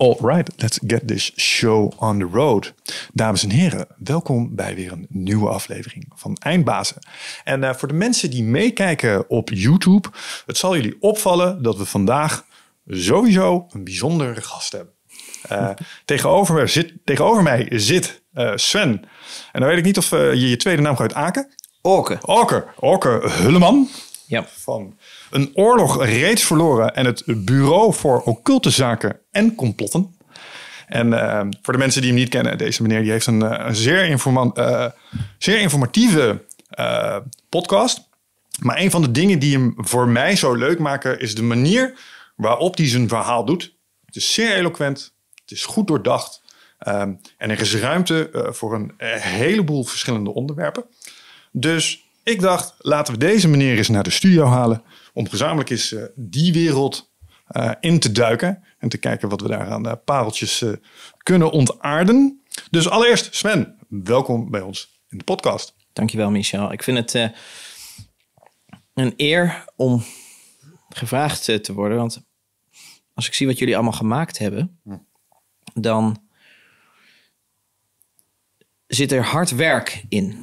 Alright, let's get this show on the road. Dames en heren, welkom bij weer een nieuwe aflevering van Eindbazen. En eh, voor de mensen die meekijken op YouTube, het zal jullie opvallen dat we vandaag sowieso een bijzondere gast hebben. Eh, tegenover, zit, tegenover mij zit eh, Sven. En dan weet ik niet of je je tweede naam gaat Aken. Orke. Orke. Orke Hulleman ja. van een oorlog reeds verloren en het Bureau voor Occulte Zaken en Complotten. En ehm, voor de mensen die hem niet kennen, deze meneer die heeft een, eh, een zeer, eh, zeer, informatieve eh, podcast. Maar een van de dingen die hem voor mij zo leuk maken is de manier waarop hij zijn verhaal doet. Het is zeer eloquent, het is goed doordacht. Ehm, en er is ruimte voor een heleboel verschillende onderwerpen. Dus ik dacht, laten we deze meneer eens naar de studio halen. Om gezamenlijk eens eh, die wereld eh, in te duiken. En te kijken wat we daar aan uh, pareltjes kunnen ontaarden. Dus allereerst, Sven, welkom bij ons in de podcast. Dankjewel, Michel. Ik vind het een eer om gevraagd te worden. Want als ik zie wat jullie allemaal gemaakt hebben, hm. dan zit er hard werk in.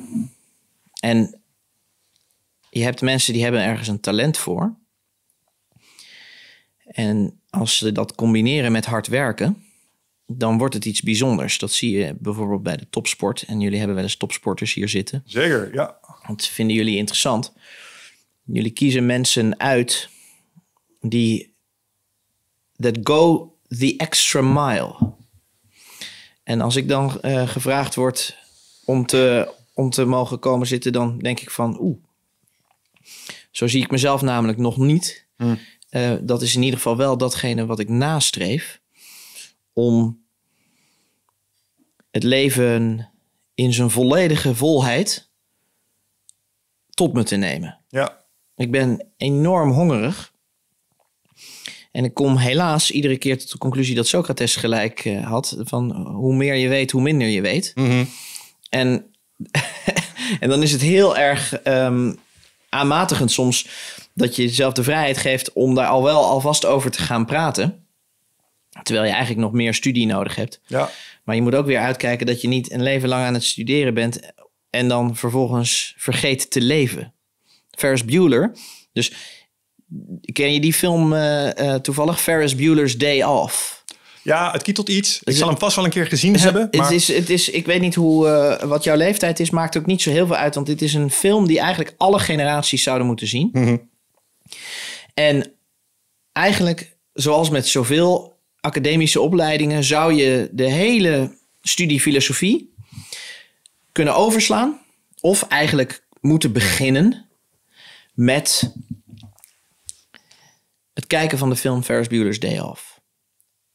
En je hebt mensen die hebben ergens een talent voor. En als ze dat combineren met hard werken, dan wordt het iets bijzonders. Dat zie je bijvoorbeeld bij de topsport. En jullie hebben wel eens topsporters hier zitten. Zeker, ja. Want vinden jullie interessant. Jullie kiezen mensen uit die that go the extra mile. En als ik dan eh, gevraagd word om te, om te mogen komen zitten, dan denk ik van oeh, zo zie ik mezelf namelijk nog niet. Hmm. Eh, dat is in ieder geval wel datgene wat ik nastreef. Om het leven in zijn volledige volheid tot me te nemen. Ja. Ik ben enorm hongerig. En ik kom helaas iedere keer tot de conclusie dat Socrates gelijk eh, had. Van eh, hoe meer je weet, hoe minder je weet. Mhm. En, en dan is het heel erg ehm, aanmatigend soms dat je jezelf de vrijheid geeft om daar al wel alvast over te gaan praten. Terwijl je eigenlijk nog meer studie nodig hebt. Ja. Maar je moet ook weer uitkijken dat je niet een leven lang aan het studeren bent en dan vervolgens vergeet te leven. Ferris Bueller. Dus ken je die film eh, eh, toevallig? Ferris Bueller's Day Off. Ja, het kietelt iets. Dus ik zal hem vast wel een keer gezien hebben. Maar... Het is, het is, ik weet niet hoe, eh, wat jouw leeftijd is, maakt ook niet zo heel veel uit. Want dit is een film die eigenlijk alle generaties zouden moeten zien. Mhm. En eigenlijk, zoals met zoveel academische opleidingen, zou je de hele studie filosofie kunnen overslaan. Of eigenlijk moeten beginnen met het kijken van de film Ferris Bueller's Day Off.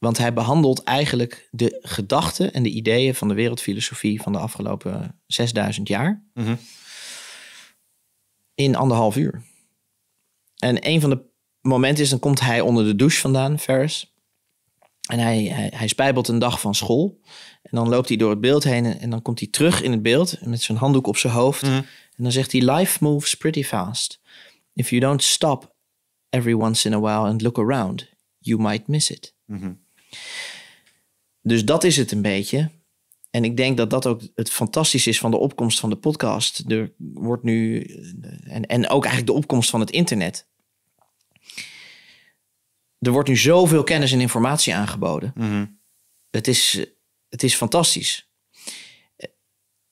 Want hij behandelt eigenlijk de gedachten en de ideeën van de wereldfilosofie van de afgelopen 6000 jaar mhm. in anderhalf uur. En een van de momenten is, dan komt hij onder de douche vandaan, Ferris. En hij, hij, spijbelt een dag van school. En dan loopt hij door het beeld heen en, dan komt hij terug in het beeld met zijn handdoek op zijn hoofd. Mhm. En dan zegt hij, life moves pretty fast. If you don't stop every once in a while and look around, you might miss it. Mm dus dat is het een beetje. En ik denk dat dat ook het fantastische is van de opkomst van de podcast. Er wordt nu. En, en ook eigenlijk de opkomst van het internet. Er wordt nu zoveel kennis en informatie aangeboden. Mhm. het, is, het is fantastisch.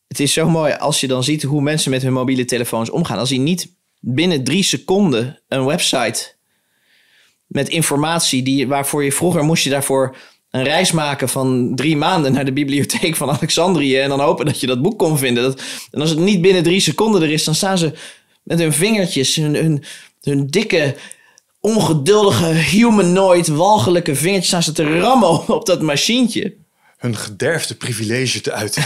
Het is zo mooi als je dan ziet hoe mensen met hun mobiele telefoons omgaan. Als die niet binnen drie seconden een website met informatie die, waarvoor je vroeger moest je daarvoor een reis maken van drie maanden naar de bibliotheek van Alexandrië en dan hopen dat je dat boek kon vinden. Dat, en als het niet binnen drie seconden er is, dan staan ze met hun vingertjes, hun, hun dikke, ongeduldige, humanoid, walgelijke vingertjes, staan ze te rammen op dat machientje hun gederfde privilege te uiten.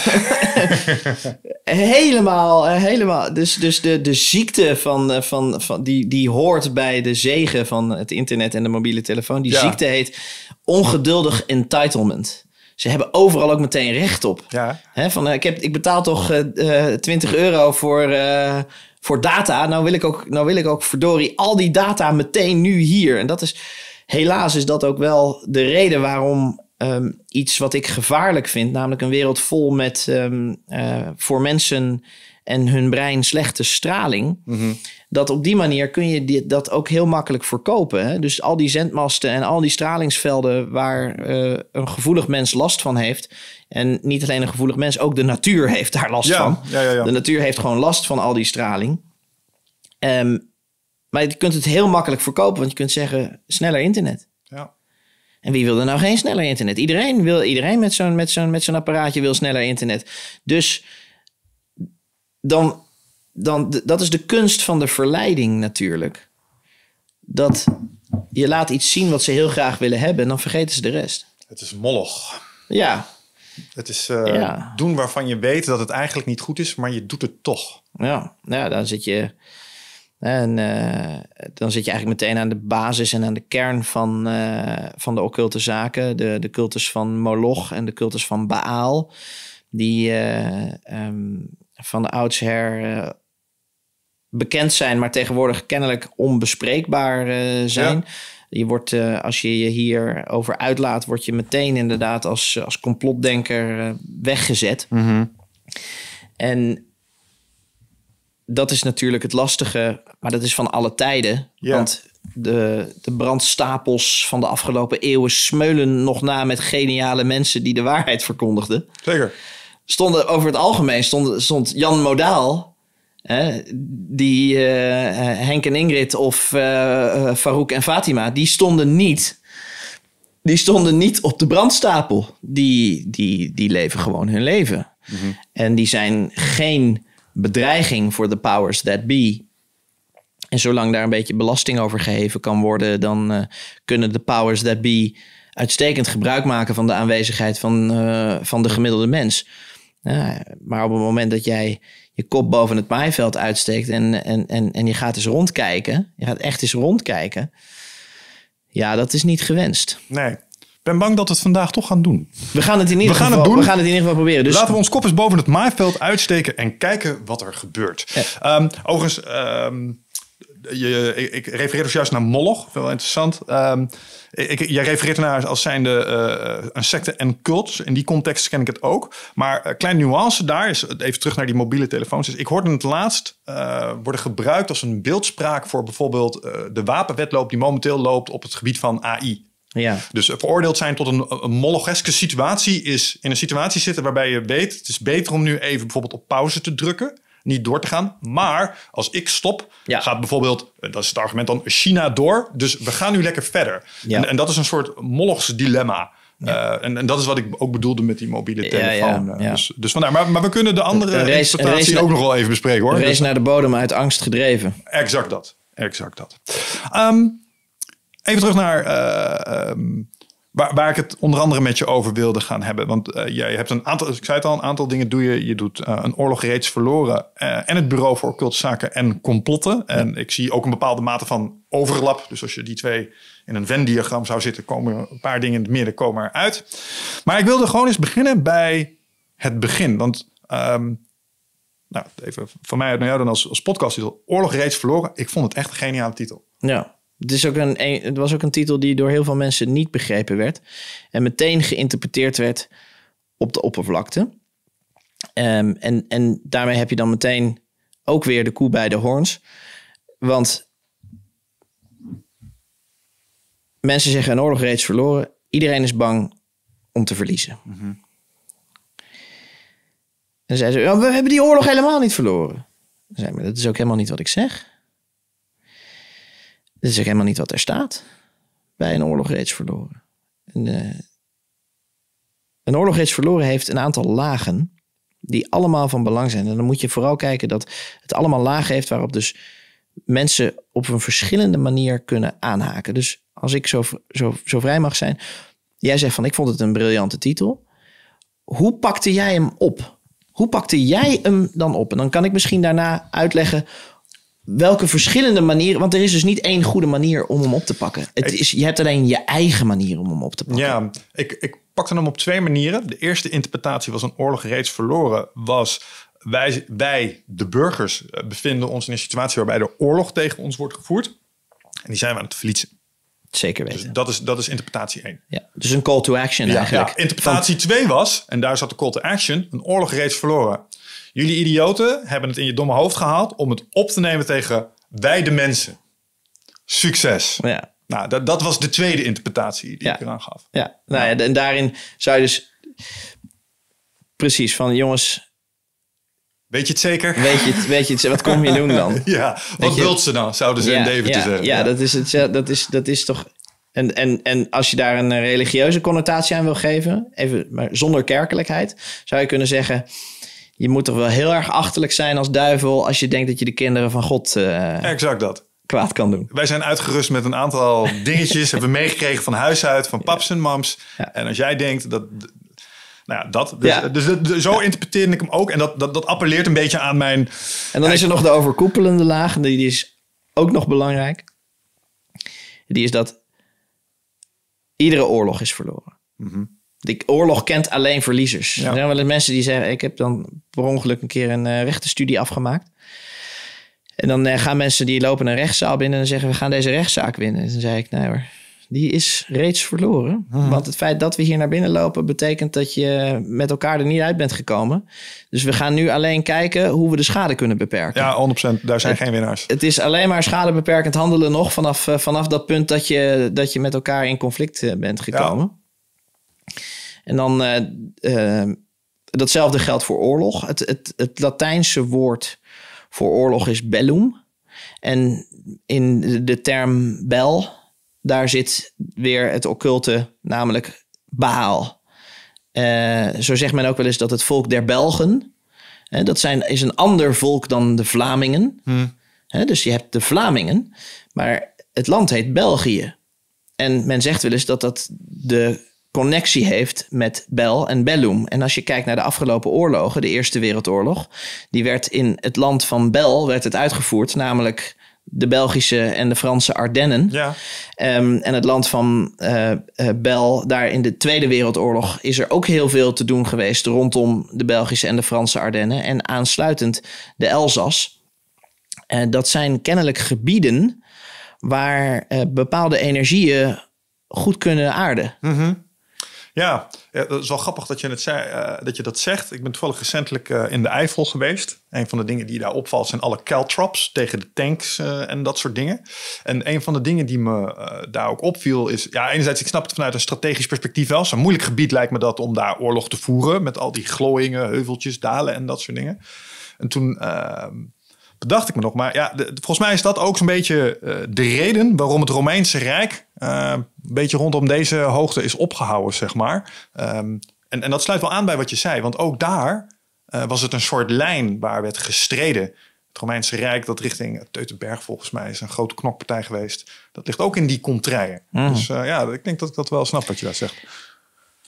helemaal, eh, helemaal. Dus, dus de, de ziekte van, eh, van, van die, die hoort bij de zegen van het internet en de mobiele telefoon. Die ziekte heet ongeduldig entitlement. Ze hebben overal ook meteen recht op. Ja. van, eh, ik, heb, ik betaal toch uh, 20 euro voor, voor data. Nou wil, ik ook, nou wil ik ook verdorie al die data meteen nu hier. En dat is helaas is dat ook wel de reden waarom Ehm, iets wat ik gevaarlijk vind, namelijk een wereld vol met ehm, eh, voor mensen en hun brein slechte straling. Mhm. Dat op die manier kun je dit dat ook heel makkelijk verkopen. Hè? Dus al die zendmasten en al die stralingsvelden waar eh, een gevoelig mens last van heeft. En niet alleen een gevoelig mens, ook de natuur heeft daar last van. de natuur heeft gewoon last van al die straling. Ehm, maar je kunt het heel makkelijk verkopen, want je kunt zeggen sneller internet. Ja. En wie wil er nou geen sneller internet? Iedereen wil, iedereen met zo'n met zo'n met apparaatje wil sneller internet. Dus dan, dan, dat is de kunst van de verleiding natuurlijk. Dat je laat iets zien wat ze heel graag willen hebben en dan vergeten ze de rest. Het is mollig. Ja. Het is eh, doen waarvan je weet dat het eigenlijk niet goed is, maar je doet het toch. Ja, nou, ja, dan zit je en eh, dan zit je eigenlijk meteen aan de basis en aan de kern van, eh, van de occulte zaken. De, de cultus van Moloch en de cultus van Baal. Die eh, ehm, van de oudsher bekend zijn, maar tegenwoordig kennelijk onbespreekbaar zijn. Je wordt, als je je hierover uitlaat, word je meteen inderdaad als, als complotdenker weggezet. Mhm. En dat is natuurlijk het lastige, maar dat is van alle tijden. Want de, de brandstapels van de afgelopen eeuwen smeulen nog na met geniale mensen die de waarheid verkondigden. Zeker. Stonden over het algemeen stond, stond Jan Modaal, hè, die eh, Henk en Ingrid of eh, eh, Farouk en Fatima, die stonden niet. Die stonden niet op de brandstapel. Die, die, die leven gewoon hun leven. Mhm. En die zijn geen bedreiging voor de powers that be. En zolang daar een beetje belasting over geheven kan worden, dan eh, kunnen de powers that be uitstekend gebruik maken van de aanwezigheid van, eh, van de gemiddelde mens. maar op het moment dat jij je kop boven het maaiveld uitsteekt en, en, en, en je gaat eens rondkijken, je gaat echt eens rondkijken, ja, dat is niet gewenst. Nee ben bang dat we het vandaag toch gaan doen. We gaan het in ieder, we gaan geval, het doen. We gaan het in ieder geval proberen. Dus... Laten we ons kop eens boven het maaiveld uitsteken en kijken wat er gebeurt. Ja. Ehm, overigens, ehm, je, ik, refereer dus juist naar Moloch. Wel interessant. Ehm, ik, jij refereert naar als zijnde uh, een secte en cult. Dus in die context ken ik het ook. Maar een eh, kleine nuance daar is, even terug naar die mobiele telefoons. ik hoorde het laatst eh, worden gebruikt als een beeldspraak voor bijvoorbeeld de wapenwetloop die momenteel loopt op het gebied van AI. Ja. Dus veroordeeld zijn tot een, een situatie is in een situatie zitten waarbij je weet, het is beter om nu even bijvoorbeeld op pauze te drukken niet door te gaan. Maar als ik stop, gaat bijvoorbeeld, eh, dat is het argument dan, China door. Dus we gaan nu lekker verder. En, en, dat is een soort molligs dilemma. Eh, en, dat is wat ik ook bedoelde met die mobiele telefoon. Eh, dus, dus Maar, maar, we kunnen de andere interpretatie ook nog wel even bespreken hoor. Een race dus- naar de bodem uit angst gedreven. Exact dat. Exact dat. Ehm, Even terug naar eh, ehm, waar, waar, ik het onder andere met je over wilde gaan hebben. Want eh, jij hebt een aantal, ik zei het al, een aantal dingen doe je. Je doet eh, een oorlog reeds verloren en het Bureau voor Zaken en Complotten. En ik zie ook een bepaalde mate van overlap. Dus als je die twee in een Venn-diagram zou zitten, komen een paar dingen in het midden komen eruit. Maar ik wilde gewoon eens beginnen bij het begin. Want ehm, nou, even van mij uit naar jou dan als, als podcast titel. Oorlog reeds verloren. Ik vond het echt een geniale titel. Ja het, is ook een, het was ook een titel die door heel veel mensen niet begrepen werd. En meteen geïnterpreteerd werd op de oppervlakte. Ehm, en, en daarmee heb je dan meteen ook weer de koe bij de horns. Want mensen zeggen een oorlog reeds verloren. Iedereen is bang om te verliezen. Mhm. En zeiden ze, we hebben die oorlog helemaal niet verloren. Zei, dat is ook helemaal niet wat ik zeg. Dit is helemaal niet wat er staat. Bij een oorlog reeds verloren. En, eh, een oorlog reeds verloren heeft een aantal lagen die allemaal van belang zijn. En dan moet je vooral kijken dat het allemaal lagen heeft waarop dus mensen op een verschillende manier kunnen aanhaken. Dus als ik zo, zo, zo vrij mag zijn, jij zegt van ik vond het een briljante titel. Hoe pakte jij hem op? Hoe pakte jij hem dan op? En dan kan ik misschien daarna uitleggen welke verschillende manieren. Want er is dus niet één goede manier om hem op te pakken. Het is, je hebt alleen je eigen manier om hem op te pakken. Ja, ik, ik pakte hem op twee manieren. De eerste interpretatie was een oorlog reeds verloren. Was wij, wij, de burgers, eh, bevinden ons in een situatie waarbij er oorlog tegen ons wordt gevoerd. En die zijn we aan het verliezen. Zeker dus weten. Dus dat, is, dat is interpretatie 1. Ja, dus een call to action eigenlijk. Ja. Interpretatie 2 was, en daar zat de call to action, een oorlog reeds verloren. Jullie idioten hebben het in je domme hoofd gehaald om het op te nemen tegen wij de mensen. Succes. Ja. Nou, dat, dat was de tweede interpretatie die ik eraan gaf. Ja, nou ja. en daarin zou je dus precies van jongens. Weet je het zeker? Weet je het, weet je het, wat kom je doen dan? ja, wat wilt ze dan, nou, zouden ze ja, in David ja, zeggen. Ja, Dat, is het, dat, is, dat is toch... En, en, en als je daar een eh, religieuze connotatie aan wil geven, even maar zonder kerkelijkheid, zou je kunnen zeggen je moet toch wel heel erg achterlijk zijn als duivel als je denkt dat je de kinderen van God eh, exact dat. kwaad kan doen. Wij zijn uitgerust met een aantal dingetjes, hebben we meegekregen van huis uit, van paps en mams. En als jij denkt dat. Nou ja, dat. Dus, eh, dus, dus zo interpreteer interpreteerde ik hem ook. En dat, dat, dat appelleert een beetje aan mijn. En dan is er nog de overkoepelende laag, die is ook nog belangrijk. Die is dat iedere oorlog is verloren. Mm de oorlog kent alleen verliezers. Ja. Er zijn wel eens mensen die zeggen: Ik heb dan per ongeluk een keer een eh, rechtenstudie afgemaakt. En dan eh, gaan mensen die lopen een rechtszaal binnen en zeggen: We gaan deze rechtszaak winnen. En dan zei ik: Nee hoor, die is reeds verloren. Want het feit dat we hier naar binnen lopen betekent dat je met elkaar er niet uit bent gekomen. Dus we gaan nu alleen kijken hoe we de schade kunnen beperken. Ja, 100%. Daar zijn geen winnaars. Het is alleen maar schadebeperkend handelen nog vanaf, eh, vanaf dat punt dat je, dat je met elkaar in conflict bent gekomen. Ja. En dan, uh, datzelfde geldt voor oorlog. Het, het, het Latijnse woord voor oorlog is bellum. En in de term bel, daar zit weer het occulte, namelijk Baal. Eh, zo zegt men ook wel eens dat het volk der Belgen, hè, dat zijn, is een ander volk dan de Vlamingen. Hmm. Hè, dus je hebt de Vlamingen, maar het land heet België. En men zegt wel eens dat dat de connectie heeft met Bel en Bellum. En als je kijkt naar de afgelopen oorlogen, de Eerste Wereldoorlog, die werd in het land van Bel werd het uitgevoerd, namelijk de Belgische en de Franse Ardennen. Ja. Ehm, en het land van eh, eh, Bel, daar in de Tweede Wereldoorlog, is er ook heel veel te doen geweest rondom de Belgische en de Franse Ardennen. En aansluitend de Elzas. Uh, dat zijn kennelijk gebieden waar bepaalde energieën goed kunnen aarden. Mhm. Ja, het is wel grappig dat je, het zei, eh, dat, je dat zegt. Ik ben toevallig recentelijk eh, in de Eifel geweest. Een van de dingen die daar opvalt zijn alle caltrops tegen de tanks eh, en dat soort dingen. En een van de dingen die me daar ook opviel is... Ja, enerzijds, ik snap het vanuit een strategisch perspectief wel. Zo'n moeilijk gebied lijkt me dat om daar oorlog te voeren. Met al die glooiingen, heuveltjes, dalen en dat soort dingen. En toen ehm, dacht ik me nog. Maar ja, de, volgens mij is dat ook zo'n beetje eh, de reden waarom het Romeinse Rijk eh, een beetje rondom deze hoogte is opgehouden, zeg maar. Ehm, en, en dat sluit wel aan bij wat je zei, want ook daar eh, was het een soort lijn waar werd gestreden. Het Romeinse Rijk, dat richting Teutenberg volgens mij is een grote knokpartij geweest. Dat ligt ook in die contraien. Mhm. Dus ja, ik denk dat ik dat wel snap wat je daar zegt.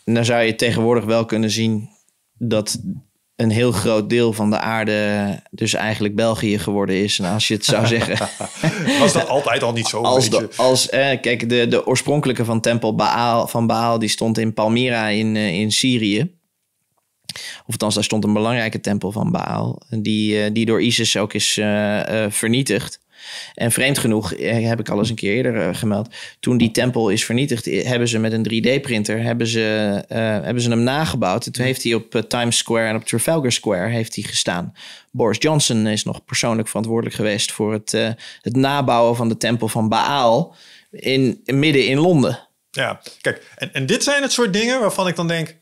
Dan nou zou je tegenwoordig wel kunnen zien dat een heel groot deel van de aarde dus eigenlijk België geworden is. En als je het zou zeggen... Was dat altijd al niet zo? Als, de, als eh, kijk, de, de oorspronkelijke van tempel Baal, van Baal... die stond in Palmyra in, eh, in Syrië. Of althans, daar stond een belangrijke tempel van Baal... die, eh, die door ISIS ook is vernietigd. En vreemd genoeg, eh, heb ik al eens een keer eerder eh, gemeld, toen die tempel is vernietigd, eh, hebben ze met een 3D-printer hebben ze, hebben ze hem nagebouwd. toen heeft hij op Times Square en op Trafalgar Square heeft hij gestaan. Boris Johnson is nog persoonlijk verantwoordelijk geweest voor het, het nabouwen van de tempel van Baal in, midden in Londen. Ja, kijk, en, en dit zijn het soort dingen waarvan ik dan denk,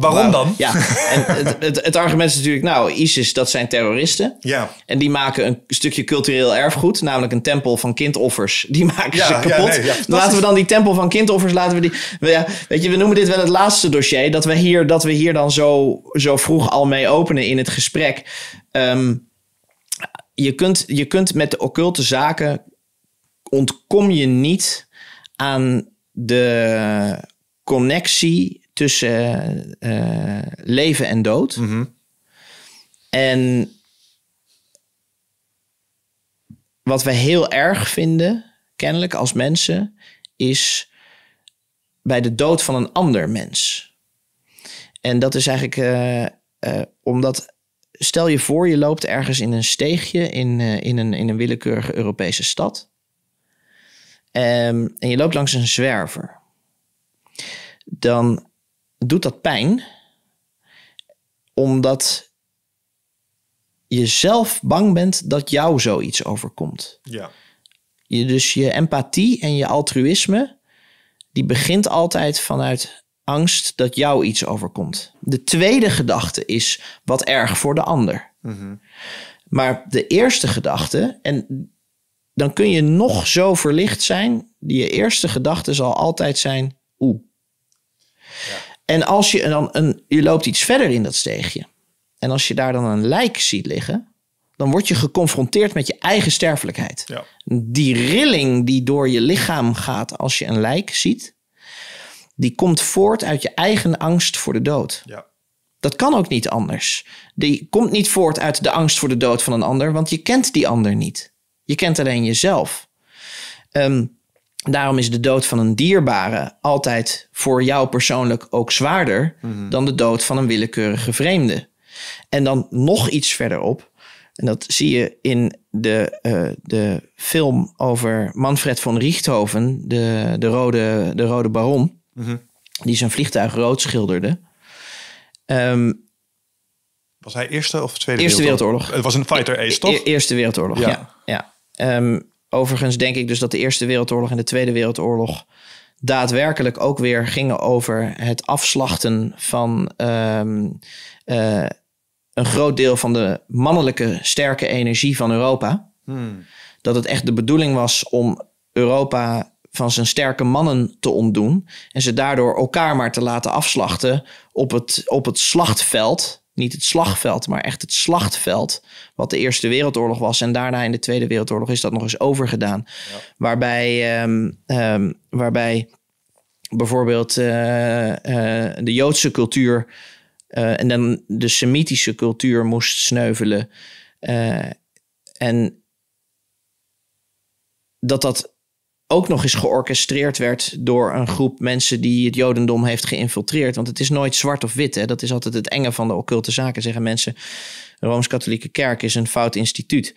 waarom dan? Ja, en het, het, het, argument is natuurlijk, nou, ISIS, dat zijn terroristen. Ja. En die maken een stukje cultureel erfgoed, namelijk een tempel van kindoffers. Die maken ja, ze kapot. Laten we dan die tempel van kindoffers, laten we die... We, weet je, we noemen dit wel het laatste dossier, dat we hier, dat we hier dan zo, zo vroeg al mee openen in het gesprek. Ehm, je, kunt, je kunt met de occulte zaken, ontkom je niet aan de connectie tussen eh, leven en dood. Mhm. En wat we heel erg vinden, kennelijk als mensen, is bij de dood van een ander mens. En dat is eigenlijk eh, eh, omdat, stel je voor, je loopt ergens in een steegje in, in, een, in een willekeurige Europese stad. Ehm, en je loopt langs een zwerver. Dan doet dat pijn omdat je zelf bang bent dat jou zoiets overkomt. Ja. Je, dus je empathie en je altruïsme, die begint altijd vanuit angst dat jou iets overkomt. De tweede gedachte is wat erg voor de ander. Mm -hmm. Maar de eerste gedachte, en dan kun je nog zo verlicht zijn, die je eerste gedachte zal altijd zijn, oeh. Ja. En als je dan een, je loopt iets verder in dat steegje. En als je daar dan een lijk ziet liggen, dan word je geconfronteerd met je eigen sterfelijkheid. Ja. Die rilling die door je lichaam gaat als je een lijk ziet, die komt voort uit je eigen angst voor de dood. Ja. Dat kan ook niet anders. Die komt niet voort uit de angst voor de dood van een ander, want je kent die ander niet. Je kent alleen jezelf. Um, Daarom is de dood van een dierbare altijd voor jou persoonlijk ook zwaarder mhm. dan de dood van een willekeurige vreemde. En dan nog iets verderop, en dat zie je in de, eh, de film over Manfred von Richthoven, de, de, rode, de rode baron, mhm. die zijn vliegtuig rood schilderde. Ehm, was hij Eerste of Tweede Eerste Wereldoorlog? Het was een Fighter Ace, e- toch? E- Eerste Wereldoorlog, ja. ja. Ehm, Overigens denk ik dus dat de Eerste Wereldoorlog en de Tweede Wereldoorlog daadwerkelijk ook weer gingen over het afslachten van ehm, eh, een groot deel van de mannelijke sterke energie van Europa. Hmm. Dat het echt de bedoeling was om Europa van zijn sterke mannen te ontdoen en ze daardoor elkaar maar te laten afslachten op het, op het slachtveld niet het slagveld, maar echt het slachtveld. Wat de Eerste Wereldoorlog was. En daarna in de Tweede Wereldoorlog is dat nog eens overgedaan. Waarbij, ehm, ehm, waarbij bijvoorbeeld eh, eh, de Joodse cultuur. Eh, en dan de Semitische cultuur moest sneuvelen. en dat dat ook nog eens georchestreerd werd door een groep mensen die het Jodendom heeft geïnfiltreerd. Want het is nooit zwart of wit. Hè? Dat is altijd het enge van de occulte zaken, zeggen mensen. De Rooms-Katholieke Kerk is een fout instituut.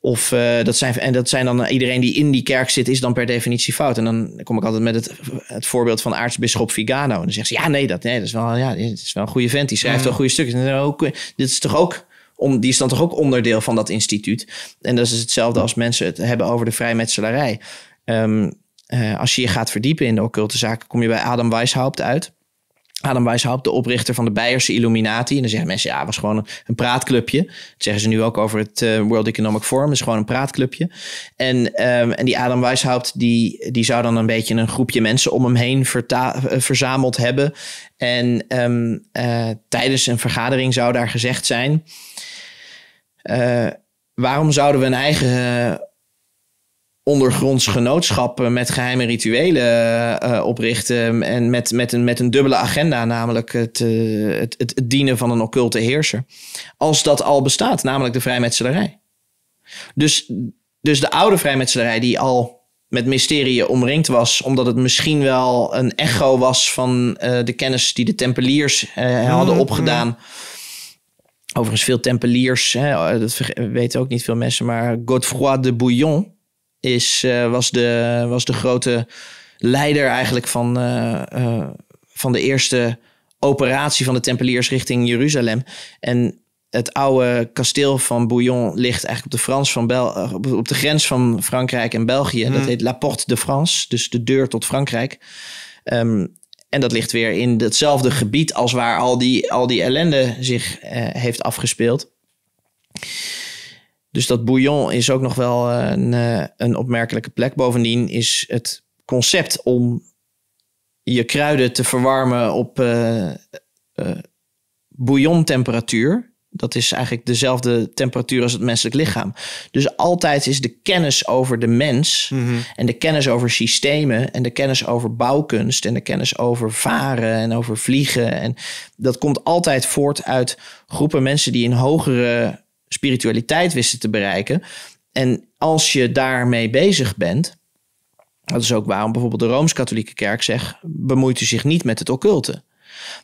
Of eh, dat, zijn, en dat zijn dan eh, iedereen die in die kerk zit, is dan per definitie fout. En dan kom ik altijd met het, het voorbeeld van aartsbisschop Vigano. En dan zegt ze: Ja, nee, dat, nee, dat, is, wel, ja, dit is wel een goede vent. Die schrijft wel mm. goede stukken. En ook, eh, dit is toch ook om, die is dan toch ook onderdeel van dat instituut. En dat is hetzelfde als mensen het hebben over de vrijmetselarij. Ehm, eh, als je je gaat verdiepen in de occulte zaken, kom je bij Adam Weishaupt uit. Adam Weishaupt, de oprichter van de Beierse Illuminati. En dan zeggen mensen, ja, was gewoon een, praatclubje. Dat zeggen ze nu ook over het eh, World Economic Forum. is gewoon een praatclubje. En, ehm, en die Adam Weishaupt, die, die zou dan een beetje een groepje mensen om hem heen eh, verzameld hebben. En ehm, tijdens een vergadering zou daar gezegd zijn... waarom zouden we een eigen ondergronds genootschappen met geheime rituelen eh, oprichten. En met, met, een, met een dubbele agenda, namelijk eh, het, het, het, dienen van een occulte heerser. Als dat al bestaat, namelijk de vrijmetselarij. Dus, dus de oude vrijmetselarij die al met mysterieën omringd was, omdat het misschien wel een echo was van eh, de kennis die de Tempeliers mhm, hadden mhm. opgedaan. Overigens veel Tempeliers, hè, dat weten ook niet veel mensen, maar Godefroy de Bouillon, is, eh, was, de, was de grote leider eigenlijk van, eh, eh, van de eerste operatie van de Tempeliers richting Jeruzalem. En het oude kasteel van Bouillon ligt eigenlijk op de, Frans van op de grens van Frankrijk en België. Dat mhm. heet La Porte de France, dus de deur tot Frankrijk. Ehm, en dat ligt weer in hetzelfde gebied als waar al die, al die ellende zich heeft afgespeeld. Dus dat bouillon is ook nog wel eh, een, eh, een opmerkelijke plek. Bovendien is het concept om je kruiden te verwarmen op uh, uh, bouillontemperatuur. Dat is eigenlijk dezelfde temperatuur als het menselijk lichaam. Dus altijd is de kennis over de mens mhm. en de kennis over systemen en de kennis over bouwkunst en de kennis over varen en over vliegen. En dat komt altijd voort uit groepen mensen die in hogere spiritualiteit wisten te bereiken. En als je daarmee bezig bent, dat is ook waarom bijvoorbeeld de Rooms-Katholieke Kerk zegt: bemoeit u zich niet met het occulte.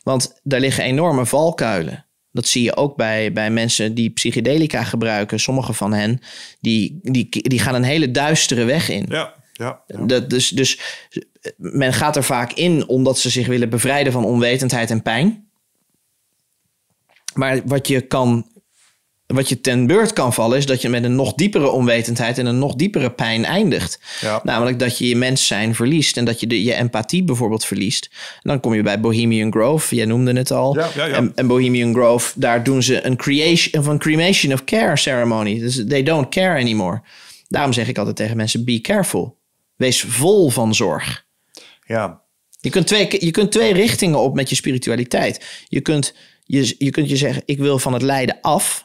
Want daar liggen enorme valkuilen. Dat zie je ook bij, bij mensen die psychedelica gebruiken. Sommige van hen die, die, die gaan een hele duistere weg in. Ja, ja, ja. Dat, dus, dus men gaat er vaak in omdat ze zich willen bevrijden van onwetendheid en pijn. Maar wat je kan wat je ten beurt kan vallen, is dat je met een nog diepere onwetendheid en een nog diepere pijn eindigt. Ja. Namelijk dat je je mens zijn verliest en dat je de, je empathie bijvoorbeeld verliest. En dan kom je bij Bohemian Grove, jij noemde het al. en, Bohemian Grove, daar doen ze een creation of, cremation of care ceremony. Dus they don't care anymore. Daarom zeg ik altijd tegen mensen: be careful. Wees vol van zorg. Ja. Je kunt twee, je kunt twee richtingen op met je spiritualiteit. Je kunt. Je, je kunt je zeggen, ik wil van het lijden af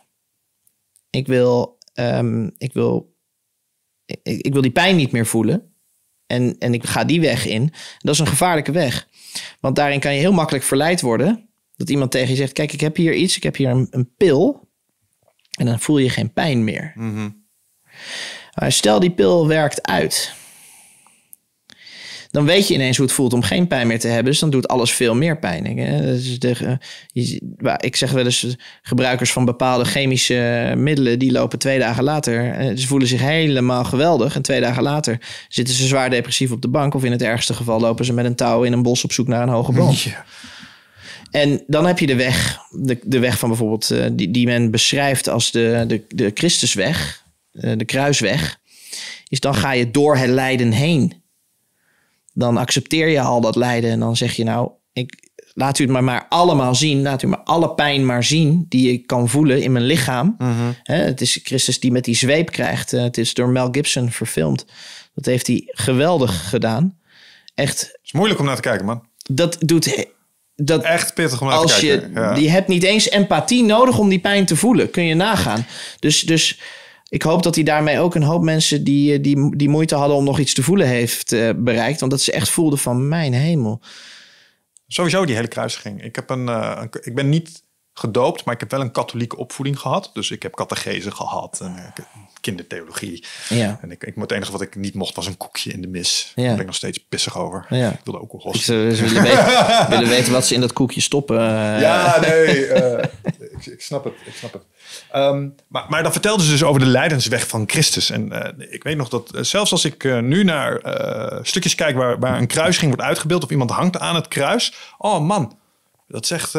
Ehm, ik wil, ik wil, ik, wil die pijn niet meer voelen. En, en ik ga die weg in. Dat is een gevaarlijke weg. Want daarin kan je heel makkelijk verleid worden. Dat iemand tegen je zegt: Kijk, ik heb hier iets, ik heb hier een, pil. En dan voel je geen pijn meer. Mhm. stel die pil werkt uit dan weet je ineens hoe het voelt om geen pijn meer te hebben. Dus dan doet alles veel meer pijn. Ik, de, eh, ik zeg wel eens, eh, gebruikers van bepaalde chemische middelen, die lopen twee dagen later. Eh, ze voelen zich helemaal geweldig. En twee dagen later zitten ze zwaar depressief op de bank. Of in het ergste geval lopen ze met een touw in een bos op zoek naar een hoge boom. En dan heb je de weg, de, weg van bijvoorbeeld, die, die men beschrijft als de, de, de Christusweg, de kruisweg. Is dan ga je door het lijden heen dan accepteer je al dat lijden. En dan zeg je nou, ik, laat u het maar, maar allemaal zien. Laat u maar alle pijn maar zien die ik kan voelen in mijn lichaam. Mhm. het is Christus die met die zweep krijgt. Eh, het is door Mel Gibson verfilmd. Dat heeft hij geweldig gedaan. Echt. Het is moeilijk om naar te kijken, man. Dat doet. Dat, Echt pittig om naar als te kijken. Je, die hebt niet eens empathie nodig om die pijn te voelen. Kun je nagaan. Dus, dus ik hoop dat hij daarmee ook een hoop mensen die, eh, die, die moeite hadden om nog iets te voelen heeft eh, bereikt. Want dat ze echt voelden van mijn hemel. Sowieso die hele kruising. Ik, heb een, eh, ik ben niet gedoopt, maar ik heb wel een katholieke opvoeding gehad. Dus ik heb catechese gehad. En kindertheologie. Ja. En ik, ik, het enige wat ik niet mocht was een koekje in de mis. Ja. Daar ben ik nog steeds pissig over. Ja. Ik wilde ook een hostel. Ik dus willen, weten, wat ze in dat koekje stoppen. Eh. Ja, nee. Eh, ik, snap het. Ik snap het. Ehm, maar, maar dan vertelden ze dus over de leidensweg van Christus. En eh, ik weet nog dat zelfs als ik nu naar stukjes kijk waar, waar een ging wordt uitgebeeld of iemand hangt aan het kruis. Oh man, dat zegt...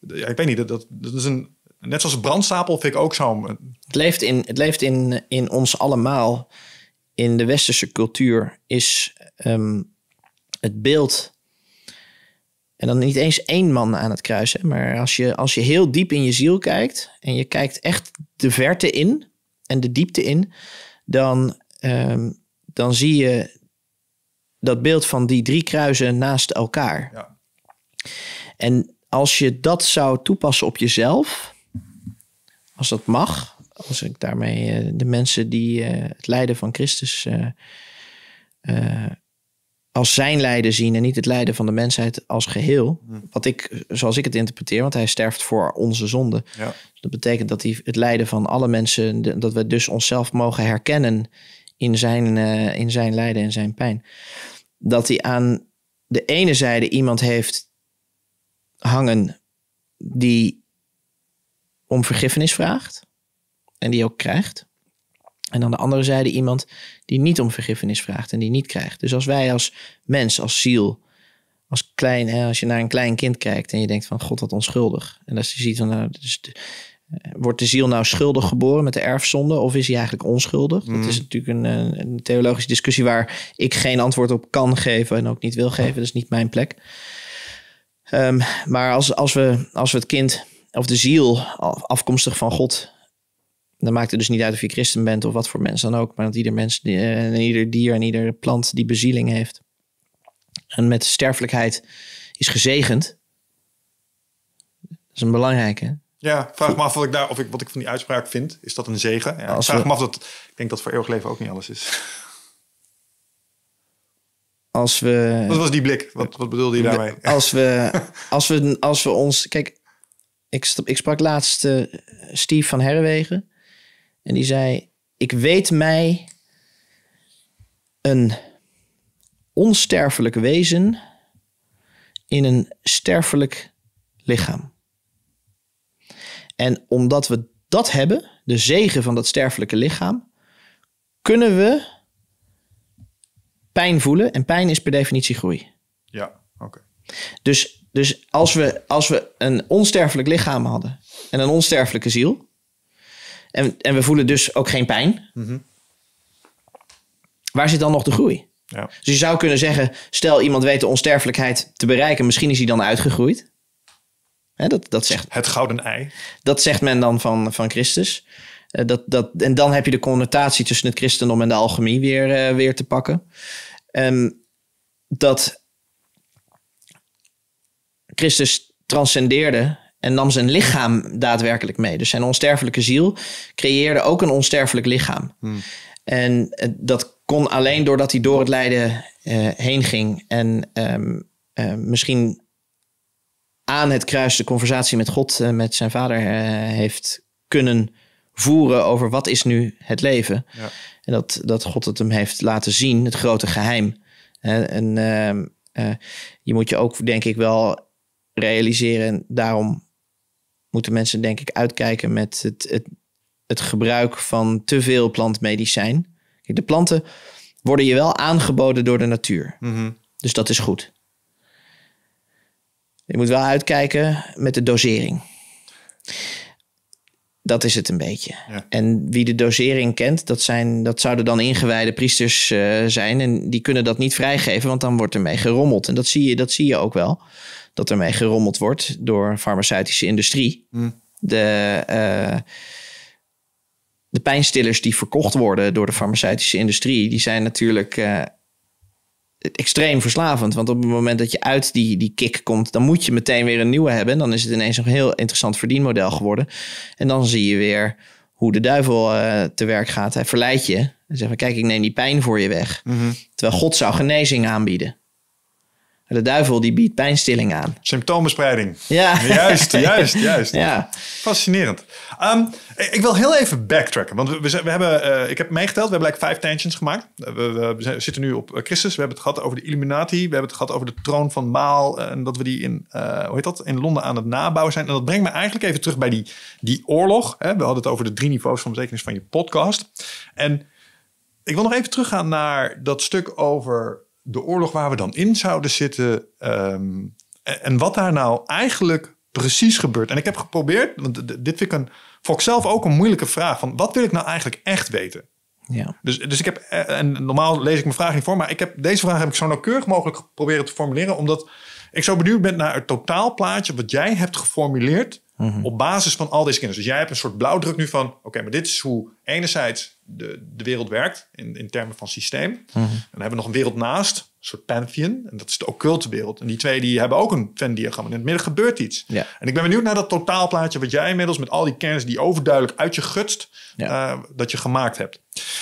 Ja, ik weet niet, dat, dat, dat is een Net zoals brandstapel vind ik ook zo. Het leeft, in, het leeft in, in ons allemaal. In de westerse cultuur is ehm, het beeld... En dan niet eens één man aan het kruisen. Maar als je, als je heel diep in je ziel kijkt... en je kijkt echt de verte in en de diepte in... dan, ehm, dan zie je dat beeld van die drie kruisen naast elkaar. Ja. En als je dat zou toepassen op jezelf, als dat mag, als ik daarmee eh, de mensen die eh, het lijden van Christus eh, als zijn lijden zien en niet het lijden van de mensheid als geheel. Hmm. Wat ik, zoals ik het interpreteer, want hij sterft voor onze zonde. Ja. Dus dat betekent dat hij het lijden van alle mensen, dat we dus onszelf mogen herkennen in zijn, in zijn lijden en zijn pijn. Dat hij aan de ene zijde iemand heeft hangen die om vergiffenis vraagt en die ook krijgt. En aan de andere zijde iemand die niet om vergiffenis vraagt en die niet krijgt. Dus als wij als mens, als ziel, als klein, hè, als je naar een klein kind kijkt en je denkt van God wat onschuldig. En als je ziet van nou, dus eh, wordt de ziel nou schuldig geboren met de erfzonde of is hij eigenlijk onschuldig? Dat mm. is natuurlijk een, eh, een, theologische discussie waar ik geen antwoord op kan geven en ook niet wil geven. Dat is niet mijn plek. Ehm, maar als, als, we, als we het kind of de ziel afkomstig van God. Dan maakt het dus niet uit of je christen bent of wat voor mens dan ook, maar dat ieder mens eh, ieder dier en ieder plant die bezieling heeft en met sterfelijkheid is gezegend. Dat is een belangrijke. Ja, vraag me af wat ik, daar, of ik, wat ik van die uitspraak vind. Is dat een zegen? Ja, Als vraag we... me af dat ik denk dat voor eeuwig leven ook niet alles is. Als we. Wat was die blik? Wat, wat bedoelde je daarmee? Als we, als we, als we ons. Kijk, ik, ik sprak laatst uh, Steve van Herwegen. En die zei: Ik weet mij een onsterfelijk wezen in een sterfelijk lichaam. En omdat we dat hebben, de zegen van dat sterfelijke lichaam, kunnen we pijn voelen. En pijn is per definitie groei. Ja, oké. Dus dus als we, als we een onsterfelijk lichaam hadden en een onsterfelijke ziel, en, en we voelen dus ook geen pijn, mhm. waar zit dan nog de groei? Ja. Dus je zou kunnen zeggen, stel iemand weet de onsterfelijkheid te bereiken, misschien is hij dan uitgegroeid. Hè, dat, dat zegt, het gouden ei. Dat zegt men dan van, van Christus. Eh, dat, dat, en dan heb je de connotatie tussen het christendom en de alchemie weer, eh, weer te pakken. Um, dat Christus transcendeerde en nam zijn lichaam daadwerkelijk mee. Dus zijn onsterfelijke ziel creëerde ook een onsterfelijk lichaam. Hmm. En eh, dat kon alleen doordat hij door het lijden uh, heen ging en ehm, eh, misschien aan het kruis de conversatie met God, met zijn vader, heeft kunnen voeren over wat is nu het leven. Ja. En dat, dat God het hem heeft laten zien, het grote geheim. en ehm, je moet je ook, denk ik, wel realiseren. daarom moeten mensen denk ik uitkijken met het, het, het gebruik van te veel plantmedicijn. De planten worden je wel aangeboden door de natuur. Mhm. Dus dat is goed. Je moet wel uitkijken met de dosering. Dat is het een beetje. En wie de dosering kent, dat, zijn, dat zouden dan ingewijde priesters eh, zijn. En die kunnen dat niet vrijgeven, want dan wordt ermee gerommeld. En dat zie je, dat zie je ook wel dat ermee gerommeld wordt door farmaceutische industrie. Hmm. De, eh, de pijnstillers die verkocht worden door de farmaceutische industrie, die zijn natuurlijk eh, extreem verslavend. Want op het moment dat je uit die, die kick komt, dan moet je meteen weer een nieuwe hebben. dan is het ineens een heel interessant verdienmodel geworden. En dan zie je weer hoe de duivel eh, te werk gaat. Hij verleidt je. En zegt, kijk, ik neem die pijn voor je weg. Mhm. Terwijl God zou genezing aanbieden. De duivel die biedt pijnstilling aan. Symptoombespreiding. Ja. Juist, juist, juist. Ja. Fascinerend. Ehm, ik wil heel even backtracken. Want we, we, hebben, eh, ik heb meegeteld, we hebben like vijf tensions gemaakt. Eh, we, zitten nu op eh, Christus. We hebben het gehad over de Illuminati. We hebben het gehad over de troon van Maal. En dat we die in, hoe heet dat? in Londen aan het nabouwen zijn. En dat brengt me eigenlijk even terug bij die, die oorlog. Hè? We hadden het over de drie niveaus van betekenis van je podcast. En ik wil nog even teruggaan naar dat stuk over de oorlog waar we dan in zouden zitten. Ehm, en wat daar nou eigenlijk precies gebeurt. En ik heb geprobeerd, want dit vind ik een, voor ikzelf zelf ook een moeilijke vraag. Van wat wil ik nou eigenlijk echt weten? Ja. Dus, dus ik heb, eh, en normaal lees ik mijn vraag niet voor, maar ik heb, deze vraag heb ik zo nauwkeurig mogelijk geprobeerd te formuleren. Omdat ik zo benieuwd ben naar het totaalplaatje wat jij hebt geformuleerd Mhm. Op basis van al deze kennis. Dus jij hebt een soort blauwdruk nu van: oké, maar dit is hoe enerzijds de, de wereld werkt in, in termen van systeem. Mhm. En dan hebben we nog een wereld naast, een soort pantheon. En dat is de occulte wereld. En die twee die hebben ook een Venn-diagram. En in het midden gebeurt iets. En ik ben benieuwd naar dat totaalplaatje wat jij inmiddels met al die kennis die overduidelijk uit je gutst, eh, dat je gemaakt hebt.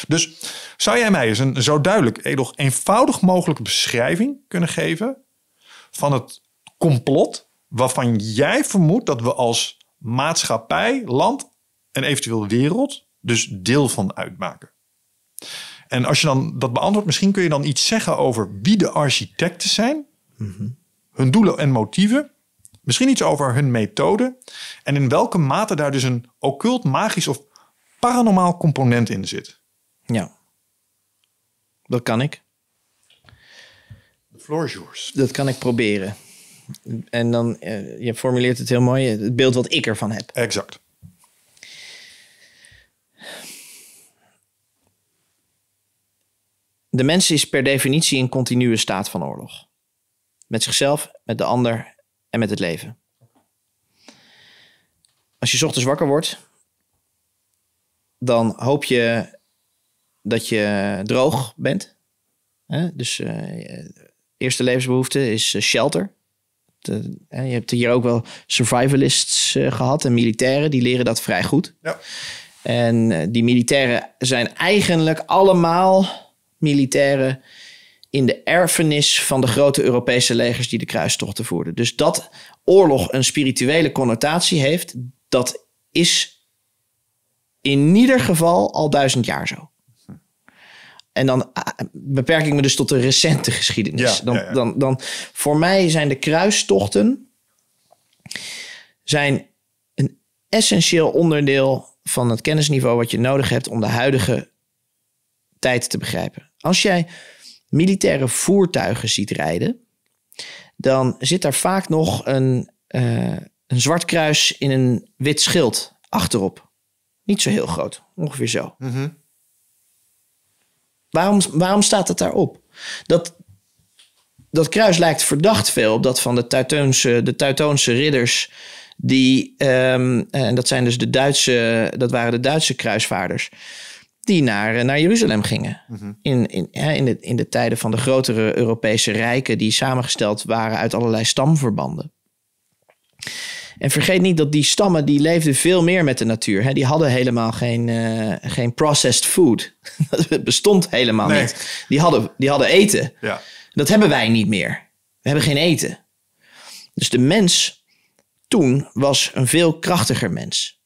Dus zou jij mij eens een zo duidelijk, edel, eh, eenvoudig mogelijke beschrijving kunnen geven van het complot waarvan jij vermoedt dat we als maatschappij, land en eventueel wereld dus deel van uitmaken? En als je dan dat beantwoordt, misschien kun je dan iets zeggen over wie de architecten zijn, mhm. hun doelen en motieven, misschien iets over hun methode en in welke mate daar dus een occult, magisch of paranormaal component in zit. Ja, dat kan ik. The floor is yours. Dat kan ik proberen. En dan, eh, je formuleert het heel mooi, het beeld wat ik ervan heb. Exact. De mens is per definitie in continue staat van oorlog. Met zichzelf, met de ander en met het leven. Als je ochtends wakker wordt, dan hoop je dat je droog bent. Dus eh, eerste levensbehoefte is eh, shelter. Eh, je hebt hier ook wel survivalists eh, gehad en militairen, die leren dat vrij goed. Ja. En eh, die militairen zijn eigenlijk allemaal militairen in de erfenis van de grote Europese legers die de kruistochten voerden. Dus dat oorlog een spirituele connotatie heeft, dat is in ieder geval al duizend jaar zo. En dan ah, beperk ik me dus tot de recente geschiedenis. dan, Dan, dan, voor mij zijn de kruistochten zijn een essentieel onderdeel van het kennisniveau wat je nodig hebt om de huidige tijd te begrijpen. Als jij militaire voertuigen ziet rijden, dan zit daar vaak nog een, eh, een zwart kruis in een wit schild achterop. Niet zo heel groot, ongeveer zo. Mm Waarom, waarom staat het daarop? Dat, dat kruis lijkt verdacht veel op dat van de Teutoonse, de Teutoonse ridders. Die, ehm, en dat zijn dus de Duitse, dat waren de Duitse kruisvaarders. Die naar, eh, naar Jeruzalem gingen. Mhm. in, in, in, de, in de tijden van de grotere Europese rijken, die samengesteld waren uit allerlei stamverbanden. En vergeet niet dat die stammen die leefden veel meer met de natuur. Hè? Die hadden helemaal geen, eh, geen processed food. dat bestond helemaal niet. Die hadden, die hadden eten. Ja. Dat hebben wij niet meer. We hebben geen eten. Dus de mens toen was een veel krachtiger mens.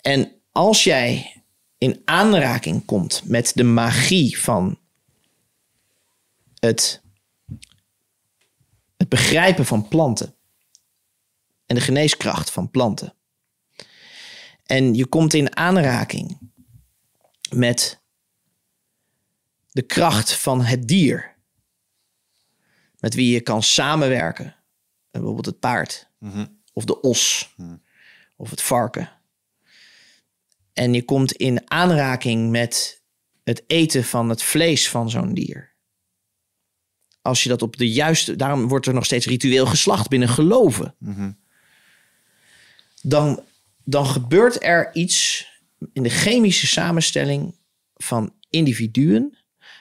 En als jij in aanraking komt met de magie van het, het begrijpen van planten, de geneeskracht van planten. En je komt in aanraking met de kracht van het dier, met wie je kan samenwerken. Bijvoorbeeld het paard, mhm. of de os, mhm. of het varken. En je komt in aanraking met het eten van het vlees van zo'n dier. Als je dat op de juiste. Daarom wordt er nog steeds ritueel geslacht binnen geloven. Mhm dan, dan gebeurt er iets in de chemische samenstelling van individuen,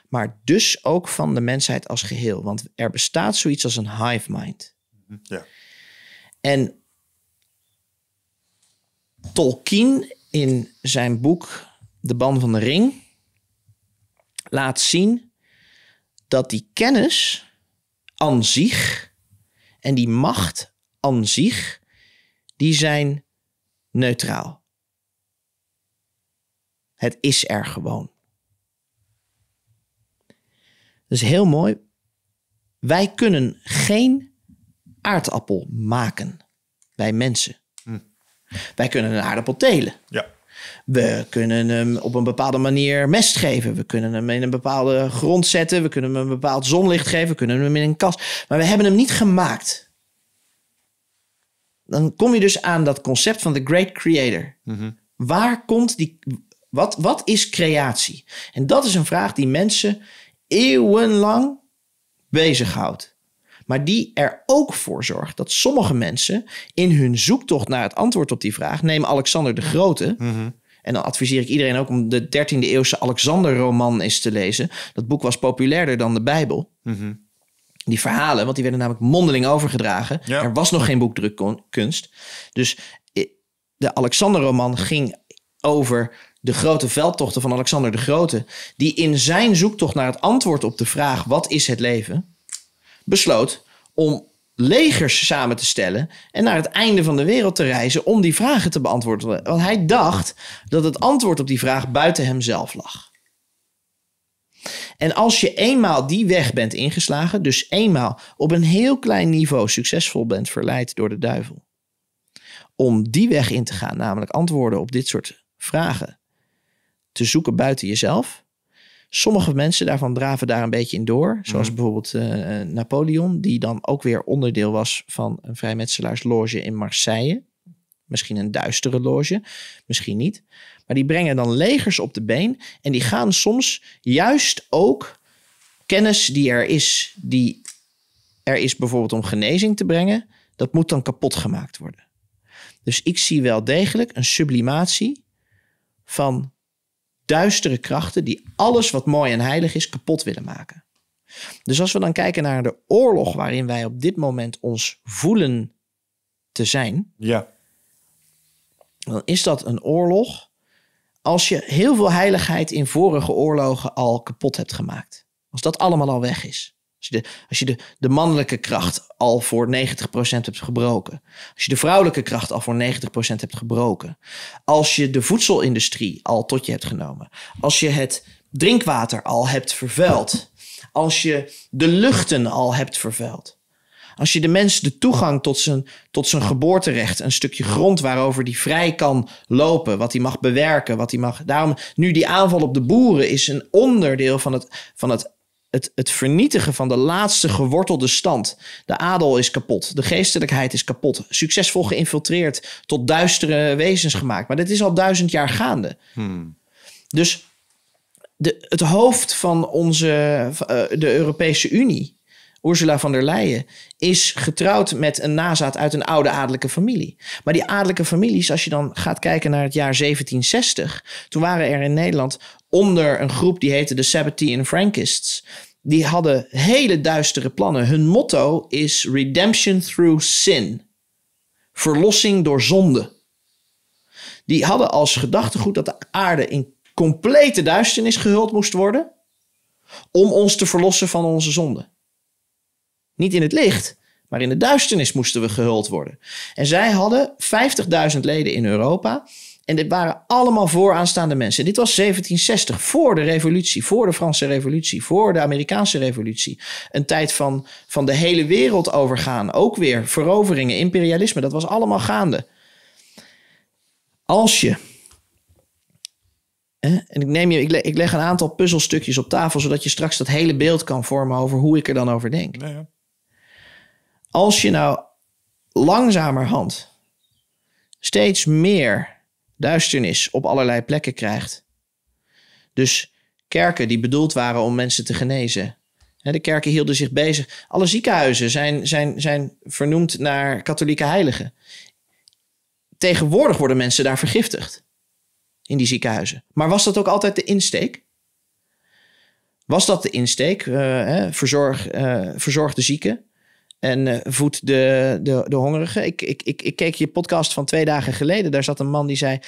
maar dus ook van de mensheid als geheel. Want er bestaat zoiets als een hive mind. Ja. En Tolkien in zijn boek De Ban van de Ring laat zien dat die kennis aan zich en die macht aan zich die zijn neutraal. Het is er gewoon. Dat is heel mooi. Wij kunnen geen aardappel maken. Wij mensen. Hm. Wij kunnen een aardappel telen. Ja. We kunnen hem op een bepaalde manier mest geven. We kunnen hem in een bepaalde grond zetten. We kunnen hem een bepaald zonlicht geven. We kunnen hem in een kast. Maar we hebben hem niet gemaakt dan kom je dus aan dat concept van de great creator. Mhm. Waar komt die. Wat, wat is creatie? En dat is een vraag die mensen eeuwenlang bezighoudt. Maar die er ook voor zorgt dat sommige mensen in hun zoektocht naar het antwoord op die vraag, neem Alexander de Grote, mhm. En dan adviseer ik iedereen ook om de 13e eeuwse Alexander-roman eens te lezen. Dat boek was populairder dan de Bijbel. Mm die verhalen, want die werden namelijk mondeling overgedragen. Er was nog geen boekdrukkunst. Dus de Alexander-roman ging over de grote veldtochten van Alexander de Grote, die in zijn zoektocht naar het antwoord op de vraag: wat is het leven? besloot om legers samen te stellen en naar het einde van de wereld te reizen om die vragen te beantwoorden. Want hij dacht dat het antwoord op die vraag buiten hemzelf lag. En als je eenmaal die weg bent ingeslagen, dus eenmaal op een heel klein niveau succesvol bent verleid door de duivel, om die weg in te gaan, namelijk antwoorden op dit soort vragen, te zoeken buiten jezelf. Sommige mensen daarvan draven daar een beetje in door, zoals mhm. bijvoorbeeld eh, eh, Napoleon, die dan ook weer onderdeel was van een vrijmetselaarsloge in Marseille. Misschien een duistere loge, misschien niet. Maar die brengen dan legers op de been. En die gaan soms juist ook kennis die er is, die er is bijvoorbeeld om genezing te brengen, dat moet dan kapot gemaakt worden. Dus ik zie wel degelijk een sublimatie van duistere krachten die alles wat mooi en heilig is kapot willen maken. Dus als we dan kijken naar de oorlog waarin wij op dit moment ons voelen te zijn, ja. dan is dat een oorlog als je heel veel heiligheid in vorige oorlogen al kapot hebt gemaakt. Als dat allemaal al weg is. Als je de, als je de mannelijke kracht al voor 90% hebt gebroken. Als je de vrouwelijke kracht al voor 90% hebt gebroken. Als je de voedselindustrie al tot je hebt genomen. Als je het drinkwater al hebt vervuild. Als je de luchten al hebt vervuild. Als je de mens de toegang tot zijn, tot zijn geboorterecht, een stukje grond waarover die vrij kan lopen, wat hij mag bewerken, wat hij mag. Daarom, nu die aanval op de boeren is een onderdeel van het, van het het, vernietigen van de laatste gewortelde stand. De adel is kapot, de geestelijkheid is kapot, succesvol geïnfiltreerd, tot duistere wezens gemaakt. Maar dit is al duizend jaar gaande. Hmm. Dus de, het hoofd van onze, eh, de Europese Unie Ursula van der Leyen, is getrouwd met een nazaat uit een oude adellijke familie. Maar die adellijke families, als je dan gaat kijken naar het jaar 1760, toen waren er in Nederland onder een groep die heette de Sabbatee en Frankists. Die hadden hele duistere plannen. Hun motto is redemption through sin. Verlossing door zonde. Die hadden als gedachtegoed dat de aarde in complete duisternis gehuld moest worden om ons te verlossen van onze zonde. Niet in het licht, maar in de duisternis moesten we gehuld worden. En zij hadden 50.000 leden in Europa. En dit waren allemaal vooraanstaande mensen. Dit was 1760, voor de revolutie, voor de Franse revolutie, voor de Amerikaanse revolutie. Een tijd van, van de hele wereld overgaan. Ook weer veroveringen, imperialisme, dat was allemaal gaande. Als je. Hè, en ik, neem je, ik, leg, een aantal puzzelstukjes op tafel, zodat je straks dat hele beeld kan vormen over hoe ik er dan over denk. ja als je nou langzamerhand steeds meer duisternis op allerlei plekken krijgt. Dus kerken die bedoeld waren om mensen te genezen. De kerken hielden zich bezig. Alle ziekenhuizen zijn, zijn, zijn vernoemd naar katholieke heiligen. Tegenwoordig worden mensen daar vergiftigd. In die ziekenhuizen. Maar was dat ook altijd de insteek? Was dat de insteek? Uh, Verzorg, uh, verzorg de zieken en uh, voedt de, de, de hongerigen. Ik, ik, ik, ik keek je podcast van twee dagen geleden. Daar zat een man die zei...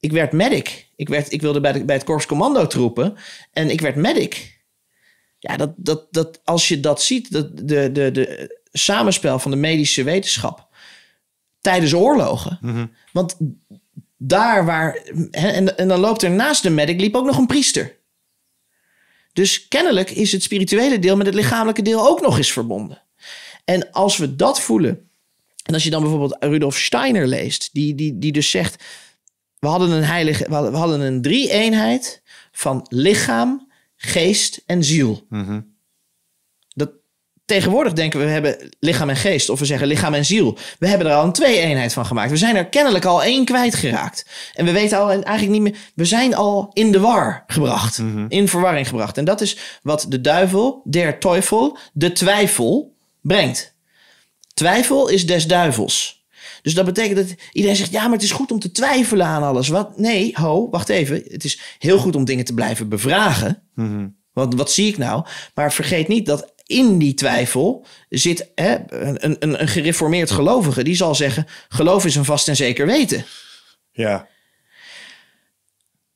Ik werd medic. Ik, werd, ik wilde bij, bij het korps commando troepen. En ik werd medic. Ja, dat, dat, dat, als je dat ziet, dat, de, de, de samenspel van de medische wetenschap tijdens oorlogen. Mhm. Want daar waar. En, en dan loopt er naast de medic liep ook nog een priester. Dus kennelijk is het spirituele deel met het lichamelijke deel ook nog eens verbonden. En als we dat voelen, en als je dan bijvoorbeeld Rudolf Steiner leest, die, die, die dus zegt: we hadden een heilige, we hadden, een drie-eenheid van lichaam, geest en ziel. Mhm. Dat, tegenwoordig denken we, we hebben lichaam en geest, of we zeggen lichaam en ziel. We hebben er al een twee-eenheid van gemaakt. We zijn er kennelijk al één kwijtgeraakt. En we weten al eigenlijk niet meer, we zijn al in de war gebracht, mhm. in verwarring gebracht. En dat is wat de duivel, der teufel, de twijfel brengt. Twijfel is des duivels. Dus dat betekent dat iedereen zegt: ja, maar het is goed om te twijfelen aan alles. Wat? Nee, ho, wacht even. Het is heel goed om dingen te blijven bevragen. Mhm. Want wat zie ik nou? Maar vergeet niet dat in die twijfel zit hè, een, een, een gereformeerd gelovige. Die zal zeggen: geloof is een vast en zeker weten. Ja.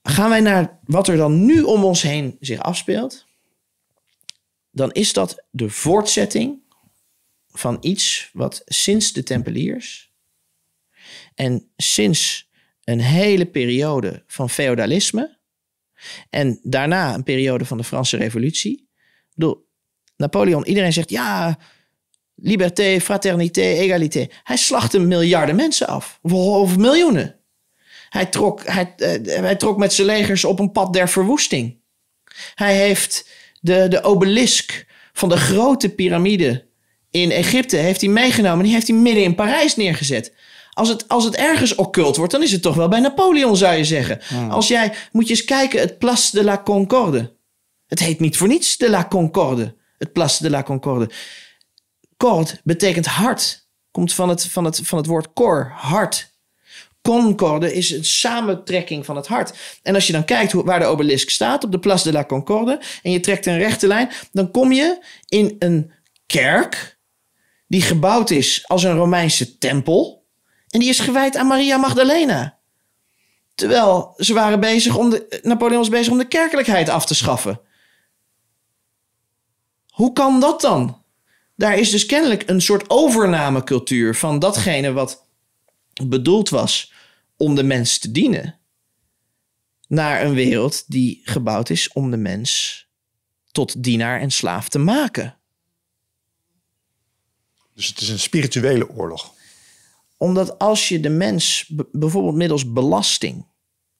Gaan wij naar wat er dan nu om ons heen zich afspeelt, dan is dat de voortzetting van iets wat sinds de Tempeliers en sinds een hele periode van feodalisme en daarna een periode van de Franse Revolutie. Ik Napoleon, iedereen zegt ja, liberté, fraternité, égalité. Hij slachtte miljarden mensen af, of, miljoenen. Hij trok, hij, eh, hij trok met zijn legers op een pad der verwoesting. Hij heeft de, de obelisk van de grote piramide in Egypte heeft hij meegenomen. Die heeft hij midden in Parijs neergezet. Als het, als het ergens occult wordt, dan is het toch wel bij Napoleon, zou je zeggen. Als jij, moet je eens kijken, het Place de la Concorde. Het heet niet voor niets de la Concorde. Het Place de la Concorde. Cord betekent hart. Komt van het, van het, van het woord cor, hart. Concorde is een samentrekking van het hart. En als je dan kijkt waar de obelisk staat, op de Place de la Concorde, en je trekt een rechte lijn, dan kom je in een kerk die gebouwd is als een Romeinse tempel. En die is gewijd aan Maria Magdalena. Terwijl ze waren bezig om de, Napoleon was bezig om de kerkelijkheid af te schaffen. Hoe kan dat dan? Daar is dus kennelijk een soort overnamecultuur van datgene wat bedoeld was om de mens te dienen. Naar een wereld die gebouwd is om de mens tot dienaar en slaaf te maken. Dus het is een spirituele oorlog. Omdat als je de mens bijvoorbeeld middels belasting,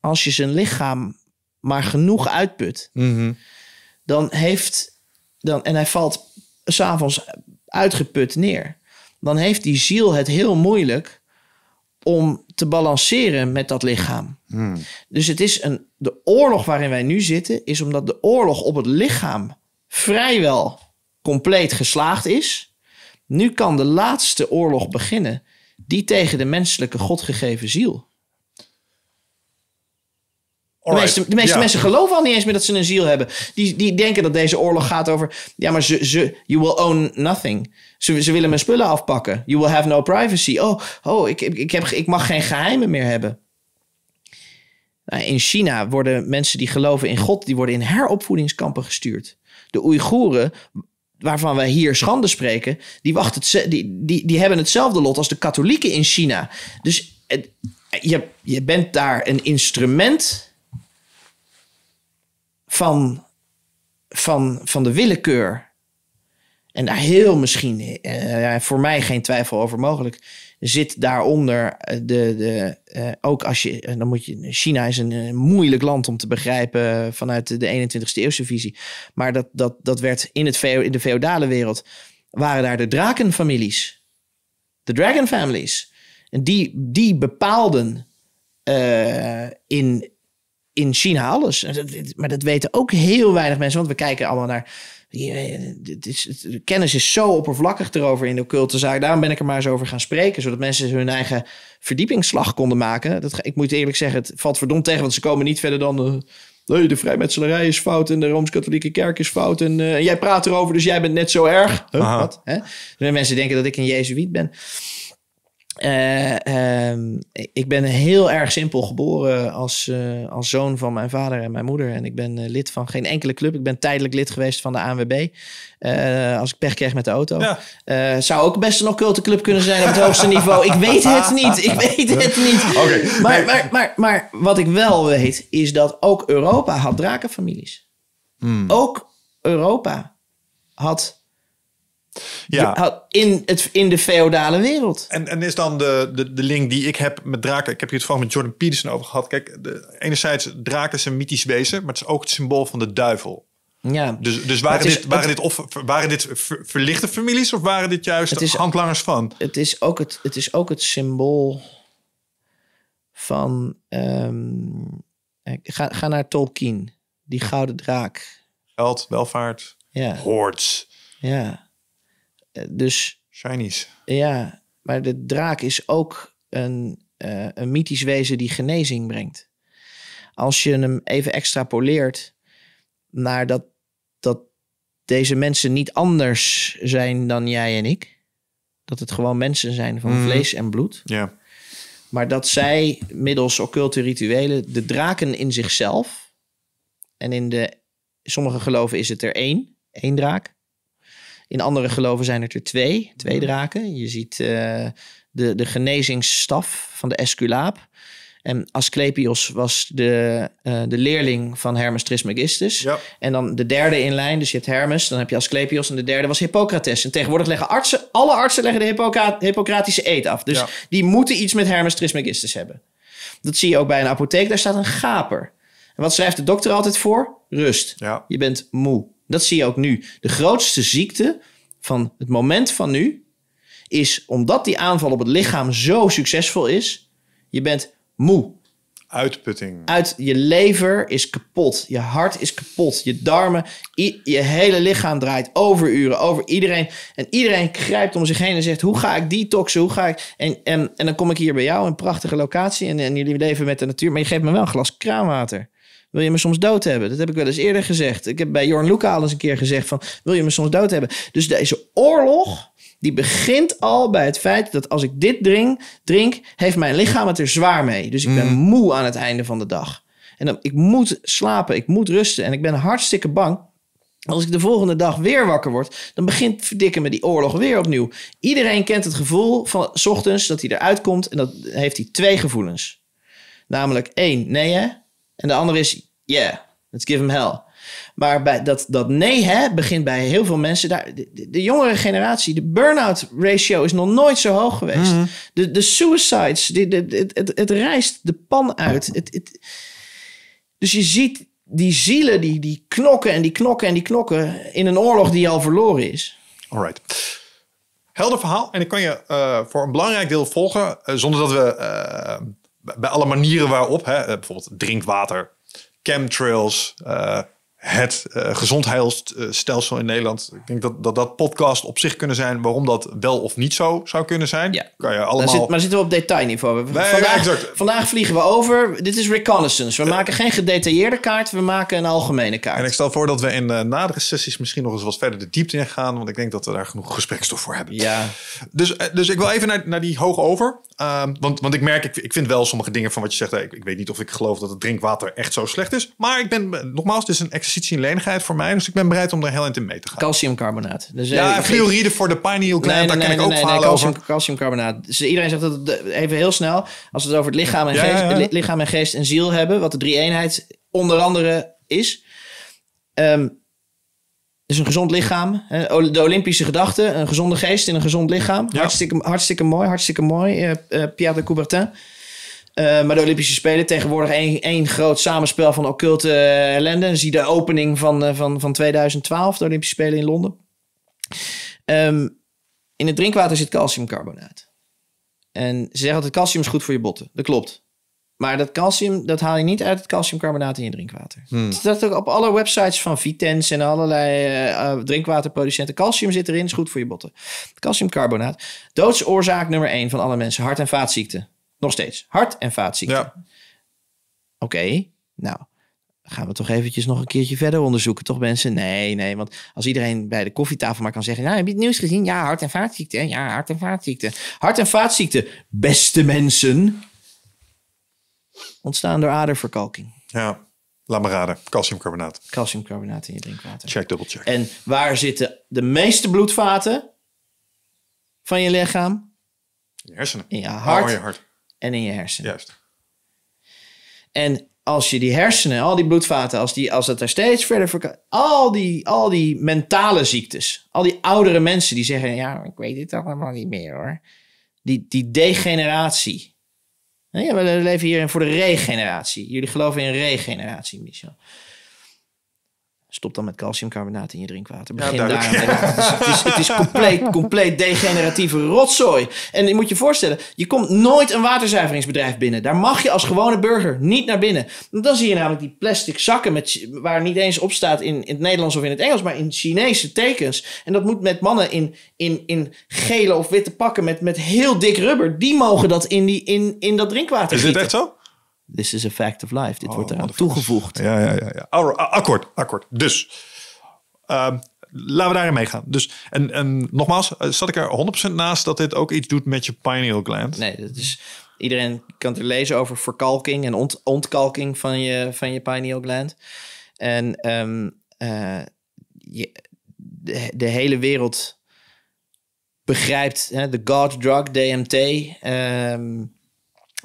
als je zijn lichaam maar genoeg uitput, mhm. dan heeft dan, en hij valt s'avonds uitgeput neer, dan heeft die ziel het heel moeilijk om te balanceren met dat lichaam. Hmm. Dus het is een, de oorlog waarin wij nu zitten, is omdat de oorlog op het lichaam vrijwel compleet geslaagd is. Nu kan de laatste oorlog beginnen, die tegen de menselijke God gegeven ziel. De meeste, de meeste mensen geloven al niet eens meer dat ze een ziel hebben. Die, die denken dat deze oorlog gaat over. Ja, maar ze, ze, you will own nothing. Ze, ze willen mijn spullen afpakken. You will have no privacy. Oh, oh ik, ik, heb, ik mag geen geheimen meer hebben. Nou, in China worden mensen die geloven in God, die worden in heropvoedingskampen gestuurd. De Oeigoeren waarvan wij hier schande spreken, die, wachten die, die, die hebben hetzelfde lot als de katholieken in China. Dus je, je bent daar een instrument van, van, van de willekeur. En daar heel misschien, eh, voor mij geen twijfel over mogelijk, zit daaronder eh, de, de, eh, ook als je, eh, dan moet je, China is een, moeilijk land om te begrijpen vanuit de 21ste eeuwse visie. Maar dat, dat, dat werd in, het, in de feodale wereld, waren daar de drakenfamilies. De dragon families. En die, die bepaalden in, in China alles. Maar dat weten ook heel weinig mensen, want we kijken allemaal naar eh, het kennis is zo oppervlakkig erover in de occulte zaak. Daarom ben ik er maar eens over gaan spreken. Zodat mensen hun eigen verdiepingsslag konden maken. Dat, ik moet eerlijk zeggen, het valt verdomd tegen. Want ze komen niet verder dan... De, eh, de vrijmetselarij is fout en de Rooms-Katholieke Kerk is fout. En, eh, jij praat erover, dus jij bent net zo erg. wat? Hè? Dus mensen denken dat ik een Jezuïet ben. Eh, ehm, ik ben heel erg simpel geboren als, eh, als zoon van mijn vader en mijn moeder. En ik ben eh, lid van geen enkele club. Ik ben tijdelijk lid geweest van de ANWB. als ik pech kreeg met de auto. zou ook best een club kunnen zijn op het hoogste niveau. Ik weet het niet. Ik weet het niet. Maar, maar, maar, maar wat ik wel weet is dat ook Europa had drakenfamilies. Hmm. Ook Europa had ja. In, het, in de feodale wereld. En, en is dan de, de, de link die ik heb met draken. Ik heb hier het van met Jordan Peterson over gehad. Kijk, de, enerzijds, draken is een mythisch wezen. Maar het is ook het symbool van de duivel. Ja. Dus, dus waren, dit, waren, dit of, waren dit verlichte families of waren dit juist is, handlangers van? Het is ook het, het, is ook het symbool van. Ehm, eh, ga, ga naar Tolkien, die gouden draak. Geld, welvaart, ja. hoorts. Ja. Eh, dus. Chinese. Ja, maar de draak is ook een, uh, een mythisch wezen die genezing brengt. Als je hem even extrapoleert naar dat, dat deze mensen niet anders zijn dan jij en ik. Dat het gewoon mensen zijn van mhm. vlees en bloed. Ja. Maar dat zij middels occulte rituelen de draken in zichzelf. En in de sommige geloven is het er één, één draak. In andere geloven zijn er twee, twee hmm. draken. Je ziet eh, de, de genezingsstaf van de Esculaap. En Asclepios was de, eh, de leerling van Hermes Trismegistus. En dan de derde in lijn, dus je hebt Hermes, dan heb je Asclepios en de derde was Hippocrates. En tegenwoordig leggen artsen, alle artsen leggen de Hippocratische eet af. Dus die moeten iets met Hermes Trismegistus hebben. Dat zie je ook bij een apotheek, daar staat een gaper. En wat schrijft de dokter altijd voor? Rust. Je bent moe. Dat zie je ook nu. De grootste ziekte van het moment van nu is omdat die aanval op het lichaam zo succesvol is, je bent moe. Uitputting. Uit je lever is kapot, je hart is kapot, je darmen, je hele lichaam draait overuren, over iedereen. En iedereen grijpt om zich heen en zegt: Hoe ga ik detoxen? Hoe ga ik. En, en, en dan kom ik hier bij jou, een prachtige locatie, en, en jullie leven met de natuur, maar je geeft me wel een glas kraanwater. Wil je me soms dood hebben? Dat heb ik wel eens eerder gezegd. Ik heb bij Jorn Luca al eens een keer gezegd van... Wil je me soms dood hebben? Dus deze oorlog, die begint al bij het feit dat als ik dit drink, drink heeft mijn lichaam het er zwaar mee. Dus ik ben mm. moe aan het einde van de dag. En dan, ik moet slapen, ik moet rusten en ik ben hartstikke bang. Als ik de volgende dag weer wakker word, dan begint verdikken me die oorlog weer opnieuw. Iedereen kent het gevoel van s ochtends dat hij eruit komt en dat heeft hij twee gevoelens. Namelijk één, nee hè, en de andere is, yeah, let's give him hell. Maar bij dat, dat nee hè, begint bij heel veel mensen. Daar, de, jongere generatie, de burn-out ratio is nog nooit zo hoog geweest. Mhm. de, de suicides, de, het, het, het rijst de pan uit. Het, het, dus je ziet die zielen die, die knokken en die knokken en die knokken in een oorlog die al verloren is. right. Helder verhaal. En ik kan je eh, voor een belangrijk deel volgen, eh, zonder dat we. Eh, bij alle manieren waarop, hè, eh, bijvoorbeeld drinkwater, chemtrails, eh, het eh, gezondheidsstelsel in Nederland. Ik denk dat, dat dat podcast op zich kunnen zijn waarom dat wel of niet zo zou kunnen zijn. Ja. Kan je allemaal... maar zitten we op detailniveau. Nee, vandaag, ja, vandaag, vliegen we over. Dit is reconnaissance. We maken geen gedetailleerde kaart, we maken een algemene kaart. En ik stel voor dat we in uh, nadere sessies misschien nog eens wat verder de diepte in gaan. Want ik denk dat we daar genoeg gesprekstof voor hebben. Ja. Dus, eh, dus ik wil even naar, naar die hoog over. Ehm, want, want ik merk, ik, ik vind wel sommige dingen van wat je zegt. ik, ik, weet niet of ik geloof dat het drinkwater echt zo slecht is. Maar ik ben, nogmaals, dit is een positie in lenigheid voor mij. Dus ik ben bereid om daar heel in mee te gaan. Calciumcarbonaat. Dus, ja, eh, fluoride voor de pineal gland, nee, daar kan ik ook verhalen calcium, over. Calciumcarbonaat. Dus iedereen zegt dat het, even heel snel. Als we het over het lichaam en, geest, lichaam en geest en ziel hebben. Wat de drie eenheid onder andere is. Um, dus een gezond lichaam. De Olympische gedachte. Een gezonde geest in een gezond lichaam. Hartstikke, mooi. Hartstikke mooi. Uh, eh, uh, eh, Pierre de Coubertin. Eh, maar de Olympische Spelen tegenwoordig één, één groot samenspel van occulte uh, ellende. zie de opening van, eh, van, van 2012, de Olympische Spelen in Londen. Ehm, in het drinkwater zit calciumcarbonaat. En ze zeggen dat calcium is goed voor je botten. Dat klopt. Maar dat calcium, dat haal je niet uit het calciumcarbonaat in je drinkwater. Hmm. Dat ook op alle websites van Vitens en allerlei drinkwaterproducenten. Calcium zit erin, is goed voor je botten. Calciumcarbonaat. Doodsoorzaak nummer één van alle mensen. Hart- en vaatziekten. Nog steeds. Hart- en vaatziekten. Ja. Oké, nou gaan we toch eventjes nog een keertje verder onderzoeken, toch mensen? Nee, nee, want als iedereen bij de koffietafel maar kan zeggen... nou, heb je het nieuws gezien? Ja, hart- en vaatziekten. Ja, hart- en vaatziekten. Hart- en vaatziekten, beste mensen, ontstaan door aderverkalking. Ja, laat me raden. Calciumcarbonaat. Calciumcarbonaat in je drinkwater. Check, check. En waar zitten de meeste bloedvaten van je lichaam? In je hersenen. In in je hart. Oh, en in je hersenen. Juist. En als je die hersenen, al die bloedvaten, als, die, als dat er steeds verder voor, Al die, al die mentale ziektes. Al die oudere mensen die zeggen: Ja, ik weet dit allemaal niet meer hoor. Die, die degeneratie. Ja, we leven hier voor de regeneratie. Jullie geloven in regeneratie, Michel. Stop dan met calciumcarbonaat in je drinkwater. Begin daar. Het, is, het, is, compleet, compleet degeneratieve rotzooi. En je moet je voorstellen, je komt nooit een waterzuiveringsbedrijf binnen. Daar mag je als gewone burger niet naar binnen. dan zie je namelijk die plastic zakken met, waar niet eens op staat in, in het Nederlands of in het Engels, maar in Chinese tekens. En dat moet met mannen in, in, in gele of witte pakken met, met heel dik rubber. Die mogen dat in, die, in, in dat drinkwater Is dit echt zo? This is a fact of life. Dit oh, wordt eraan toegevoegd. Ja, ja, ja. ja. Akkoord, akkoord. Dus ehm, laten we daarin meegaan. Dus, en, en nogmaals, eh, zat ik er 100% naast dat dit ook iets doet met je pineal gland? Nee, dat is, iedereen kan er lezen over verkalking en ont, ontkalking van je, van je pineal gland. En ehm, eh, je, de, hele wereld begrijpt hè, de God Drug, DMT. Ehm,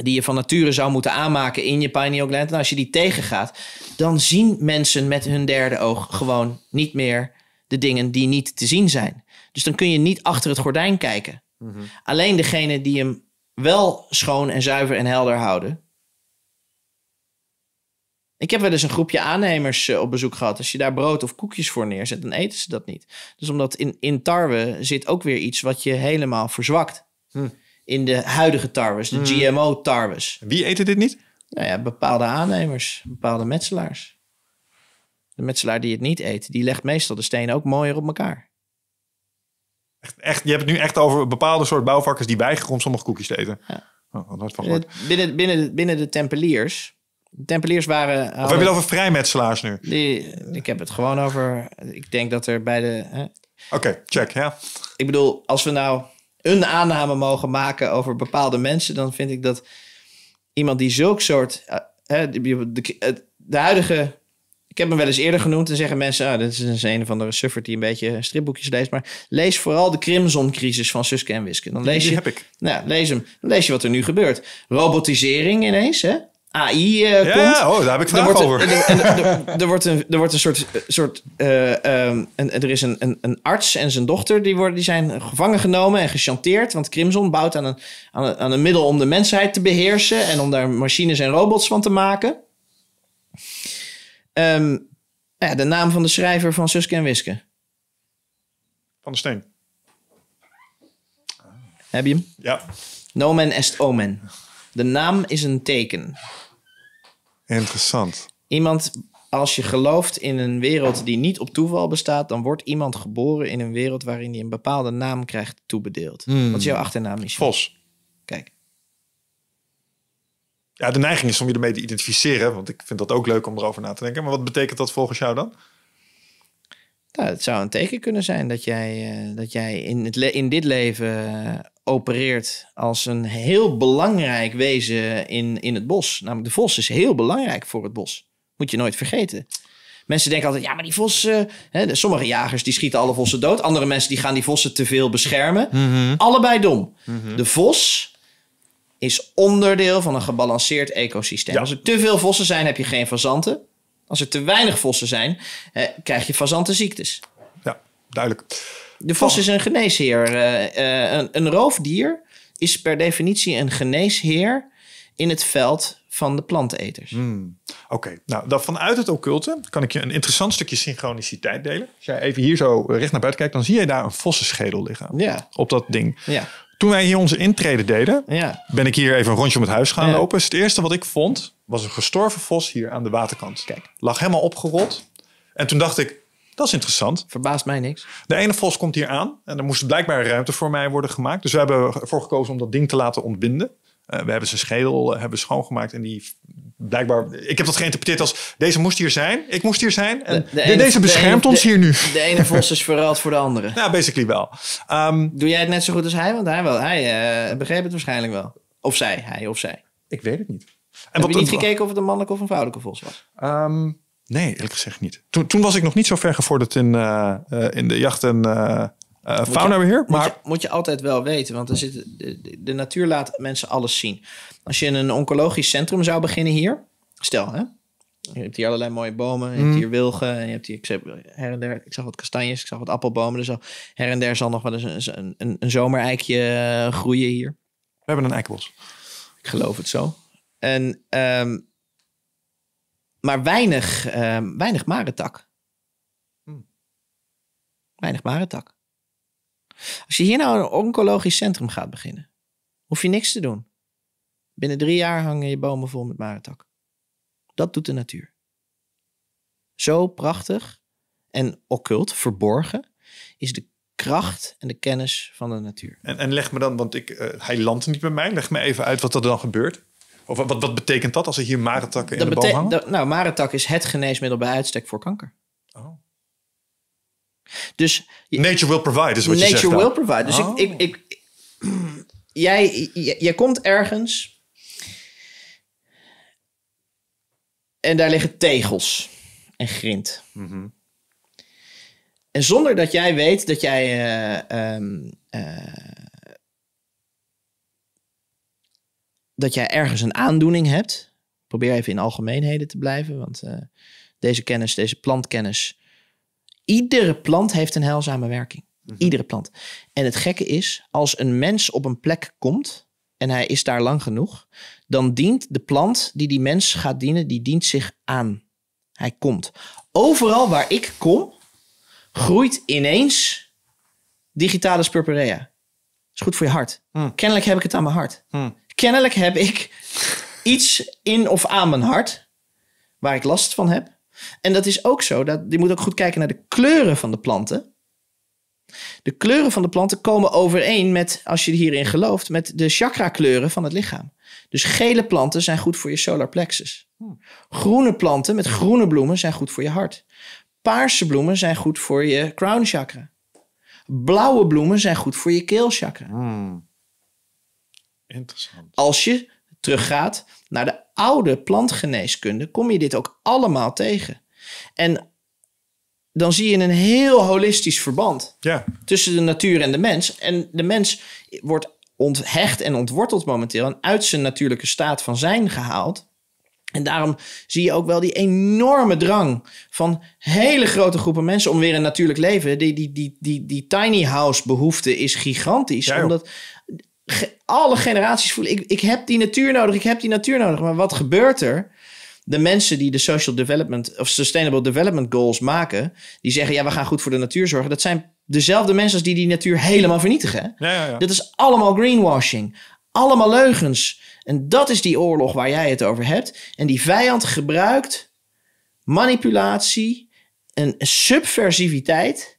die je van nature zou moeten aanmaken in je pineal gland. En als je die tegengaat, dan zien mensen met hun derde oog gewoon niet meer de dingen die niet te zien zijn. Dus dan kun je niet achter het gordijn kijken. Mhm. Alleen degene die hem wel schoon en zuiver en helder houden. Ik heb wel eens een groepje aannemers eh, op bezoek gehad. Als je daar brood of koekjes voor neerzet, dan eten ze dat niet. Dus omdat in, in tarwe zit ook weer iets wat je helemaal verzwakt. Hm in de huidige tarwes, de hmm. GMO-tarwes. Wie eten dit niet? Nou ja, bepaalde aannemers, bepaalde metselaars. De metselaar die het niet eet, die legt meestal de stenen ook mooier op elkaar. Echt, echt, je hebt het nu echt over bepaalde soort bouwvakkers die weigeren sommige koekjes te eten. Ja. Oh, wat van eh, binnen, binnen, binnen de tempeliers... Tempeliers waren. We hebben heb je het over vrijmetselaars nu? ik heb het gewoon over. Ik denk dat er bij de. Oké, check, ja. Ik bedoel, als we nou een aanname mogen maken over bepaalde mensen, dan vind ik dat iemand die zulk soort. Eh, de, de, huidige. Ik heb hem wel eens eerder genoemd en zeggen mensen: ah, dit is een of andere suffert die een beetje stripboekjes leest. Maar lees vooral de Crimson-crisis van Suske en Wiske. Dan lees je, heb ik. Nou, lees hem. Dan lees je wat er nu gebeurt. Robotisering ineens, hè? AI eh, ja, komt. Ja, oh, daar heb ik vragen over. Er, wordt een, er wordt een soort... soort eh, ehm, en, er is een, een, een, arts en zijn dochter, die, worden, die zijn gevangen genomen en gechanteerd. Want Crimson bouwt aan een, aan, een, middel om de mensheid te beheersen... en om daar machines en robots van te maken. Ehm, ja, de naam van de schrijver van Suske en Wiske. Van de Steen. Heb je hem? Ja. No man est omen. De naam is een teken. Interessant. Iemand, als je gelooft in een wereld die niet op toeval bestaat, dan wordt iemand geboren in een wereld waarin hij een bepaalde naam krijgt toebedeeld. Hmm. Wat is jouw achternaam, Michel? Vos. Kijk. Ja, de neiging is om je ermee te identificeren, want ik vind dat ook leuk om erover na te denken. Maar wat betekent dat volgens jou dan? Nou, het zou een teken kunnen zijn dat jij, eh, dat jij in, het in dit leven eh, opereert als een heel belangrijk wezen in, in het bos. Namelijk de vos is heel belangrijk voor het bos. Moet je nooit vergeten. Mensen denken altijd, ja, maar die vossen... Hè, sommige jagers die schieten alle vossen dood. Andere mensen die gaan die vossen te veel beschermen. Mhm. Allebei dom. Mhm. De vos is onderdeel van een gebalanceerd ecosysteem. Als er te veel vossen zijn, heb je geen fazanten. Als er te weinig vossen zijn, eh, krijg je fazantenziektes. Ja, duidelijk. De vos oh. is een geneesheer. Eh, eh, een, een, roofdier is per definitie een geneesheer in het veld van de planteters. Hmm. Oké, nou vanuit het occulte kan ik je een interessant stukje synchroniciteit delen. Als jij even hier zo recht naar buiten kijkt, dan zie je daar een vossenschedel liggen. Ja. Op dat ding. Ja. Toen wij hier onze intrede deden, ben ik hier even een rondje om het huis gaan lopen. Dus het eerste wat ik vond, was een gestorven vos hier aan de waterkant. Kijk. Lag helemaal opgerold. En toen dacht ik, dat is interessant. Verbaast mij niks. De ene vos komt hier aan en er moest blijkbaar ruimte voor mij worden gemaakt. Dus we hebben ervoor gekozen om dat ding te laten ontbinden. Eh, we hebben zijn schedel uh, hebben schoongemaakt en die blijkbaar. Ik heb dat geïnterpreteerd als deze moest hier zijn, ik moest hier zijn. En deze beschermt ons hier nu. De ene vos is verrad voor de andere. Ja, basically wel. Ehm, Doe jij het net zo goed als hij? Want hij wel. Hij uh, begreep het waarschijnlijk wel. Of zij, hij of zij. Ik weet het niet. En Heb je niet gekeken of het een mannelijke of een vrouwelijke vos was? Ehm, Nee, eerlijk gezegd niet. Toen, toen was ik nog niet zo ver gevorderd in, eh, eh, in de jacht en uh, eh, faunabeheer. Maar... Moet je, moet, je, altijd wel weten, want er zit, de, natuur laat mensen alles zien. Als je in een oncologisch centrum zou beginnen hier, stel hè, je hebt hier allerlei mooie bomen, je hebt mhm. hier wilgen, en je hebt hier, ik zag, her en der, ik zag wat kastanjes, ik zag wat appelbomen. Dus al, her en der zal nog wel eens een, een, een zomereikje groeien hier. We hebben een eikenbos. Ik geloof het zo. En um, maar weinig, uh, weinig marentak. Hmm. Weinig marentak. Als je hier nou een oncologisch centrum gaat beginnen, hoef je niks te doen. Binnen drie jaar hangen je bomen vol met marentak. Dat doet de natuur. Zo prachtig en occult, verborgen, is de kracht en de kennis van de natuur. En, en leg me dan, want ik, eh, hij landt niet bij mij, leg me even uit wat er dan gebeurt. Of wat, wat betekent dat als er hier marentakken in de boom hangen? Dat, nou, marentak is het geneesmiddel bij uitstek voor kanker. Oh. Dus, nature will provide is wat je zegt. Nature will provide. Dus ik, ik, oh. jij, jij komt ergens... En daar liggen tegels en grind. Mhm. En zonder dat jij weet dat jij eh, ehm, eh, dat jij ergens een aandoening hebt. Probeer even in algemeenheden te blijven, want eh, deze kennis, deze plantkennis. Iedere plant heeft een heilzame werking. Mhm. Iedere plant. En het gekke is, als een mens op een plek komt en hij is daar lang genoeg, dan dient de plant die die mens gaat dienen, die dient zich aan. Hij komt. Overal waar ik kom, groeit ineens digitale Dat Is goed voor je hart. Hmm. Kennelijk heb ik het aan mijn hart. Hmm. Kennelijk heb ik iets in of aan mijn hart waar ik last van heb. En dat is ook zo. Dat, je moet ook goed kijken naar de kleuren van de planten. De kleuren van de planten komen overeen met, als je hierin gelooft, met de chakra-kleuren van het lichaam. Dus gele planten zijn goed voor je solar plexus. Hmm. Groene planten met groene bloemen zijn goed voor je hart. Paarse bloemen zijn goed voor je crown chakra. Blauwe bloemen zijn goed voor je keelchakra. Hmm. Interessant. Als je teruggaat naar de oude plantgeneeskunde, kom je dit ook allemaal tegen. En dan zie je een heel holistisch verband ja. tussen de natuur en de mens. En de mens wordt onthecht en ontworteld momenteel en uit zijn natuurlijke staat van zijn gehaald. En daarom zie je ook wel die enorme drang van hele grote groepen mensen om weer een natuurlijk leven. Die, die, die, die, die tiny house behoefte is gigantisch. Ja, omdat alle generaties voelen, ik, ik heb die natuur nodig, ik heb die natuur nodig. Maar wat gebeurt er? De mensen die de social development of sustainable development goals maken, die zeggen ja, we gaan goed voor de natuur zorgen. Dat zijn dezelfde mensen als die die natuur helemaal vernietigen. Ja, ja, ja. Dat is allemaal greenwashing. Allemaal leugens. En dat is die oorlog waar jij het over hebt. En die vijand gebruikt manipulatie en subversiviteit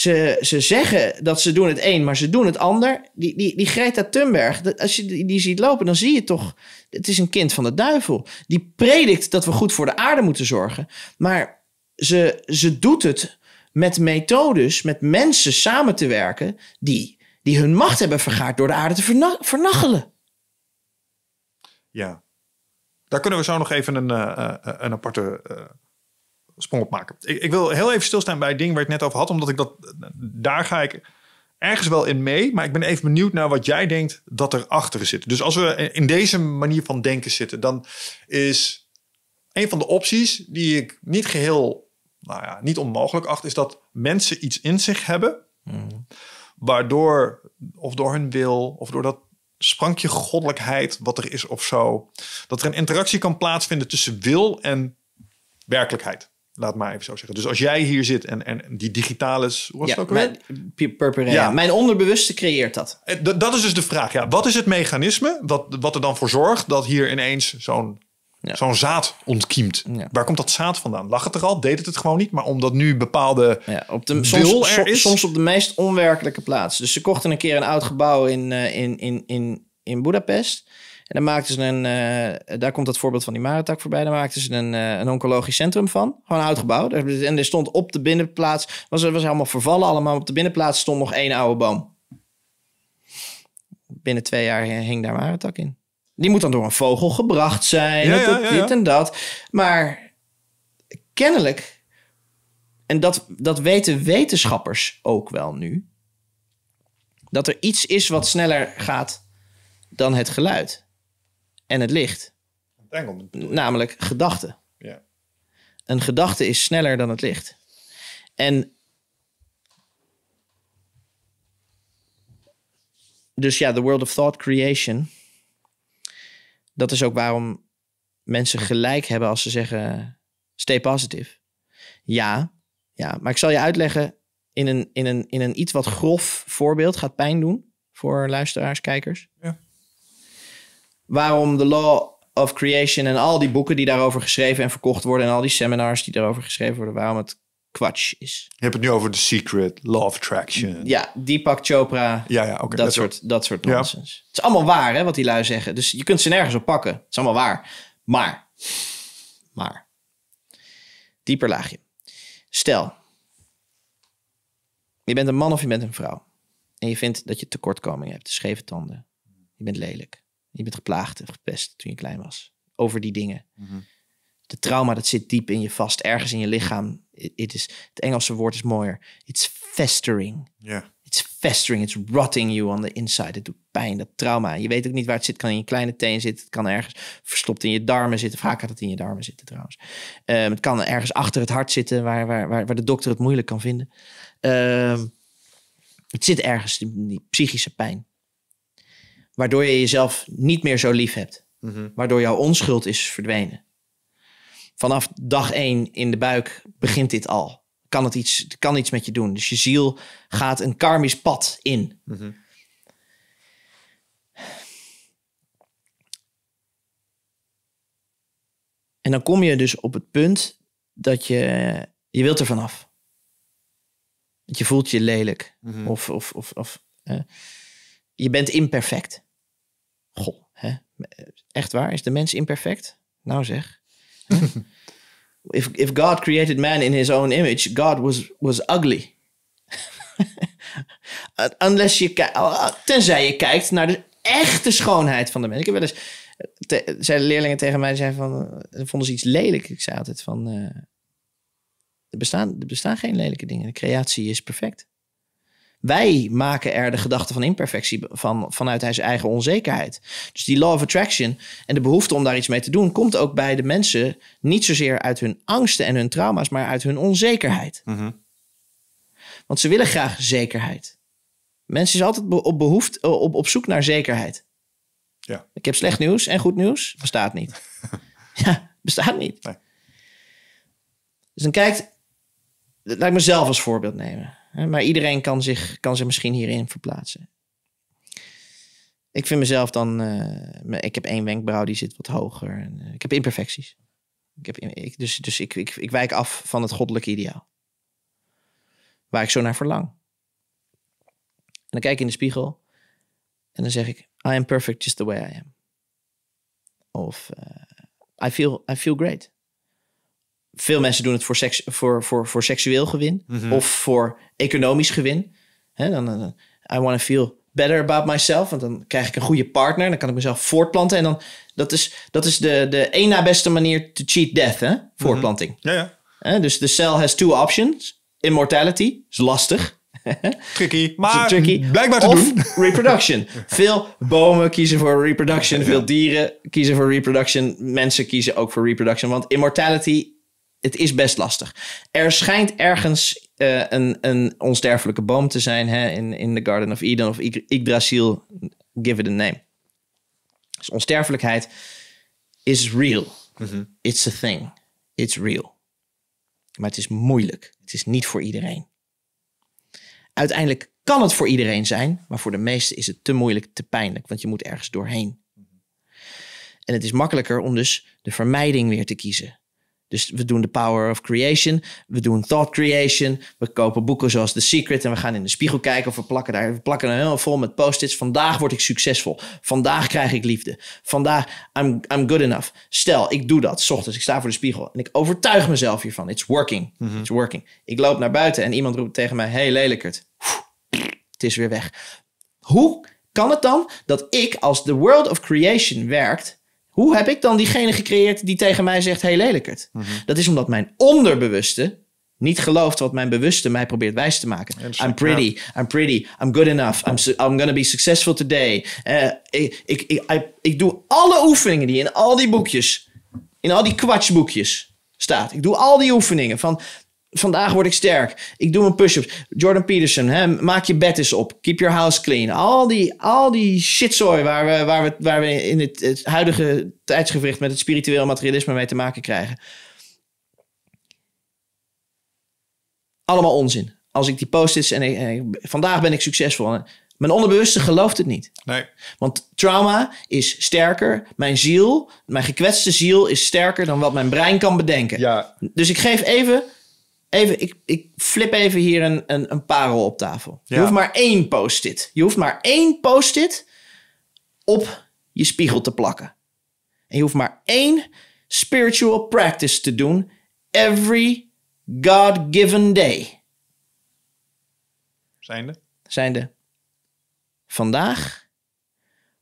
ze, ze zeggen dat ze doen het een, maar ze doen het ander. Die, die, die Greta Thunberg, als je die, die ziet lopen, dan zie je toch... Het is een kind van de duivel. Die predikt dat we goed voor de aarde moeten zorgen. Maar ze, ze doet het met methodes, met mensen samen te werken... die, die hun macht hebben vergaard door de aarde te verna vernachelen. Ja, daar kunnen we zo nog even een, eh, eh, een aparte... Eh, sprong op maken. Ik, ik, wil heel even stilstaan bij het ding waar ik net over had, omdat ik dat, daar ga ik ergens wel in mee. Maar ik ben even benieuwd naar wat jij denkt dat erachter zit. Dus als we in deze manier van denken zitten, dan is een van de opties die ik niet geheel, nou ja, niet onmogelijk acht, is dat mensen iets in zich hebben. Waardoor, of door hun wil, of door dat sprankje goddelijkheid wat er is of zo. Dat er een interactie kan plaatsvinden tussen wil en werkelijkheid. Laat maar even zo zeggen. Dus als jij hier zit en, en die digitale... Hoe ja, ook mijn, ja. mijn onderbewuste creëert dat. Eh, dat. is dus de vraag. Ja. Wat is het mechanisme wat, wat er dan voor zorgt dat hier ineens zo'n zo'n zaad ontkiemt? Waar komt dat zaad vandaan? Lag het er al? Deed het het gewoon niet? Maar omdat nu bepaalde ja, op de, soms, er is? Soms op de meest onwerkelijke plaats. Dus ze kochten een keer een oud gebouw in, eh, in, in, in, in Budapest. En dan maakten ze een, eh, daar komt dat voorbeeld van die Marentak voorbij, daar maakten ze een, eh, een oncologisch centrum van. Gewoon oud gebouw. En er stond op de binnenplaats, was, was helemaal vervallen allemaal, op de binnenplaats stond nog één oude boom. Binnen twee jaar hing daar Marentak in. Die moet dan door een vogel gebracht zijn, ja, dit en dat. Maar kennelijk, en dat, dat weten wetenschappers ook wel nu, dat er iets is wat sneller gaat dan het geluid en het licht. Namelijk gedachten. Ja. Een gedachte is sneller dan het licht. En dus ja, de World of Thought Creation. Dat is ook waarom mensen gelijk hebben als ze zeggen: stay positive. Ja, ja, maar ik zal je uitleggen in een, in een, in een iets wat grof voorbeeld. Gaat pijn doen voor luisteraars, kijkers waarom de Law of Creation en al die boeken die daarover geschreven en verkocht worden en al die seminars die daarover geschreven worden, waarom het kwatsch is. Je hebt het nu over The Secret, Law of Attraction. Ja, Deepak Chopra, ja, ja, dat, soort, dat soort nonsens. Het is allemaal waar hè, wat die lui zeggen. Dus je kunt ze nergens op pakken. Het is allemaal waar. Maar, maar, dieper laagje. Stel, je bent een man of je bent een vrouw. En je vindt dat je tekortkomingen hebt, scheve tanden. Je bent lelijk. Je bent geplaagd en gepest toen je klein was. Over die dingen. Mm De trauma, dat zit diep in je vast. Ergens in je lichaam. It is, het Engelse woord is mooier. It's festering. Ja. It's festering. It's rotting you on the inside. Het doet pijn, dat trauma. Je weet ook niet waar het zit. kan in je kleine teen zitten. Het kan ergens verstopt in je darmen zitten. Vaak gaat het in je darmen zitten trouwens. Ehm, het kan ergens achter het hart zitten. Waar, waar, waar, waar de dokter het moeilijk kan vinden. Ehm, het zit ergens, die psychische pijn. Waardoor je jezelf niet meer zo lief hebt. Mhm. Waardoor jouw onschuld is verdwenen. Vanaf dag één in de buik begint dit al. Kan het iets, kan iets met je doen. Dus je ziel gaat een karmisch pad in. Mhm. En dan kom je dus op het punt dat je, je wilt er vanaf. Je voelt je lelijk. Mhm. Of, of, of, of eh, je bent imperfect. Goh, hè? echt waar? Is de mens imperfect? Nou zeg. if, if God created man in his own image, God was, was ugly. Unless je oh, tenzij je kijkt naar de echte schoonheid van de mens. Ik heb wel eens, zeiden leerlingen tegen mij, zeiden van, vonden ze iets lelijk. Ik zei altijd van, eh, er, bestaan, er bestaan geen lelijke dingen. De creatie is perfect. Wij maken er de gedachte van imperfectie van, vanuit zijn eigen onzekerheid. Dus die law of attraction en de behoefte om daar iets mee te doen, komt ook bij de mensen niet zozeer uit hun angsten en hun trauma's, maar uit hun onzekerheid. Mhm. Want ze willen graag zekerheid. Mensen zijn altijd op, behoefte, eh, op, op zoek naar zekerheid. Ja. Ik heb slecht nieuws en goed nieuws. Bestaat niet. ja, bestaat niet. Nee. Dus dan kijkt, laat ik mezelf als voorbeeld nemen. Maar iedereen kan zich, kan zich misschien hierin verplaatsen. Ik vind mezelf dan. Eh, ik heb één wenkbrauw die zit wat hoger. En, eh, ik heb imperfecties. Ik heb, dus dus ik, ik, ik wijk af van het goddelijke ideaal. Waar ik zo naar verlang. En dan kijk ik in de spiegel. En dan zeg ik: I am perfect just the way I am. Of eh, I, feel, I feel great veel mensen doen het voor, seks, voor, voor, voor seksueel gewin mhm. of voor economisch gewin. dan, eh, I want to feel better about myself. Want dan krijg ik een goede partner. Dan kan ik mezelf voortplanten. En dan, dat is, dat is de, de één na beste manier to cheat death, hè? Mhm. Voortplanting. ja, ja. dus de cell has two options. Immortality is lastig. Tricky, maar te of doen. reproduction. veel bomen kiezen voor reproduction. Veel dieren kiezen voor reproduction. Mensen kiezen ook voor reproduction. Want immortality het is best lastig. Er schijnt ergens eh, een, een onsterfelijke boom te zijn hè, in, in The Garden of Eden of Yggdrasil, give it a name. Dus onsterfelijkheid is real. Mhm. It's a thing. It's real. Maar het is moeilijk. Het is niet voor iedereen. Uiteindelijk kan het voor iedereen zijn, maar voor de meesten is het te moeilijk, te pijnlijk, want je moet ergens doorheen. Mhm. En het is makkelijker om dus de vermijding weer te kiezen. Dus we doen de power of creation, we doen thought creation, we kopen boeken zoals The Secret en we gaan in de spiegel kijken of we plakken daar, we plakken er helemaal vol met post-its. Vandaag word ik succesvol, vandaag krijg ik liefde, vandaag I'm, I'm good enough. Stel, ik doe dat, s ochtends, ik sta voor de spiegel en ik overtuig mezelf hiervan. It's working, mhm. it's working. Ik loop naar buiten en iemand roept tegen mij, hey lelijkert, het is weer weg. Hoe kan het dan dat ik als the world of creation werkt hoe heb ik dan diegene gecreëerd die tegen mij zegt: hey, lelijkert? het. Mhm. Dat is omdat mijn onderbewuste niet gelooft wat mijn bewuste mij probeert wijs te maken. I'm pretty, I'm pretty, I'm good enough, I'm, su I'm gonna be successful today. Eh, ik, ik, ik, ik, doe alle oefeningen die in al die boekjes, in al die kwatsboekjes staat. Ik doe al die oefeningen van vandaag word ik sterk. Ik doe mijn push-ups. Jordan Peterson, hè, maak je bed eens op. Keep your house clean. Al die, al die shitzooi waar we, waar we, waar we in het, huidige tijdsgevricht met het spiritueel materialisme mee te maken krijgen. Allemaal onzin. Als ik die post-its en, vandaag ben ik succesvol. Mijn onderbewuste gelooft het niet. Nee. Want trauma is sterker. Mijn ziel, mijn gekwetste ziel is sterker dan wat mijn brein kan bedenken. Ja. Dus ik geef even Even, ik, ik flip even hier een, een, een parel op tafel. Je hoeft maar één post-it. Je hoeft maar één post-it op je spiegel te plakken. En je hoeft maar één spiritual practice te doen every God-given day. Zijnde? Zijnde. Vandaag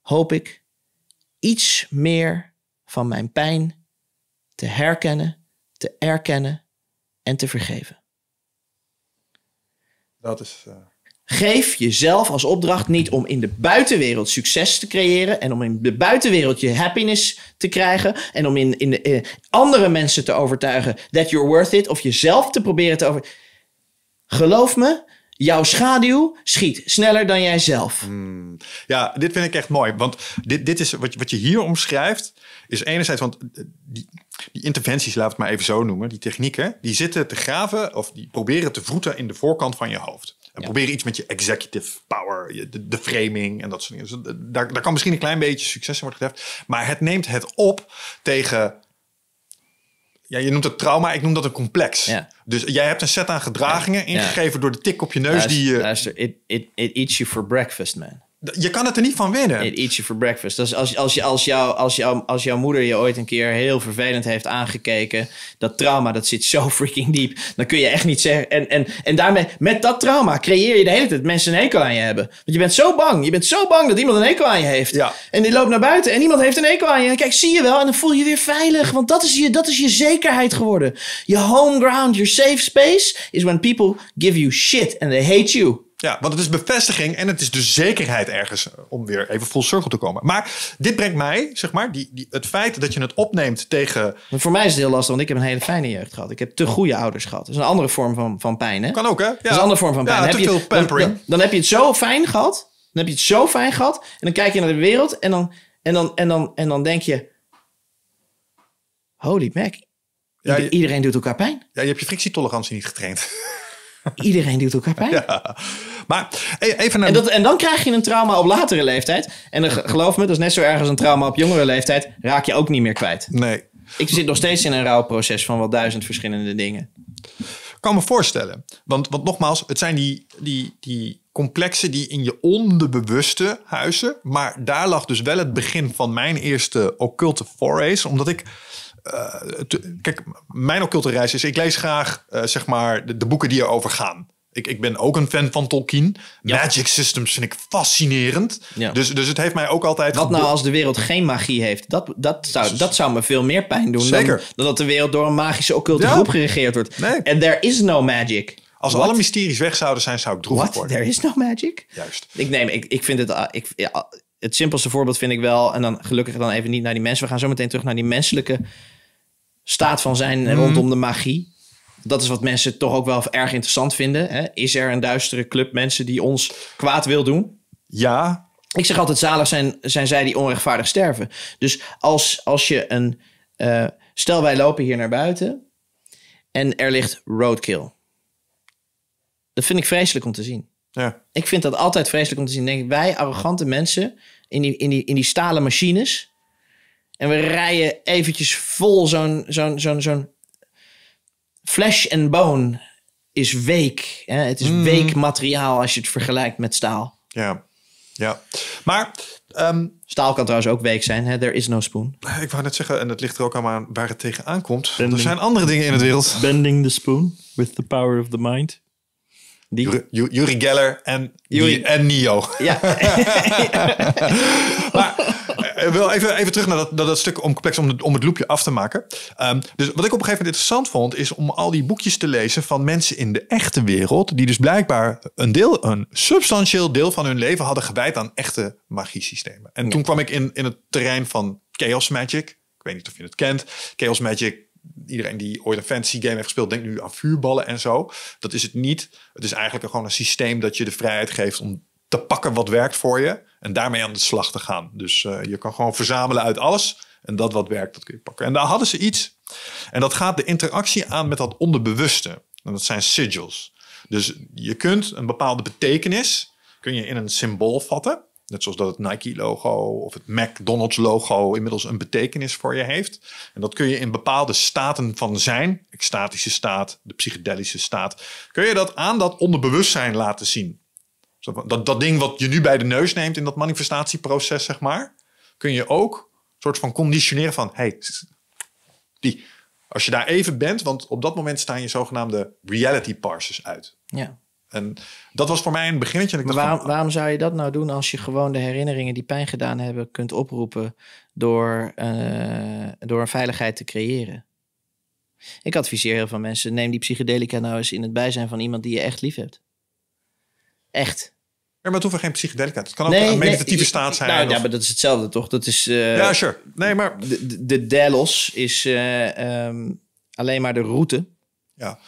hoop ik iets meer van mijn pijn te herkennen, te erkennen en te vergeven. Dat is. Eh, Geef jezelf als opdracht niet om in de buitenwereld succes te creëren en om in de buitenwereld je happiness te krijgen en om in, in de, eh, andere mensen te overtuigen that you're worth it of jezelf te proberen te over. Geloof me, jouw schaduw schiet sneller dan jijzelf. Hmm. Ja, dit vind ik echt mooi, want dit, dit is wat, wat je hier omschrijft is enerzijds, want eh, die interventies, laat het maar even zo noemen, die technieken, die zitten te graven of die proberen te voeten in de voorkant van je hoofd. En proberen iets met je executive power, de, de framing en dat soort dingen. Dus daar, kan misschien een klein beetje succes in worden gedeft. Maar het neemt het op tegen ja, je noemt het trauma, ik noem dat een complex. Dus jij hebt een set aan gedragingen ingegeven door de tik op je neus die je... Luister, it, it, it eats you for breakfast, man. Je kan het er niet van winnen. Eat you for breakfast. als, als, je, als, jou, als, jou, als jouw moeder je ooit een keer heel vervelend heeft aangekeken, dat trauma dat zit zo freaking diep. Dan kun je echt niet zeggen. En, en, en daarmee, met dat trauma, creëer je de hele tijd mensen een hekel aan je hebben. Want je bent zo bang. Je bent zo bang dat iemand een hekel aan je heeft. En die loopt naar buiten en iemand heeft een hekel aan je. En kijk, zie je wel. En dan voel je je weer veilig. Want dat is je, dat is je zekerheid geworden. Je home ground, your safe space is when people give you shit and they hate you. Ja, want het is bevestiging en het is de dus zekerheid ergens om weer even full circle te komen. Maar dit brengt mij, zeg maar, die, die, het feit dat je het opneemt tegen. voor mij is het heel lastig, want ik heb een hele fijne jeugd gehad. Ik heb te goede ouders gehad. Dat is een andere vorm van, van pijn, hè? Kan ook, hè? Ja. Dat is een andere vorm van pijn. Ja, dan heb je, dan, heb je het zo fijn gehad. Dan heb je het zo fijn gehad. En dan kijk je naar de wereld en dan, en dan, en dan, en dan denk je: holy mac, ja, iedereen doet elkaar pijn. Ja, je hebt je frictietolerantie niet getraind. Iedereen doet elkaar pijn. Maar e-, even naar... en, dan krijg je een trauma op latere leeftijd. En dan, geloof me, dat is net zo erg als een trauma op jongere leeftijd. Raak je ook niet meer kwijt. Nee. Ik zit nog steeds in een rouwproces van wel duizend verschillende dingen. Ik kan me voorstellen. Want, want nogmaals, het zijn die, die, die complexen die in je onderbewuste huizen. Maar daar lag dus wel het begin van mijn eerste occulte forays. Omdat ik eh, kijk, mijn occulte reis is, ik lees graag eh, zeg maar de, boeken die erover gaan. Ik, ik, ben ook een fan van Tolkien. Magic systems vind ik fascinerend. Dus, dus het heeft mij ook altijd. Wat nou als de wereld geen magie heeft? Dat, dat, zou, dat zou me veel meer pijn doen. Zeker. Dan, dat de wereld door een magische occulte ja. groep geregeerd wordt. En there is no magic. Als alle mysteries weg zouden zijn, zou ik droevig worden. There is no magic? Juist. Ik neem, ik, ik vind het. Eh, ik, het simpelste voorbeeld vind ik wel. En dan gelukkig dan even niet naar die mensen. We gaan zo meteen terug naar die menselijke staat van zijn eh, mhm. rondom de magie. Dat is wat mensen toch ook wel erg interessant vinden. Hè? Is er een duistere club mensen die ons kwaad wil doen? Ja. Ik zeg altijd, zalig zijn, zijn zij die onrechtvaardig sterven. Dus als, als je een... Eh, stel, wij lopen hier naar buiten en er ligt roadkill. Dat vind ik vreselijk om te zien. Ja. Ik vind dat altijd vreselijk om te zien. Denk ik, wij arrogante mensen in die, in die, in die stalen machines en we rijden eventjes vol zo'n zo'n zo'n flesh en bone is week. Het is mm. week materiaal als je het vergelijkt met staal. Ja, ja. Maar... Ehm, staal kan trouwens ook week zijn. Hè? There is no spoon. Ik wou net zeggen, en het ligt er ook aan waar het tegenaan komt. Er zijn andere dingen in het wereld. Bending the spoon with the power of the mind. Jurie Geller en, Neo. Nio. Ja. Eh, wel even, even terug naar dat, dat, stuk om complex om het, om het loopje af te maken. Ehm, dus wat ik op een gegeven moment interessant vond, is om al die boekjes te lezen van mensen in de echte wereld. Die dus blijkbaar een deel, een substantieel deel van hun leven hadden gewijd aan echte magiesystemen. En toen kwam ik in, in het terrein van Chaos Magic. Ik weet niet of je het kent. Chaos Magic iedereen die ooit een fantasy game heeft gespeeld, denkt nu aan vuurballen en zo. Dat is het niet. Het is eigenlijk gewoon een systeem dat je de vrijheid geeft om te pakken wat werkt voor je. En daarmee aan de slag te gaan. Dus eh, je kan gewoon verzamelen uit alles. En dat wat werkt, dat kun je pakken. En daar hadden ze iets. En dat gaat de interactie aan met dat onderbewuste. En dat zijn sigils. Dus je kunt een bepaalde betekenis kun je in een symbool vatten. Net zoals dat het Nike-logo of het McDonald's-logo inmiddels een betekenis voor je heeft. En dat kun je in bepaalde staten van zijn, extatische staat, de psychedelische staat, kun je dat aan dat onderbewustzijn laten zien. Dat, dat ding wat je nu bij de neus neemt in dat manifestatieproces, zeg maar, kun je ook een soort van conditioneren van, hey, die, als je daar even bent, want op dat moment staan je zogenaamde reality parses uit. Ja. En dat was voor mij een beginnetje. En ik waarom, zou je dat nou doen als je gewoon de herinneringen die pijn gedaan hebben kunt oproepen door, eh, door een veiligheid te creëren? Ik adviseer heel veel mensen: neem die psychedelica nou eens in het bijzijn van iemand die je echt lief hebt. Echt maar het hoeft geen psychedelica. Het kan ook nee, een meditatieve staat zijn. Nou, of... Ja, maar dat is hetzelfde toch? Dat is, uh, ja, sure. Nee, maar... De, de Delos is uh, um, alleen maar de route. Ja.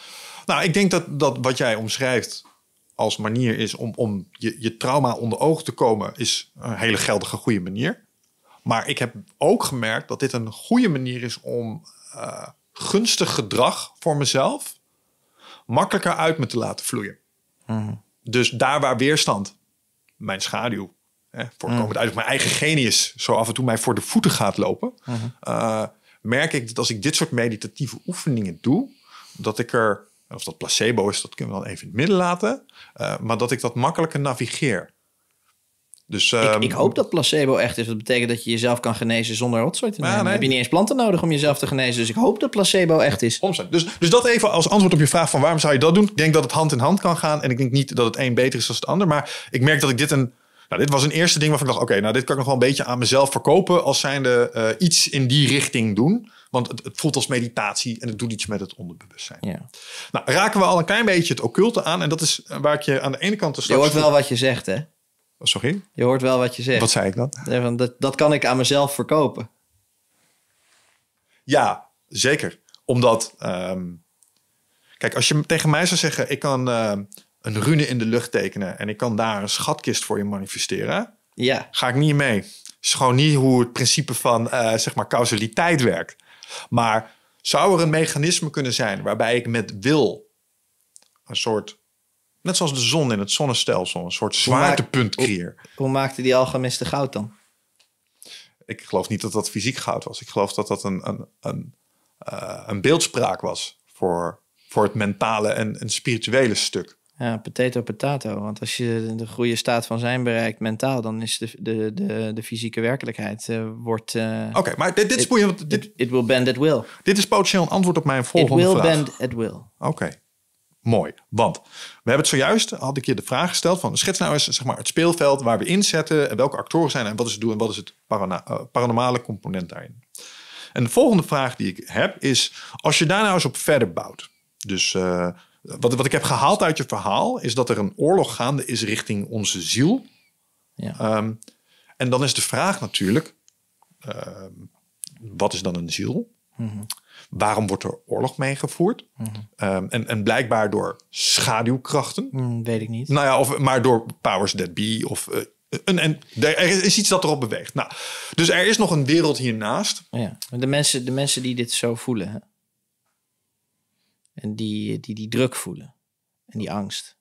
Nou, ik denk dat, dat wat jij omschrijft als manier is om, om je, je trauma onder ogen te komen, is een hele geldige, goede manier. Maar ik heb ook gemerkt dat dit een goede manier is om uh, gunstig gedrag voor mezelf makkelijker uit me te laten vloeien. Mm. Dus daar waar weerstand mijn schaduw, hè, voorkomend mm. uit mijn eigen genius, zo af en toe mij voor de voeten gaat lopen, mm-hmm. eh, merk ik dat als ik dit soort meditatieve oefeningen doe, dat ik er, of dat placebo is, dat kunnen we dan even in het midden laten, eh, maar dat ik dat makkelijker navigeer. Dus, ik, ehm, ik, hoop dat placebo echt is. Dat betekent dat je jezelf kan genezen zonder rotzooi te nemen. Heb je niet eens planten nodig om jezelf te genezen. Dus ik hoop dat placebo echt is. Dus, dus dat even als antwoord op je vraag van waarom zou je dat doen. Ik denk dat het hand in hand kan gaan. En ik denk niet dat het een beter is dan het ander. Maar ik merk dat ik dit een... Nou, dit was een eerste ding waarvan ik dacht... oké, nou dit kan ik nog wel een beetje aan mezelf verkopen... als zijnde eh, iets in die richting doen. Want het, het, voelt als meditatie en het doet iets met het onderbewustzijn. Ja. Nou, raken we al een klein beetje het occulte aan. En dat is eh, waar ik je aan de ene kant... Dus je hoort wel wat je zegt, hè? Oh, sorry? Je hoort wel wat je zegt. Wat zei ik dan? dat, dat kan ik aan mezelf verkopen. Ja, zeker. Omdat, ehm, kijk, als je tegen mij zou zeggen: ik kan eh, een rune in de lucht tekenen en ik kan daar een schatkist voor je manifesteren, ja. ga ik niet mee. Het is gewoon niet hoe het principe van eh, zeg maar causaliteit werkt. Maar zou er een mechanisme kunnen zijn waarbij ik met wil een soort Net zoals de zon in het zonnestelsel, een soort zwaartepunt creëert. Hoe, hoe maakten die alchemisten goud dan? Ik geloof niet dat dat fysiek goud was. Ik geloof dat dat een, een, een, eh, een beeldspraak was voor, voor het mentale en, en spirituele stuk. Ja, potato, potato. Want als je de goede staat van zijn bereikt mentaal, dan is de, de, de, de fysieke werkelijkheid eh, wordt. Eh, Oké, maar dit, dit is boeiend. Dit, it, will bend at will. Dit is potentieel een antwoord op mijn volgende vraag. It will bend at will. Oké mooi. Want we hebben het zojuist, had ik je de vraag gesteld van schets nou eens zeg maar, het speelveld waar we inzetten en welke actoren zijn en wat is het doel en wat is het eh, paranormale component daarin. En de volgende vraag die ik heb is, als je daar nou eens op verder bouwt. Dus eh, wat, wat ik heb gehaald uit je verhaal is dat er een oorlog gaande is richting onze ziel. Ja. Ehm, en dan is de vraag natuurlijk, ehm, wat is dan een ziel? Mm waarom wordt er oorlog mee gevoerd? Mhm. Ehm, en, en blijkbaar door schaduwkrachten. Mm, weet ik niet. Nou ja, of, maar door powers that be of... Eh, een, en er is iets dat erop beweegt. Nou, dus er is nog een wereld hiernaast. Ja, de mensen, de mensen die dit zo voelen. En die, die die druk voelen. En die angst.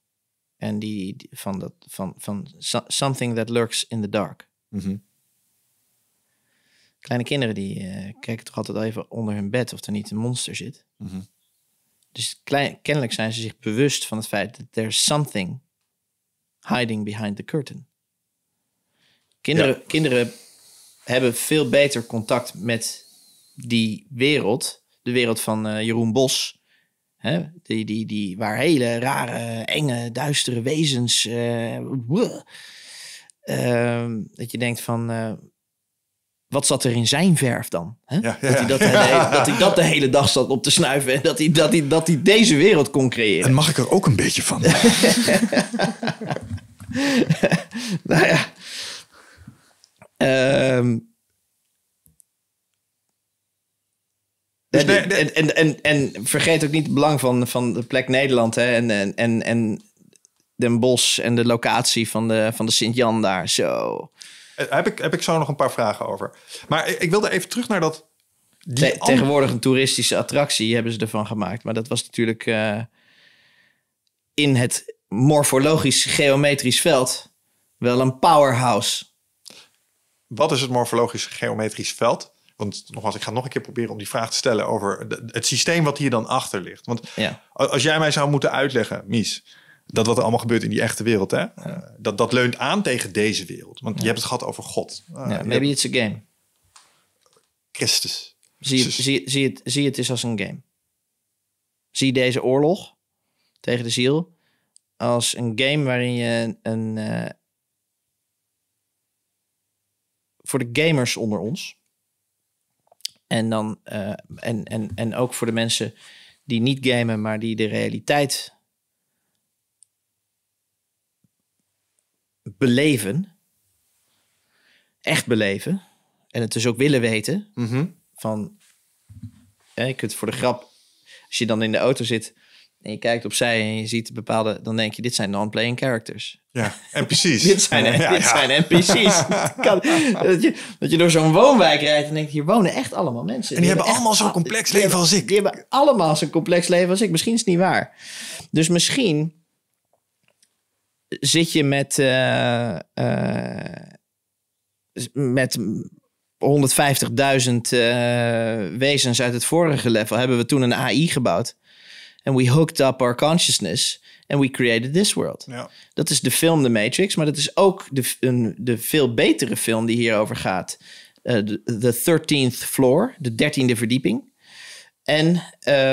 En die van, dat, van, van something that lurks in the dark. Mm Kleine kinderen die eh, kijken toch altijd even onder hun bed of er niet een monster zit. Mhm. Dus klein, kennelijk zijn ze zich bewust van het feit dat there's something hiding behind the curtain. Kinderen, kinderen hebben veel beter contact met die wereld, de wereld van eh, Jeroen Bos, hè? Die, die, die, waar hele rare, enge, duistere wezens. Eh, ehm, dat je denkt van wat zat er in zijn verf dan? Hè? dat, hij dat, de, dat, hij dat, de hele dag zat op te snuiven en dat hij, dat hij, dat hij deze wereld kon creëren. En mag ik er ook een beetje van? nou ja. en, ehm. dus en, en, en, en, vergeet ook niet het belang van, van de plek Nederland hè? En, en, en, en Den Bosch en de locatie van de, van de Sint-Jan daar. Zo. Eh, heb ik, heb ik zo nog een paar vragen over. Maar ik, ik wilde even terug naar dat. Die Tegenwoordig een toeristische attractie hebben ze ervan gemaakt. Maar dat was natuurlijk eh, in het morfologisch geometrisch veld wel een powerhouse. Wat is het morfologisch geometrisch veld? Want nogmaals, ik ga nog een keer proberen om die vraag te stellen over het systeem wat hier dan achter ligt. Want ja. als jij mij zou moeten uitleggen, Mies, dat wat er allemaal gebeurt in die echte wereld, hè, eh, dat, dat leunt aan tegen deze wereld. Want je hebt het gehad over God. Eh, maybe it's a game. Christus. Zie, het, zie, zie, het, zie het is als een game. Zie deze oorlog tegen de ziel als een game waarin je een. Eh, voor de gamers onder ons. En dan. en, en, en ook voor de mensen die niet gamen, maar die de realiteit beleven, echt beleven, en het dus ook willen weten, mhm. van, hè, je kunt voor de grap, als je dan in de auto zit en je kijkt opzij en je ziet bepaalde, dan denk je, dit zijn non-playing characters. Ja, NPC's. dit zijn, ja, dit zijn NPC's. dat, je, dat je door zo'n woonwijk rijdt en denkt, hier wonen echt allemaal mensen. En die, hebben, allemaal zo'n complex leven als ik. Die hebben allemaal zo'n complex leven als ik. Misschien is het niet waar. Dus misschien zit je met, eh, eh, met 150.000 eh, wezens uit het vorige level, hebben we toen een AI gebouwd. En we hooked up our consciousness and we created this world. Ja. Dat is de film The Matrix, maar dat is ook de, een, de veel betere film die hierover gaat. the, 13th Floor, de 13e verdieping. En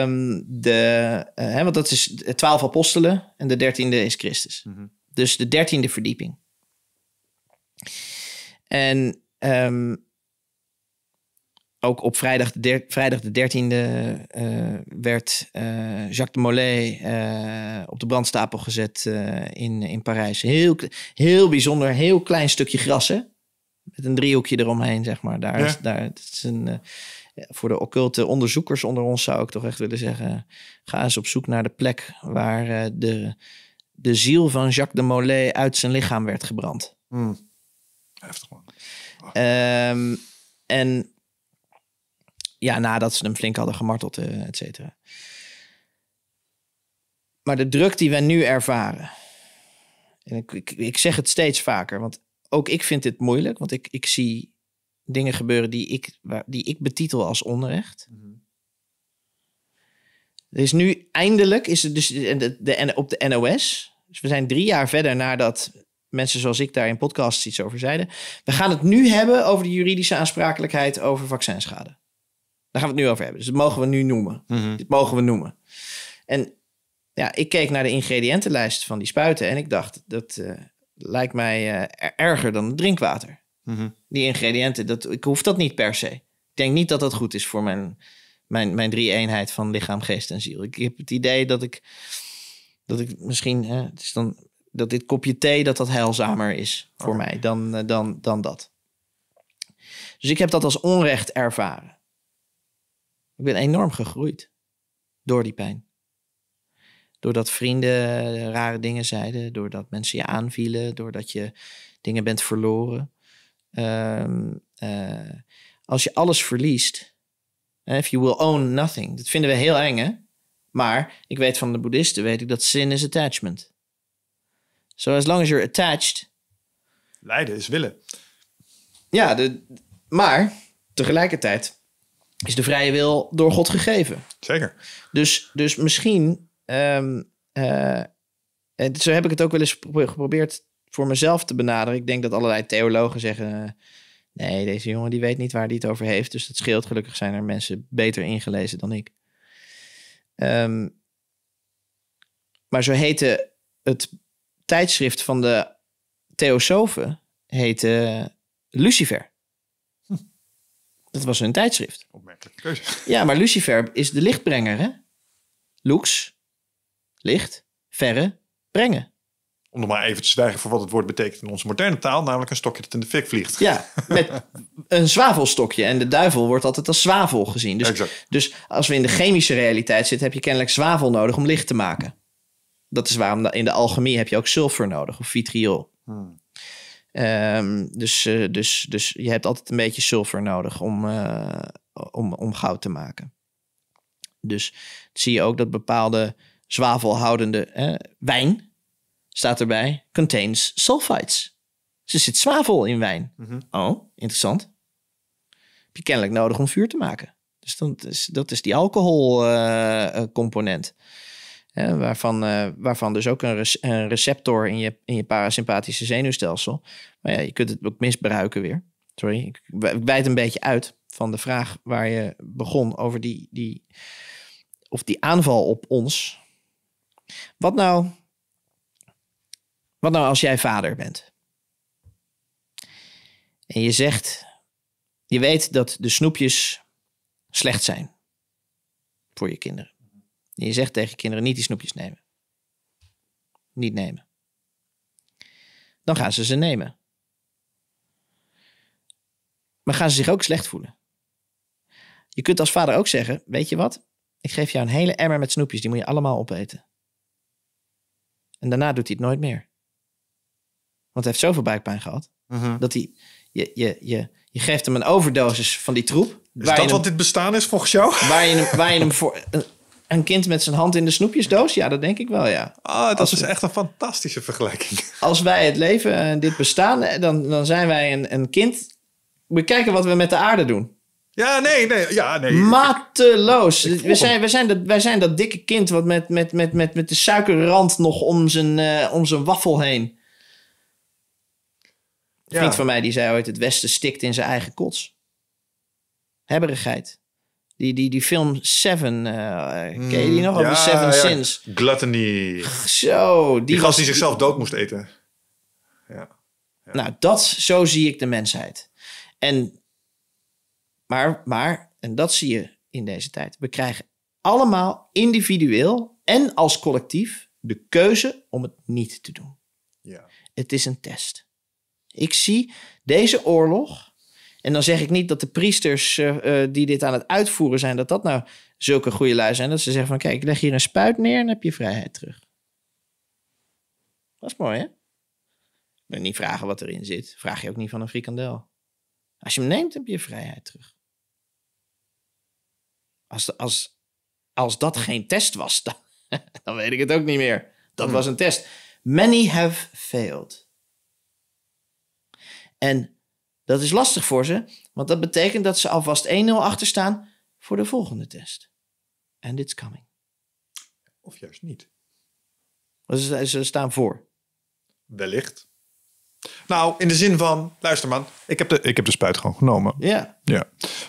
um, de, hè, want dat is twaalf apostelen en de dertiende is Christus. Mm dus de dertiende verdieping. En ehm, ook op vrijdag de, vrijdag de 13 eh, werd eh, Jacques de Molay eh, op de brandstapel gezet in, in Parijs. Heel, heel bijzonder, heel klein stukje grassen Met een driehoekje eromheen, zeg maar. Daar is, daar, is een, voor de occulte onderzoekers onder ons zou ik toch echt willen zeggen... ga eens op zoek naar de plek waar de de ziel van Jacques de Molay uit zijn lichaam werd gebrand. Hmm. Heftig man. Oh. Ehm, en ja, nadat ze hem flink hadden gemarteld, eh, et cetera. Maar de druk die wij nu ervaren. En ik, ik, zeg het steeds vaker, want ook ik vind dit moeilijk. Want ik, ik zie dingen gebeuren die ik, die ik betitel als onrecht. Mm er is nu eindelijk, is het dus de, de, op de NOS. Dus we zijn drie jaar verder nadat mensen zoals ik daar in podcasts iets over zeiden. We gaan het nu hebben over de juridische aansprakelijkheid over vaccinschade. Daar gaan we het nu over hebben. Dus dat mogen we nu noemen. Mm Dit mogen we noemen. En ja, ik keek naar de ingrediëntenlijst van die spuiten en ik dacht, dat eh, lijkt mij eh, erger dan het drinkwater. Mhm. Die ingrediënten, dat, ik hoef dat niet per se. Ik denk niet dat dat goed is voor mijn mijn, mijn drie eenheid van lichaam, geest en ziel. Ik heb het idee dat ik, dat ik misschien, hè, het is dan, dat dit kopje thee, dat dat heilzamer is voor oh. mij dan, eh, dan, dan dat. Dus ik heb dat als onrecht ervaren. Ik ben enorm gegroeid door die pijn. Doordat vrienden eh, rare dingen zeiden, doordat mensen je aanvielen, doordat je dingen bent verloren. Ehm, eh, als je alles verliest, eh, if you will own nothing. Dat vinden we heel eng, hè? Maar ik weet van de boeddhisten, weet ik dat zin is attachment. So as long as you're attached... Lijden is willen. Ja, de, maar tegelijkertijd is de vrije wil door God gegeven. Zeker. Dus, dus misschien... Ehm, eh, en zo heb ik het ook wel eens geprobeerd voor mezelf te benaderen. Ik denk dat allerlei theologen zeggen Nee, deze jongen die weet niet waar hij het over heeft. Dus dat scheelt. Gelukkig zijn er mensen beter ingelezen dan ik. Ehm, maar zo heette het tijdschrift van de theosofen heette Lucifer. Hm. Dat was hun tijdschrift. Opmerkelijke Ja, maar Lucifer is de lichtbrenger, hè? Lux, licht, verre, brengen om nog maar even te zwijgen voor wat het woord betekent in onze moderne taal, namelijk een stokje dat in de fik vliegt. Ja, met een zwavelstokje. En de duivel wordt altijd als zwavel gezien. Dus, dus als we in de chemische realiteit zitten, heb je kennelijk zwavel nodig om licht te maken. Dat is waarom in de alchemie heb je ook sulfur nodig of vitriol. Hmm. Ehm, dus, eh, dus, dus je hebt altijd een beetje sulfur nodig om, eh, om, om goud te maken. Dus zie je ook dat bepaalde zwavelhoudende wijn, staat erbij, contains sulfites. Dus zit zwavel in wijn. Mhm. Oh, interessant. Heb je kennelijk nodig om vuur te maken. Dus dat is, dat is die alcoholcomponent. Eh, eh, uh, waarvan, eh, waarvan dus ook een, een, receptor in je, in je parasympathische zenuwstelsel. Maar ja, je kunt het ook misbruiken weer. Sorry, ik wijd een beetje uit van de vraag waar je begon over die, die, of die aanval op ons. Wat nou wat nou als jij vader bent? En je zegt, je weet dat de snoepjes slecht zijn voor je kinderen. En je zegt tegen kinderen niet die snoepjes nemen. Niet nemen. Dan gaan ze ze nemen. Maar gaan ze zich ook slecht voelen? Je kunt als vader ook zeggen: Weet je wat? Ik geef jou een hele emmer met snoepjes, die moet je allemaal opeten. En daarna doet hij het nooit meer. Want hij heeft zoveel buikpijn gehad. Mhm. Dat hij, je, je, je, je geeft hem een overdosis van die troep. Is dat wat dit bestaan is volgens jou? Waar je hem, waar je hem voor... Een, kind met zijn hand in de snoepjesdoos? Ja, dat denk ik wel, ja. Oh, dat is echt een fantastische vergelijking. Als wij het leven, eh, dit bestaan, eh, dan, dan zijn wij een, een kind. We kijken wat we met de aarde doen. Ja, nee, nee. Ja, nee. Mateloos. We zijn, we zijn dat, wij zijn dat dikke kind wat met, met, met, met, met de suikerrand nog om zijn, eh, om zijn waffel heen een vriend van mij die zei ooit, het Westen stikt in zijn eigen kots. Hebberigheid. Die, die, die film Seven, eh, ken je die mm, nog? Seven Sins. Gluttony. Zo. Die, die gast die zichzelf dood moest eten. Ja. ja. Nou, dat, zo zie ik de mensheid. En, maar, maar, en dat zie je in deze tijd. We krijgen allemaal individueel en als collectief de keuze om het niet te doen. Ja. Het is een test. Ik zie deze oorlog. En dan zeg ik niet dat de priesters eh, eh, die dit aan het uitvoeren zijn, dat dat nou zulke goede lui zijn. Dat ze zeggen van kijk, ik leg hier een spuit neer en heb je vrijheid terug. Dat is mooi, hè? Ik niet vragen wat erin zit. Vraag je ook niet van een frikandel. Als je hem neemt, heb je vrijheid terug. Als, als, als dat geen test was, dan, dan weet ik het ook niet meer. Dat hmm. was een test. Many have failed. En dat is lastig voor ze, want dat betekent dat ze alvast 1-0 achter staan voor de volgende test. And it's coming. Of juist niet. Ze, ze staan voor. Wellicht. Nou, in de zin van, luister man, ik heb de, ik heb de spuit gewoon genomen. Ja. ja.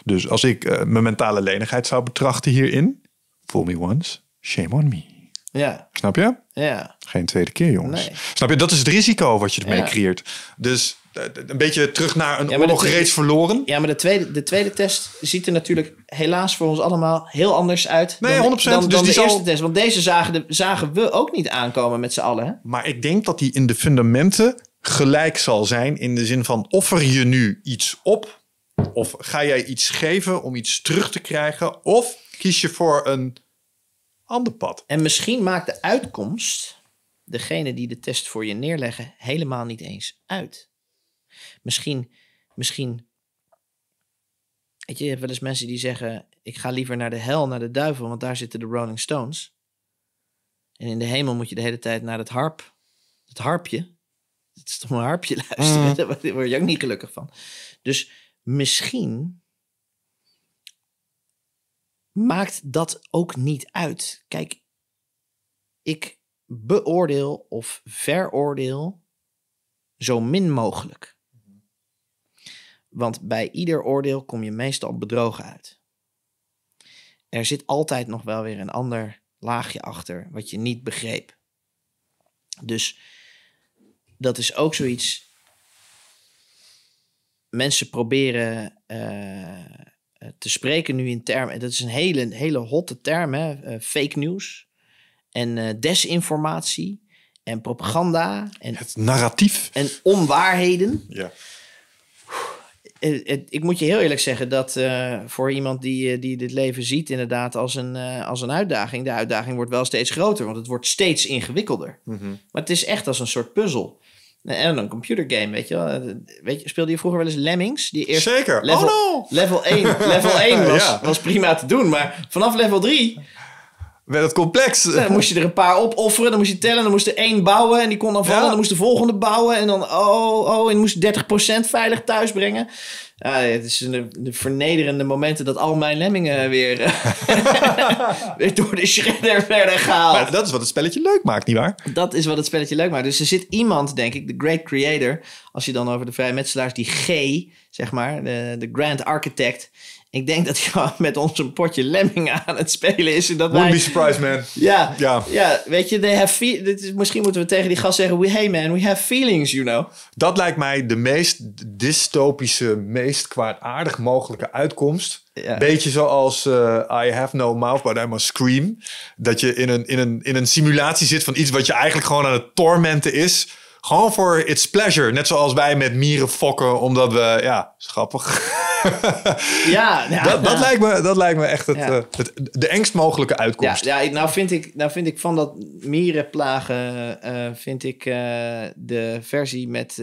Dus als ik eh, mijn mentale lenigheid zou betrachten hierin, fool me once, shame on me. Ja. Snap je? Ja. Geen tweede keer, jongens. Snap je? Dat is het risico wat je ermee creëert. Dus een beetje terug naar een oorlog reeds verloren. Ja, maar de tweede, de tweede test ziet er natuurlijk helaas voor ons allemaal heel anders uit. Nee, dan, 100%. Dan, dus de eerste test. Want deze zagen, de, zagen we ook niet aankomen met z'n allen. Maar ik denk dat die in de fundamenten gelijk zal zijn. In de zin van offer je nu iets op. Of ga jij iets geven om iets terug te krijgen. Of kies je voor een ander pad. En misschien maakt de uitkomst degene die de test voor je neerleggen helemaal niet eens uit misschien, misschien. Weet je, je hebt wel eens mensen die zeggen: Ik ga liever naar de hel, naar de duivel, want daar zitten de Rolling Stones. En in de hemel moet je de hele tijd naar het harp, het harpje. Het is toch een harpje luisteren, mhm. daar word je ook niet gelukkig van. Dus misschien maakt dat ook niet uit. Kijk, ik beoordeel of veroordeel zo min mogelijk want bij ieder oordeel kom je meestal bedrogen uit. Er zit altijd nog wel weer een ander laagje achter wat je niet begreep. Dus dat is ook zoiets. Mensen proberen eh, te spreken nu in termen, en dat is een hele, hele hotte term, hè? Eh, fake news en eh, desinformatie en propaganda. En, het narratief. En onwaarheden. Ja. Eh, ik moet je heel eerlijk zeggen dat eh, voor iemand die, eh, die dit leven ziet inderdaad als een, als een uitdaging, de uitdaging wordt wel steeds groter, want het wordt steeds ingewikkelder. Mhm. Maar het is echt als een soort puzzel. En een computergame, weet je wel. Weet je, speelde je vroeger wel eens Lemmings? Die eerst Zeker. Oh level, oh no! Level 1, level 1 was, was prima te doen, maar vanaf level 3 werd het complex. dan moest je er een paar opofferen, dan moest je tellen, dan moest er één bouwen en die kon dan vallen, dan moest de volgende bouwen en dan oh, oh, en moest 30% veilig thuisbrengen. Ja, het is een, vernederende momenten dat al mijn lemmingen weer, weer door de schredder verder gaan. Maar dat is wat het spelletje leuk maakt, nietwaar? Dat is wat het spelletje leuk maakt. Dus er zit iemand, denk ik, de great creator, als je dan over de vrijmetselaars, die G, zeg maar, de, de grand architect, ik denk dat hij gewoon met ons een potje lemming aan het spelen is. En dat Wouldn't wij... be surprised, man. Ja, ja. ja weet je, they have Dit is, misschien moeten we tegen die gast zeggen... hey man, we have feelings, you know. Dat lijkt mij de meest dystopische, meest kwaadaardig mogelijke uitkomst. Beetje zoals uh, I have no mouth but I must scream. Dat je in een, in, een, in een simulatie zit van iets wat je eigenlijk gewoon aan het tormenten is gewoon voor its pleasure. Net zoals wij met mieren fokken, omdat we. Ja, schappig. ja, dat, dat lijkt me, dat lijkt me echt het, eh, de engst mogelijke uitkomst. Ja, nou, vind ik, nou vind ik van dat mierenplagen. Uh, vind ik eh, de versie met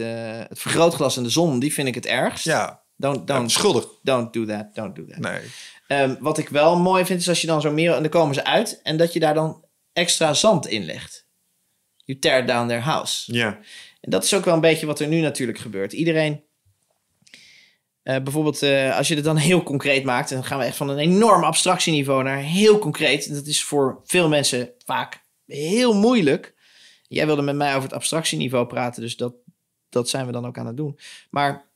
het vergrootglas en de zon. die vind ik het ergst. Ja. Don't, don't, schuldig. Don't do that. Don't do that. Nee. Ehm, wat ik wel mooi vind is als je dan zo meer. en dan komen ze uit. en dat je daar dan extra zand in legt. You tear down their house. Ja. En dat is ook wel een beetje wat er nu natuurlijk gebeurt. Iedereen eh, bijvoorbeeld, eh, als je het dan heel concreet maakt, dan gaan we echt van een enorm abstractieniveau naar heel concreet. Dat is voor veel mensen vaak heel moeilijk. Jij wilde met mij over het abstractieniveau praten, dus dat, dat zijn we dan ook aan het doen. Maar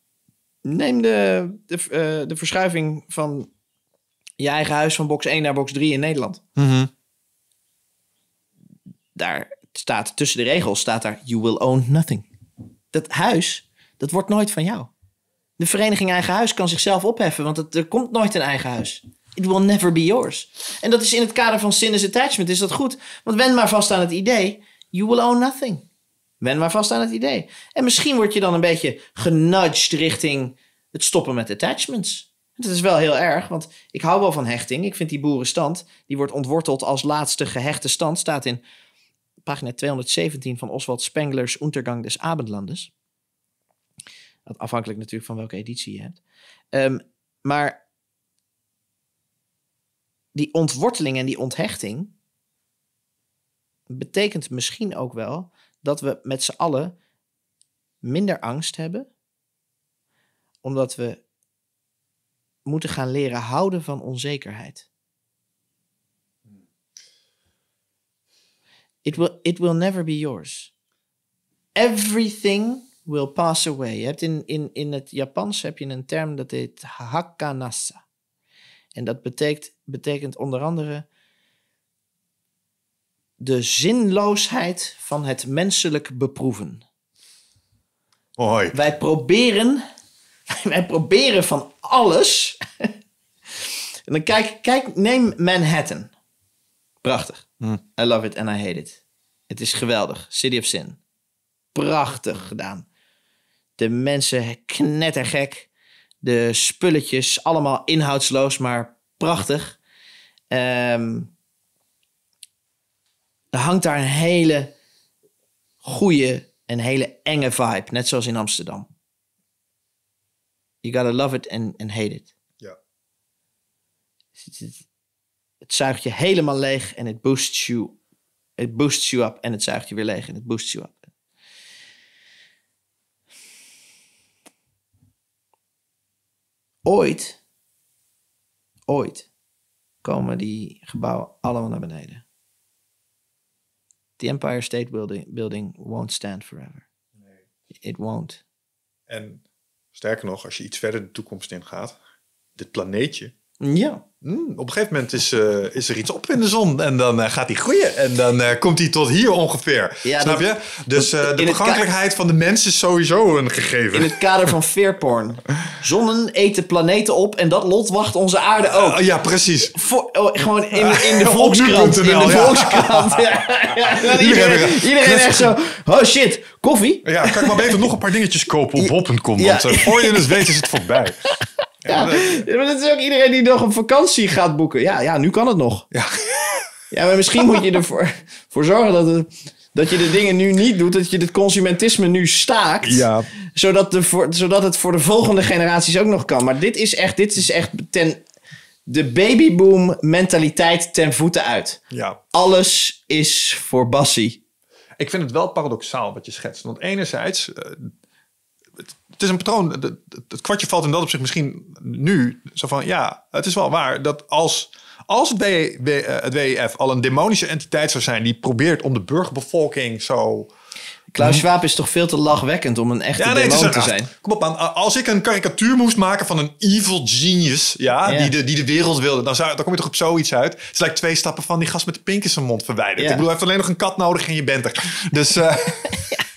neem de, de, eh, de verschuiving van je eigen huis van box 1 naar box 3 in Nederland. Mhm. Daar staat tussen de regels, staat daar, you will own nothing. Dat huis, dat wordt nooit van jou. De vereniging Eigen Huis kan zichzelf opheffen, want het, er komt nooit een eigen huis. It will never be yours. En dat is in het kader van sin attachment, is dat goed. Want wend maar vast aan het idee, you will own nothing. Wend maar vast aan het idee. En misschien word je dan een beetje genudged richting het stoppen met attachments. Dat is wel heel erg, want ik hou wel van hechting. Ik vind die boerenstand, die wordt ontworteld als laatste gehechte stand, staat in pagina 217 van Oswald Spengler's Untergang des Abendlandes. afhankelijk natuurlijk van welke editie je hebt. Ehm, maar die ontworteling en die onthechting betekent misschien ook wel dat we met z'n allen minder angst hebben, omdat we moeten gaan leren houden van onzekerheid. It will, it will never be yours. Everything will pass away. Je hebt in, in, in het Japans heb je een term dat heet hakanasa. En dat betekent, betekent onder andere de zinloosheid van het menselijk beproeven. Mooi. Wij proberen, wij proberen van alles. en dan kijk, kijk, neem Manhattan. Prachtig. Hm. I love it and I hate it. Het is geweldig. City of Sin. Prachtig gedaan. De mensen knettergek. De spulletjes, allemaal inhoudsloos, maar prachtig. Ehm, er hangt daar een hele goede en hele enge vibe. Net zoals in Amsterdam. You gotta love it and, and hate it. Ja het zuigt je helemaal leeg en het boosts je, Het boosts je up en het zuigt je weer leeg en het boosts je up. Ooit, ooit komen die gebouwen allemaal naar beneden. The Empire State Building, won't stand forever. Nee. It won't. En sterker nog, als je iets verder de toekomst in gaat, dit planeetje ja. Hmm, op een gegeven moment is, eh, is er iets op in de zon en dan eh, gaat die groeien. En dan eh, komt hij tot hier ongeveer. snap je? Dus de toegankelijkheid van de mens is sowieso een gegeven. In het kader van veerporn. Zonnen eten planeten op en dat lot wacht onze aarde ook. ja, precies. Oh, gewoon in, in de Volkskrant. in de Volkskrant. Ja. iedereen, iedereen echt zo, oh shit, koffie? Ja, kan ik maar beter nog een paar dingetjes kopen op bol.com. Want voor je het weet is het voorbij. Ja, ja, maar dat is ook iedereen die nog een vakantie gaat boeken. Ja, ja nu kan het nog. Ja, ja maar misschien moet je ervoor voor zorgen dat, dat je de dingen nu niet doet. Dat je het consumentisme nu staakt. Ja. Zodat, de, zodat het voor de volgende generaties ook nog kan. Maar dit is echt, dit is echt ten, de babyboom mentaliteit ten voeten uit. Ja. Alles is voor Bassie. Ik vind het wel paradoxaal wat je schetst. Want enerzijds eh, het is een patroon. Het, het kwartje valt in dat op zich misschien nu. Zo van, ja, het is wel waar dat als, als het, w, e, eh, het WEF al een demonische entiteit zou zijn... die probeert om de burgerbevolking zo... Klaus Schwab is toch veel te lachwekkend om een echte demon te zijn. Kom op, man. Als ik een karikatuur moest maken van een evil genius, ja, Die, de, die de wereld wilde, dan, zou, dan kom je toch op zoiets uit. Het is twee stappen van die gast met de pink in zijn mond verwijderd. Ik bedoel, hij heeft alleen nog een kat nodig en je bent er. Dus... Uh,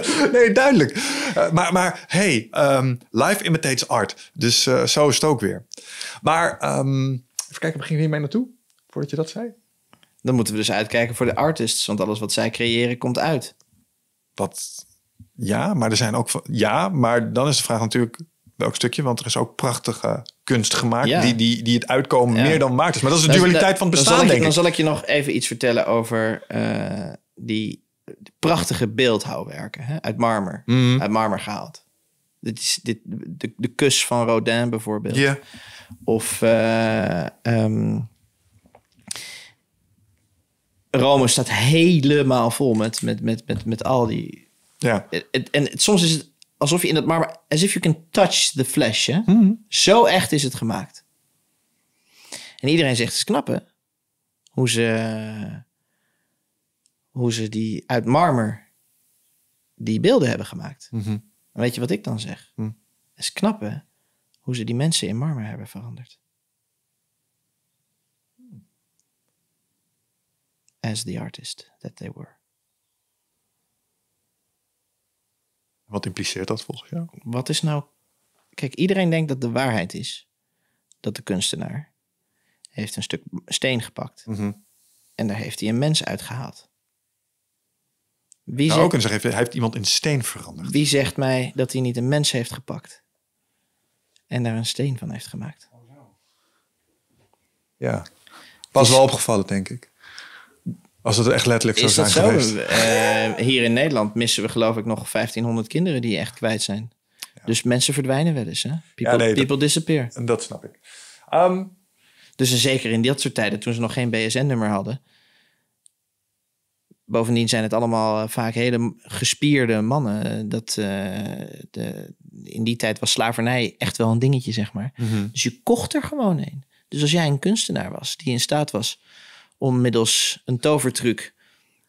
nee, duidelijk. Eh, maar, maar hey, um, life imitates art. Dus eh, zo is het ook weer. Maar ehm, even kijken, begin je hiermee naartoe? Voordat je dat zei? Dan moeten we dus uitkijken voor de artists. Want alles wat zij creëren komt uit. Wat? Ja, maar er zijn ook... Ja, maar dan is de vraag natuurlijk welk stukje. Want er is ook prachtige kunst gemaakt ja. die, die, die het uitkomen meer dan maakt Maar dat is de dualiteit van het bestaan, dan zal, ik, denk dan zal ik je nog even iets vertellen over eh, die prachtige beeldhouwwerken hè, uit marmer, mhm. uit marmer gehaald. Dit is dit, de, de kus van Rodin bijvoorbeeld. Ja. Of eh, ehm, Rome staat helemaal vol met, met, met, met, met al die. Ja. En, en soms is het alsof je in dat marmer. As if you can touch the flesh. Hè? Mhm. Zo echt is het gemaakt. En iedereen zegt: het is knappen. Hoe ze hoe ze die uit marmer die beelden hebben gemaakt. Mhm. weet je wat ik dan zeg? Hm. Het is knap hoe ze die mensen in marmer hebben veranderd. As the artist that they were. Wat impliceert dat volgens jou? Wat is nou... Kijk, iedereen denkt dat de waarheid is dat de kunstenaar heeft een stuk steen gepakt. Mhm. En daar heeft hij een mens uitgehaald. Wie nou, ook kunnen zeggen, hij heeft iemand in steen veranderd. Wie zegt mij dat hij niet een mens heeft gepakt en daar een steen van heeft gemaakt? Oh, ja, pas wel opgevallen, denk ik. Als het echt letterlijk zou zijn geweest. Eh, hier in Nederland missen we geloof ik nog 1500 kinderen die echt kwijt zijn. Dus mensen verdwijnen wel eens. Hè? People, people disappear. En dat snap ik. Ehm, dus zeker in dat soort tijden, toen ze nog geen BSN-nummer hadden, bovendien zijn het allemaal eh, vaak hele gespierde mannen. Eh, dat, eh, de, in die tijd was slavernij echt wel een dingetje, zeg maar. Mhm. Dus je kocht er gewoon een. Dus als jij een kunstenaar was die in staat was om middels een tovertruc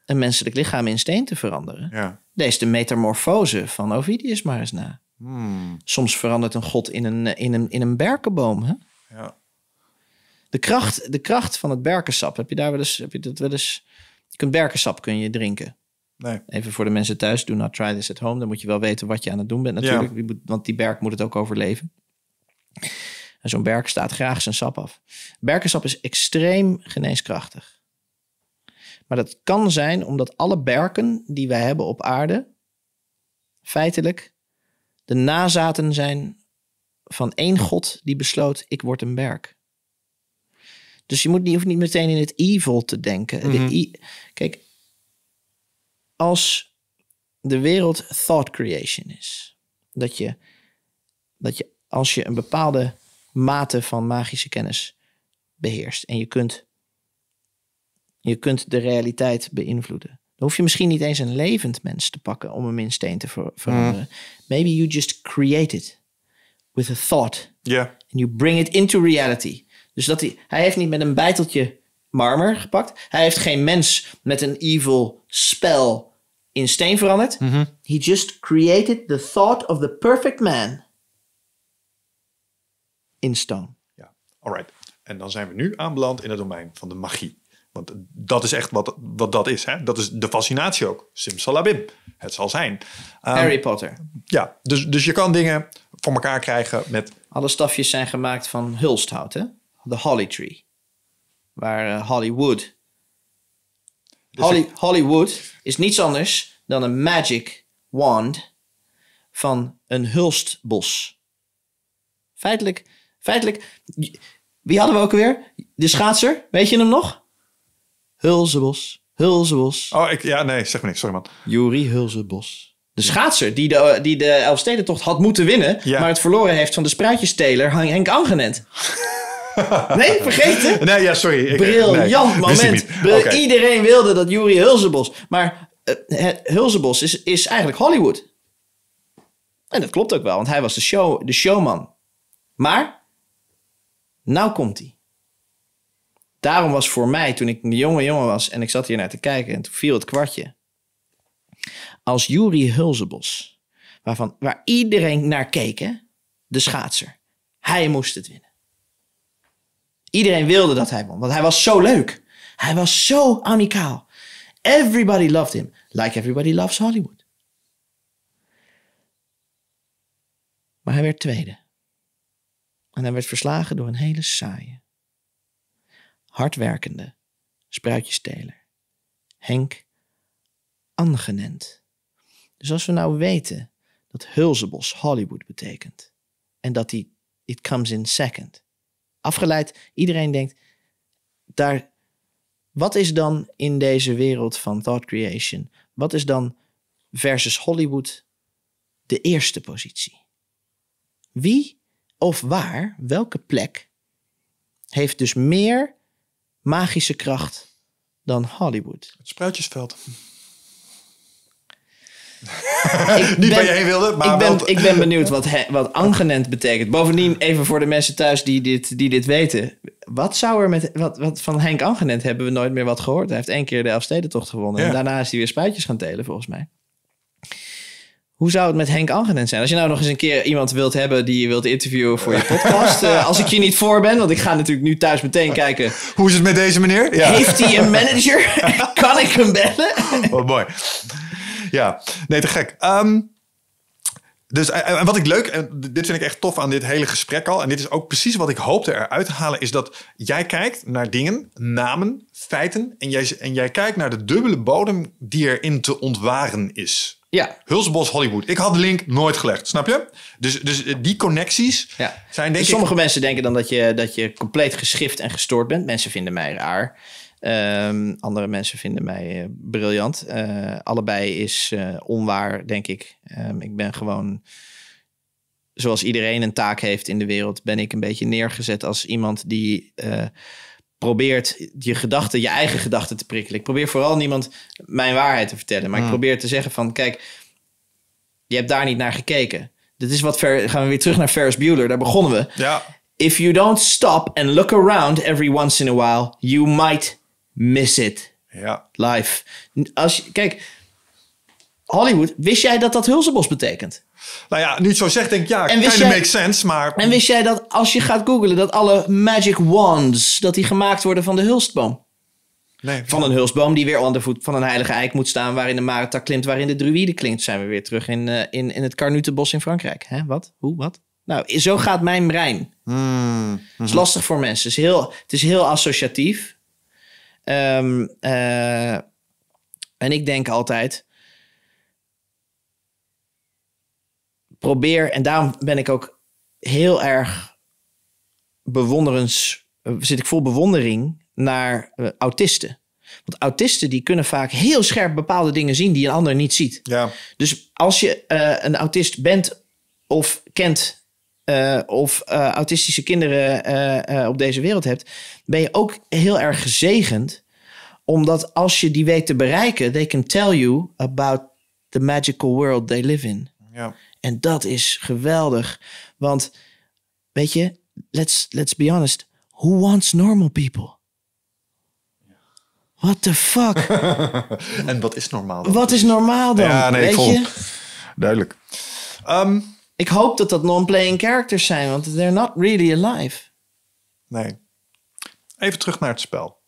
een menselijk lichaam in steen te veranderen, ja. lees de metamorfose van Ovidius maar eens na. Hmm. Soms verandert een god in een, in een, in een berkenboom. Hè? Ja. De, kracht, de kracht van het berkensap, heb je, daar wel eens, heb je dat wel eens je kunt berkensap kun je drinken. Nee. Even voor de mensen thuis, do not try this at home. Dan moet je wel weten wat je aan het doen bent natuurlijk. Want die berk moet het ook overleven. En zo'n berk staat graag zijn sap af. Berkensap is extreem geneeskrachtig. Maar dat kan zijn omdat alle berken die wij hebben op aarde... feitelijk de nazaten zijn van één god die besloot... ik word een berk. Dus je moet niet, hoeft niet meteen in het evil te denken. de mhm. Kijk, als de wereld thought creation is, dat je, dat je als je een bepaalde mate van magische kennis beheerst en je kunt, je kunt de realiteit beïnvloeden, dan hoef je misschien niet eens een levend mens te pakken om hem in steen te veranderen. Mhm. Maybe you just create it with a thought. Yeah. And you bring it into reality. Dus dat hij, hij heeft niet met een bijteltje marmer gepakt. Hij heeft geen mens met een evil spel in steen veranderd. Mhm. He just created the thought of the perfect man in stone. Ja, alright. En dan zijn we nu aanbeland in het domein van de magie. Want dat is echt wat, wat dat is. Hè? Dat is de fascinatie ook. Simsalabim. Het zal zijn. Ehm, Harry Potter. Ja, dus, dus je kan dingen voor elkaar krijgen met... Alle stafjes zijn gemaakt van hulsthout, hè? The Holly Tree. Waar eh, Hollywood. Dus Hollywood is niets anders dan een magic wand van een hulstbos. Feitelijk, feitelijk. Wie hadden we ook weer? De schaatser, weet je hem nog? Hulzebos, Hulzebos. Oh, ik, ja, nee, zeg maar niks, sorry man. Juri Hulzebos. De schaatser die de, eh, die de Elfstedentocht had moeten winnen, maar het verloren heeft van de spruitjesteler Henk Angenent. nee, vergeten? Nee, ja, sorry. Briljant moment. Iedereen wilde dat Yuri Hulzebos. Maar uh, is, is eigenlijk Hollywood. En dat klopt ook wel, want hij was de, show, de showman. Maar, nou komt hij. Daarom was voor mij, toen ik een jonge jongen was en ik zat hier naar te kijken en toen viel het kwartje. Als Yuri Hulzebos, waarvan, waar iedereen naar keek, de schaatser, hij moest het winnen. Iedereen wilde dat hij won, want hij was zo leuk. Hij was zo amicaal. Everybody loved him, like everybody loves Hollywood. Maar hij werd tweede. En hij werd verslagen door een hele saaie, hardwerkende spruitjesteler, Henk Angenent. Dus als we nou weten dat Hulzebos Hollywood betekent en dat hij it comes in second, afgeleid. Iedereen denkt, daar, wat is dan in deze wereld van thought creation, wat is dan versus Hollywood de eerste positie? Wie of waar, welke plek heeft dus meer magische kracht dan Hollywood? Het spruitjesveld. Niet ben, waar je wilde, maar ik ben, ik ben benieuwd wat, wat angenent betekent. Bovendien, even voor de mensen thuis die dit, die dit weten. Wat zou er met... Wat, wat, van Henk Angenent hebben we nooit meer wat gehoord. Hij heeft één keer de Elfstedentocht gewonnen. En daarna is hij weer spuitjes gaan telen, volgens mij. Hoe zou het met Henk Angenent zijn? Als je nou nog eens een keer iemand wilt hebben die je wilt interviewen voor je podcast. Eh, als ik je niet voor ben, want ik ga natuurlijk nu thuis meteen kijken. Hoe is het met deze meneer? Ja. Heeft hij een manager? kan ik hem bellen? oh, mooi ja, nee, te gek. Ehm, dus eh, eh, en wat ik leuk, en dit vind ik echt tof aan dit hele gesprek al, en dit is ook precies wat ik hoopte eruit te halen, is dat jij kijkt naar dingen, namen, feiten, en jij, en jij kijkt naar de dubbele bodem die erin te ontwaren is. Ja. Hulsbos Hollywood. Ik had de link nooit gelegd, snap je? Dus, dus eh, die connecties zijn denk dus Sommige mensen denken dan dat je, dat je compleet geschift en gestoord bent. Mensen vinden mij raar. Ehm, andere mensen vinden mij eh, briljant. Eh, allebei is eh, onwaar, denk ik. Ehm, ik ben gewoon zoals iedereen een taak heeft in de wereld, ben ik een beetje neergezet als iemand die probeert je gedachten, je eigen gedachten te prikkelen. Ik probeer vooral niemand mijn waarheid te vertellen, maar ik mm. probeer te zeggen van, kijk, je hebt daar niet naar gekeken. Dit is wat ver, gaan we weer terug naar Ferris Bueller, daar begonnen we. Ja. If you don't stop and look around every once in a while, you might miss it. Ja. Live. Als kijk, Hollywood, wist jij dat dat Hulzenbos betekent? Nou ja, niet zo zeg denk ik, ja, en wist je makes sense, maar... En wist jij dat als je gaat googlen, dat alle magic wands, dat die gemaakt worden van de hulstboom? Nee, van, een hulstboom die weer onder de voet van een heilige eik moet staan... waarin de marita klimt, waarin de druïde klinkt. Zijn we weer terug in, eh, in, in het Carnutebos in Frankrijk. Hè? Wat? Hoe? Wat? Nou, zo gaat mijn brein. Hmm, het is mhm. lastig voor mensen. is heel, het is heel associatief. Ehm, eh, en ik denk altijd. Probeer, en daarom ben ik ook heel erg bewonderens. Zit ik vol bewondering naar eh, autisten. Want autisten die kunnen vaak heel scherp bepaalde dingen zien die een ander niet ziet. Ja. Dus als je eh, een autist bent of kent eh, of eh, autistische kinderen eh, op deze wereld hebt, ben je ook heel erg gezegend. Omdat als je die weet te bereiken, they can tell you about the magical world they live in. Ja. En dat is geweldig. Want weet je, let's, let's be honest, who wants normal people? What the fuck? en wat is normaal Wat is normaal dan? Ja, nee, weet Je? Duidelijk. Um, ik hoop dat dat non-playing characters zijn, want they're not really alive. Nee. Even terug naar het spel.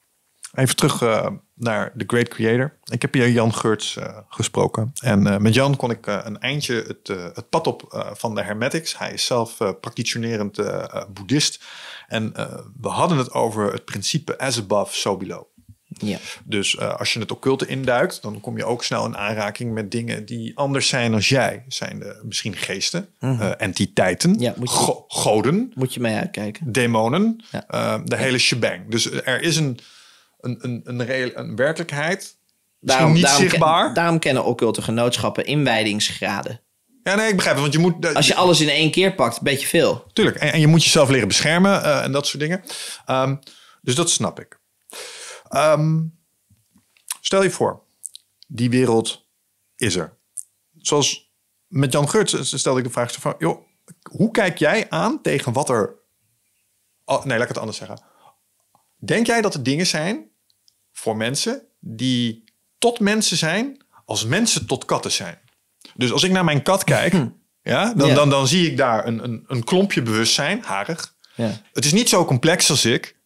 Even terug eh, naar The Great Creator. Ik heb hier Jan Geurts eh, gesproken. En eh, met Jan kon ik een eindje het, het pad op van de hermetics. Hij is zelf practitionerend boeddhist. En we hadden het over het principe as above, so below. Ja. Dus eh, als je het occulte induikt, dan kom je ook snel in aanraking met dingen die anders zijn dan jij. Zijn de, misschien geesten, mhm. eh, entiteiten, goden. Moet je mee uitkijken. Demonen, eh, de hele shebang. Dus er is een, een, een, een, een werkelijkheid, daarom, niet zichtbaar. daarom kennen occulte genootschappen inwijdingsgraden. Ja, nee, ik begrijp het. Want je moet, Als je alles in één keer pakt, een beetje veel. Tuurlijk. En, je moet jezelf leren beschermen en dat soort dingen. Ehm, dus dat snap ik. Ehm, stel je voor, die wereld is er. Zoals met Jan Geurts stelde ik de vraag van... Joh, hoe kijk jij aan tegen wat er... Oh, nee, laat ik het anders zeggen. Denk jij dat er dingen zijn voor mensen die tot mensen zijn... als mensen tot katten zijn? Dus als ik naar mijn kat kijk... Hm. Ja, dan, Dan, dan zie ik daar een, een, een klompje bewustzijn, harig. Ja. Het is niet zo complex als ik,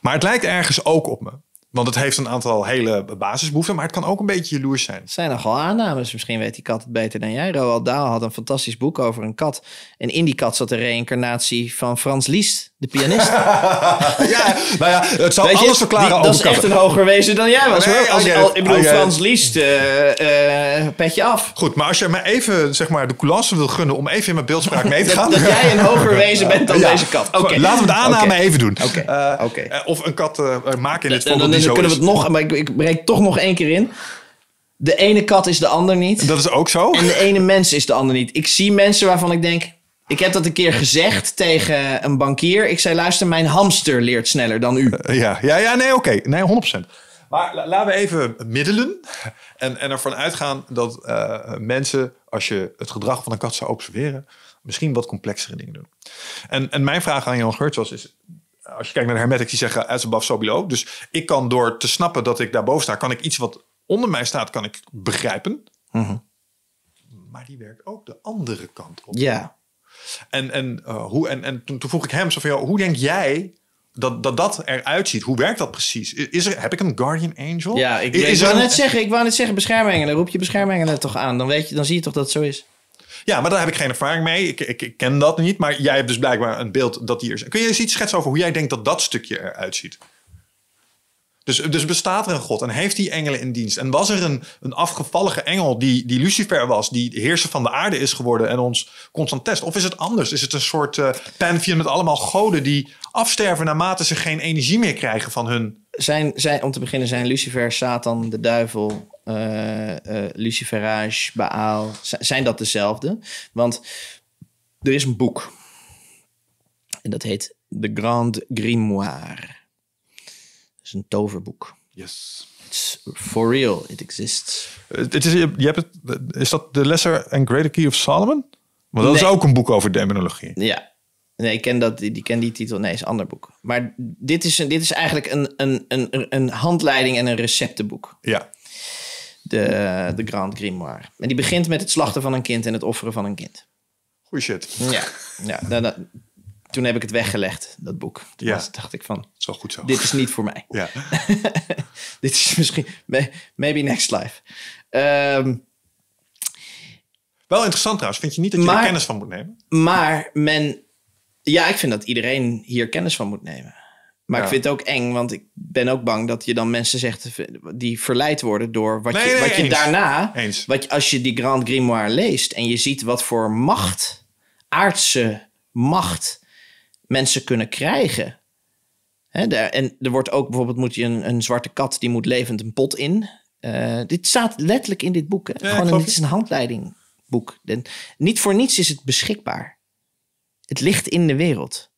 maar het lijkt ergens ook op me. Want het heeft een aantal hele basisbehoeften, maar het kan ook een beetje jaloers zijn. Het zijn nogal aannames. Misschien weet die kat het beter dan jij. Roald Daal had een fantastisch boek over een kat. En in die kat zat de reïncarnatie van Frans Liest de pianist. ja, nou ja, het zou alles verklaren. Die, dat is echt een hoger wezen dan jij was. hoor. Als, oh, al, ik bedoel, oh, Frans Liest, uh, uh, af. Goed, maar als je me even zeg maar, de coulance wil gunnen om even in mijn beeldspraak mee te gaan. dat, dat jij een hoger wezen bent dan deze kat. Oké. Laten we de aanname even doen. Oké. Uh, of een kat maken in dit voorbeeld. Dan, dan kunnen we het nog, maar ik, ik toch nog één keer in. De ene kat is de ander niet. Dat is ook zo. En de ene mens is de ander niet. Ik zie mensen waarvan ik denk, ik heb dat een keer gezegd tegen een bankier. Ik zei, luister, mijn hamster leert sneller dan u. Eh, ja, ja, ja, nee, oké. Nee, 100%. Maar laten we even middelen en, en ervan uitgaan dat eh, mensen, als je het gedrag van een kat zou observeren, misschien wat complexere dingen doen. En, en mijn vraag aan Jan Geurts was, is, als je kijkt naar de hermetics, die zeggen as above, so below. Dus ik kan door te snappen dat ik daarboven sta, kan ik iets wat onder mij staat, kan ik begrijpen. Mhm. Maar die werkt ook de andere kant op. Ja. En, en, eh, hoe, en, en toen, vroeg ik hem zo van, hoe denk jij dat, dat dat eruit ziet? Hoe werkt dat precies? Is er, heb ik een guardian angel? Ja, ik, is, wou, net zeggen, ik wou net zeggen beschermengelen. Roep je beschermengelen toch aan? Dan, weet je, dan zie je toch dat het zo is? Ja, maar daar heb ik geen ervaring mee. Ik, ik, ik ken dat niet. Maar jij hebt dus blijkbaar een beeld dat die is. Kun je eens iets schetsen over hoe jij denkt dat dat stukje eruit ziet? Dus, dus bestaat er een God en heeft die engelen in dienst? En was er een, een afgevallige engel die, die Lucifer was, die de heerser van de aarde is geworden en ons constant test? Of is het anders? Is het een soort uh, pantheon met allemaal goden die afsterven naarmate ze geen energie meer krijgen van hun? Zijn, zijn, om te beginnen zijn Lucifer, Satan, de duivel, eh, eh, Luciferage, Baal, zijn dat dezelfde? Want er is een boek en dat heet The Grand Grimoire is een toverboek. Yes. It's for real. It exists. Eh, het is, je hebt is dat The Lesser and Greater Key of Solomon? Want dat is ook een boek over demonologie. Ja. Nee, ik ken, dat, die, ken die titel. Nee, is ander boek. Maar dit is, een, dit is eigenlijk een, een, een, een handleiding en een receptenboek. Ja. De, de Grand Grimoire. En die begint met het slachten van een kind en het offeren van een kind. Goeie shit. Ja, ja dat, nou, dat, nou, toen heb ik het weggelegd, dat boek. Toen ja. was, dacht ik van, zo goed zo. dit is niet voor mij. Ja. dit is misschien, maybe next life. Ehm, wel interessant trouwens. Vind je niet dat je maar, kennis van moet nemen? Maar men, ja, ik vind dat iedereen hier kennis van moet nemen. Maar ik vind het ook eng, want ik ben ook bang dat je dan mensen zegt die verleid worden door wat je, wat je daarna, eens. Wat je, als je die Grand Grimoire leest en je ziet wat voor macht, aardse macht, mensen kunnen krijgen. en er wordt ook bijvoorbeeld moet je een, een zwarte kat die moet levend een pot in. Eh, dit staat letterlijk in dit boek. Hè? Gewoon een, het is een handleidingboek. niet voor niets is het beschikbaar. Het ligt in de wereld.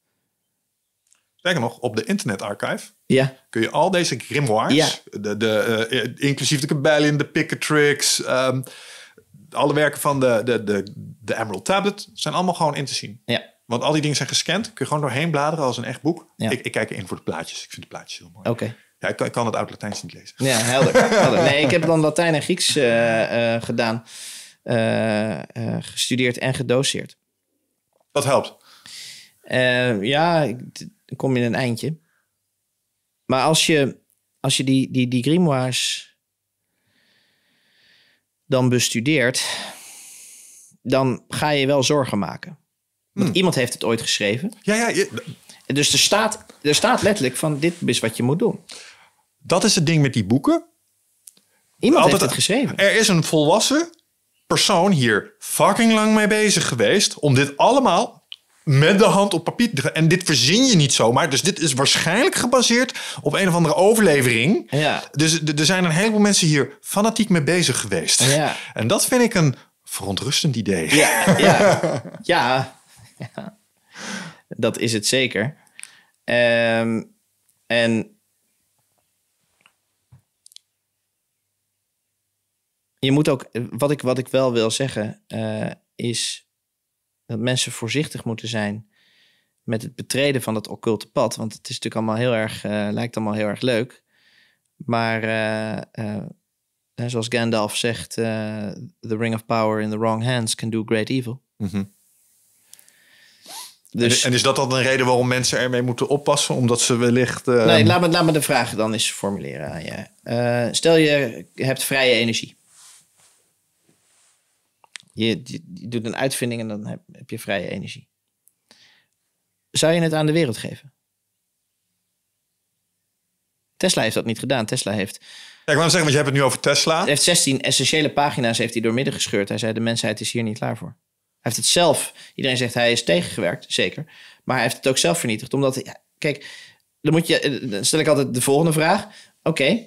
Sterker nog, op de Internet Archive ja. kun je al deze grimoires, de, de, eh, inclusief de Cabellion, de Picatrix, ehm, alle werken van de, de, de, de Emerald Tablet, zijn allemaal gewoon in te zien. Ja. Want al die dingen zijn gescand. Kun je gewoon doorheen bladeren als een echt boek. Ik, ik kijk erin voor de plaatjes. Ik vind de plaatjes heel mooi. Oké. Ja, ik kan, het oud-Latijns niet lezen. Ja, helder. Nee, ik heb dan Latijn en Grieks eh, eh, gedaan. Eh, gestudeerd en gedoseerd. Dat helpt. ja, dan kom je in een eindje. Maar als je, als je die, die, die grimoires dan bestudeert... dan ga je wel zorgen maken. Want hmm. iemand heeft het ooit geschreven. Ja, ja, Dus er staat, er staat letterlijk van dit is wat je moet doen. Dat is het ding met die boeken. Iemand heeft het geschreven. Er is een volwassen persoon hier fucking lang mee bezig geweest om dit allemaal met de hand op papier te En dit verzin je niet zomaar. Dus dit is waarschijnlijk gebaseerd op een of andere overlevering. Ja. Dus er zijn een heleboel mensen hier fanatiek mee bezig geweest. Ja. En dat vind ik een verontrustend idee. Ja, ja. ja. ja, dat is het zeker. Ehm, en je moet ook, wat ik, wat ik wel wil zeggen, eh, is dat mensen voorzichtig moeten zijn met het betreden van dat occulte pad. Want het is natuurlijk allemaal heel erg, eh, lijkt allemaal heel erg leuk. Maar eh, zoals Gandalf zegt, the ring of power in the wrong hands can do great evil. Mm dus- en is dat dan een reden waarom mensen ermee moeten oppassen? Omdat ze wellicht. Eh, nee, laat me, laat me de vraag dan eens formuleren aan je. Eh, stel je hebt vrije energie. Je, doet een uitvinding en dan heb, je vrije energie. Zou je het aan de wereld geven? Tesla heeft dat niet gedaan. Tesla heeft. Ja, ik wou zeggen, want je hebt het nu over Tesla. Hij heeft 16 essentiële pagina's heeft hij doormidden gescheurd. Hij zei: de mensheid is hier niet klaar voor heeft het zelf, iedereen zegt hij is tegengewerkt, zeker. Maar hij heeft het ook zelf vernietigd. Omdat, kijk, dan, moet je, dan stel ik altijd de volgende vraag. Oké,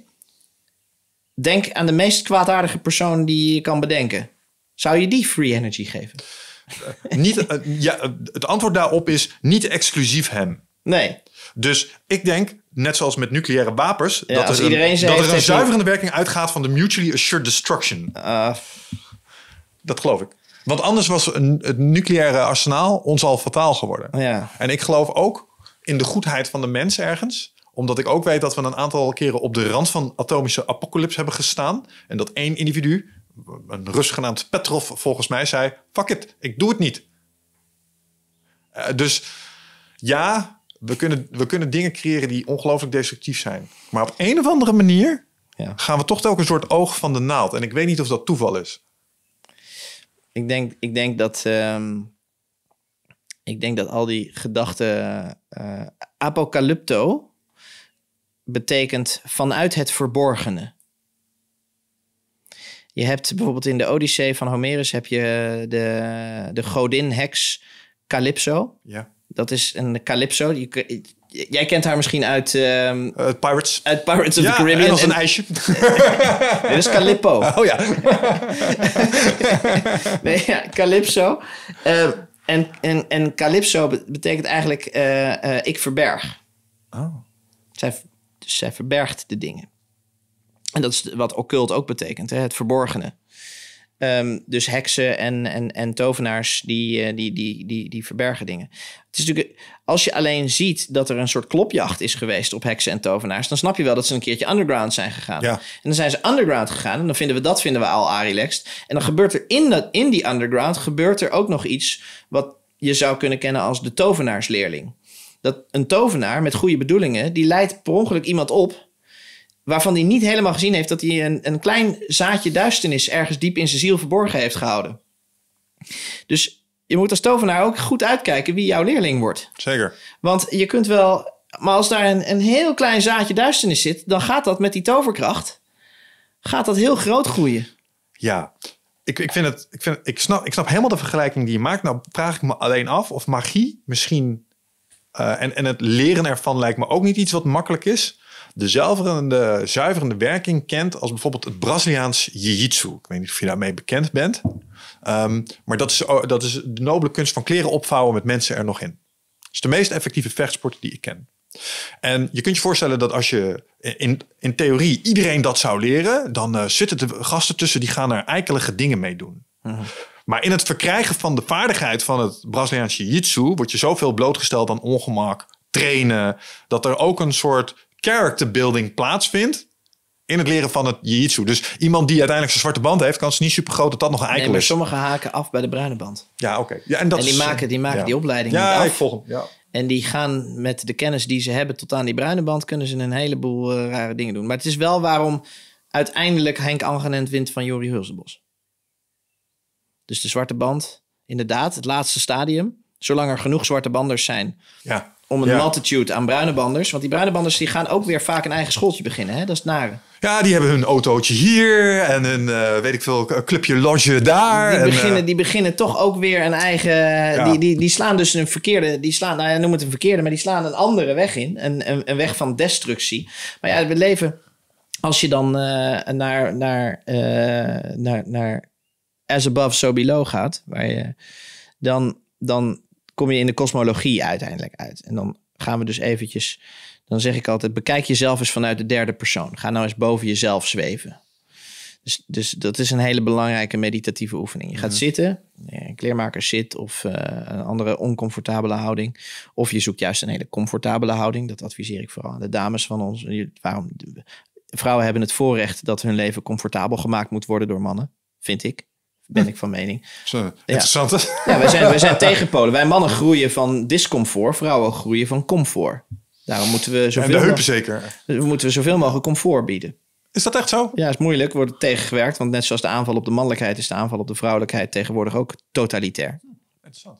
denk aan de meest kwaadaardige persoon die je kan bedenken. Zou je die free energy geven? Eh, niet, eh, ja, het antwoord daarop is niet exclusief hem. Nee. Dus ik denk, net zoals met nucleaire wapens, dat, er een, dat er een zuiverende werking uitgaat van de mutually assured destruction. Uh, dat geloof ik. Want anders was het nucleaire arsenaal ons al fataal geworden. Ja. En ik geloof ook in de goedheid van de mens ergens omdat ik ook weet dat we een aantal keren op de rand van atomische apocalyps hebben gestaan. En dat één individu, een Rus genaamd Petrov, volgens mij zei: Fuck it, ik doe het niet. Eh, dus ja, we kunnen, we kunnen dingen creëren die ongelooflijk destructief zijn. Maar op een of andere manier ja. gaan we toch telkens een soort oog van de naald. En ik weet niet of dat toeval is ik denk, ik denk dat. Ehm, ik denk dat al die gedachten. Uh, eh, apocalypto betekent vanuit het verborgene. Je hebt bijvoorbeeld in de Odyssee van Homerus heb je de, de godin heks Calypso. Ja. Dat is een Calypso. Jij kent haar misschien uit... Ehm, eh, Pirates. Uit Pirates of the Caribbean. dat als een ijsje. Dit is Calypso. Oh ja. nee, ja, Calypso. Ehm, en, en, en Calypso betekent eigenlijk eh, eh, ik verberg. Oh. Zij, dus zij verbergt de dingen. En dat is wat occult ook betekent, hè? het verborgene. Ehm, dus heksen en, en, en tovenaars die, eh, die, die, die, die verbergen dingen. Het is natuurlijk, als je alleen ziet dat er een soort klopjacht is geweest op heksen en tovenaars, dan snap je wel dat ze een keertje underground zijn gegaan. Ja. En dan zijn ze underground gegaan en dan vinden we dat vinden we al arilext. En dan gebeurt er in, dat, in die underground gebeurt er ook nog iets wat je zou kunnen kennen als de tovenaarsleerling. Dat een tovenaar met goede bedoelingen, die leidt per ongeluk iemand op waarvan hij niet helemaal gezien heeft dat hij een, een klein zaadje duisternis ergens diep in zijn ziel verborgen heeft gehouden. Dus je moet als tovenaar ook goed uitkijken wie jouw leerling wordt. Zeker. Want je kunt wel, maar als daar een, een heel klein zaadje duisternis zit, dan gaat dat met die toverkracht, gaat dat heel groot groeien. Ja, ik, ik, vind het, ik, vind, ik, snap, ik snap helemaal de vergelijking die je maakt. Nou vraag ik me alleen af of magie misschien eh, en, en het leren ervan lijkt me ook niet iets wat makkelijk is de zuiverende werking kent als bijvoorbeeld het Braziliaans jiu-jitsu. Ik weet niet of je daarmee bekend bent. Ehm, maar dat is, oh, dat is de nobele kunst van kleren opvouwen met mensen er nog in. Het is de meest effectieve vechtsport die ik ken. En je kunt je voorstellen dat als je in, in theorie iedereen dat zou leren, dan eh, zitten de gasten tussen die gaan er eikelige dingen mee doen. Mhm. Maar in het verkrijgen van de vaardigheid van het Braziliaanse jiu-jitsu word je zoveel blootgesteld aan ongemak, trainen, dat er ook een soort character building plaatsvindt in het leren van het jiu-jitsu. Dus iemand die uiteindelijk zijn zwarte band heeft, kan ze niet super groot dat dat nog een eikel is. Sommigen haken af bij de bruine band. Ja, oké. Ja, en, en die, maken, die maken die opleiding af. Ik Ja. En die gaan met de kennis die ze hebben tot aan die bruine band, kunnen ze een heleboel eh, rare dingen doen. Maar het is wel waarom uiteindelijk Henk Angenent wint van Jori Hulsebos. Dus de zwarte band, inderdaad, het laatste stadium. Zolang er genoeg zwarte banders zijn. Ja om een ja. aan bruine banders. Want die bruine banders die gaan ook weer vaak een eigen schooltje beginnen. Hè? Dat is nare. Ja, die hebben hun autootje hier en een eh, weet ik veel, clubje lodge daar. Die, eh, beginnen, die beginnen toch ook weer een eigen. Eh, die, die, die slaan dus een verkeerde. Die slaan, nou ja, noem het een verkeerde, maar die slaan een andere weg in. Een, een, weg van destructie. Maar ja, we leven. Als je dan naar, naar, naar, naar As Above, So Below gaat, waar je, dan, dan kom je in de kosmologie uiteindelijk uit. En dan gaan we dus eventjes, dan zeg ik altijd, bekijk jezelf eens vanuit de derde persoon. Ga nou eens boven jezelf zweven. Dus, dus dat is een hele belangrijke meditatieve oefening. Je gaat mhm. zitten, eh, een kleermaker zit of eh, een andere oncomfortabele houding. Of je zoekt juist een hele comfortabele houding. Dat adviseer ik vooral aan de dames van ons. Waarom, vrouwen hebben het voorrecht dat hun leven comfortabel gemaakt moet worden door mannen, vind ik ben ik van mening. Zo, interessant. Ja, wij, zijn, wij zijn tegenpolen. Wij mannen groeien van discomfort, vrouwen groeien van comfort. Daarom moeten we zoveel, en de heupen zeker. Moeten we zoveel mogelijk comfort bieden. Is dat echt zo? Ja, is moeilijk. Wordt tegengewerkt. Want net zoals de aanval op de mannelijkheid... is de aanval op de vrouwelijkheid tegenwoordig ook totalitair. Interessant.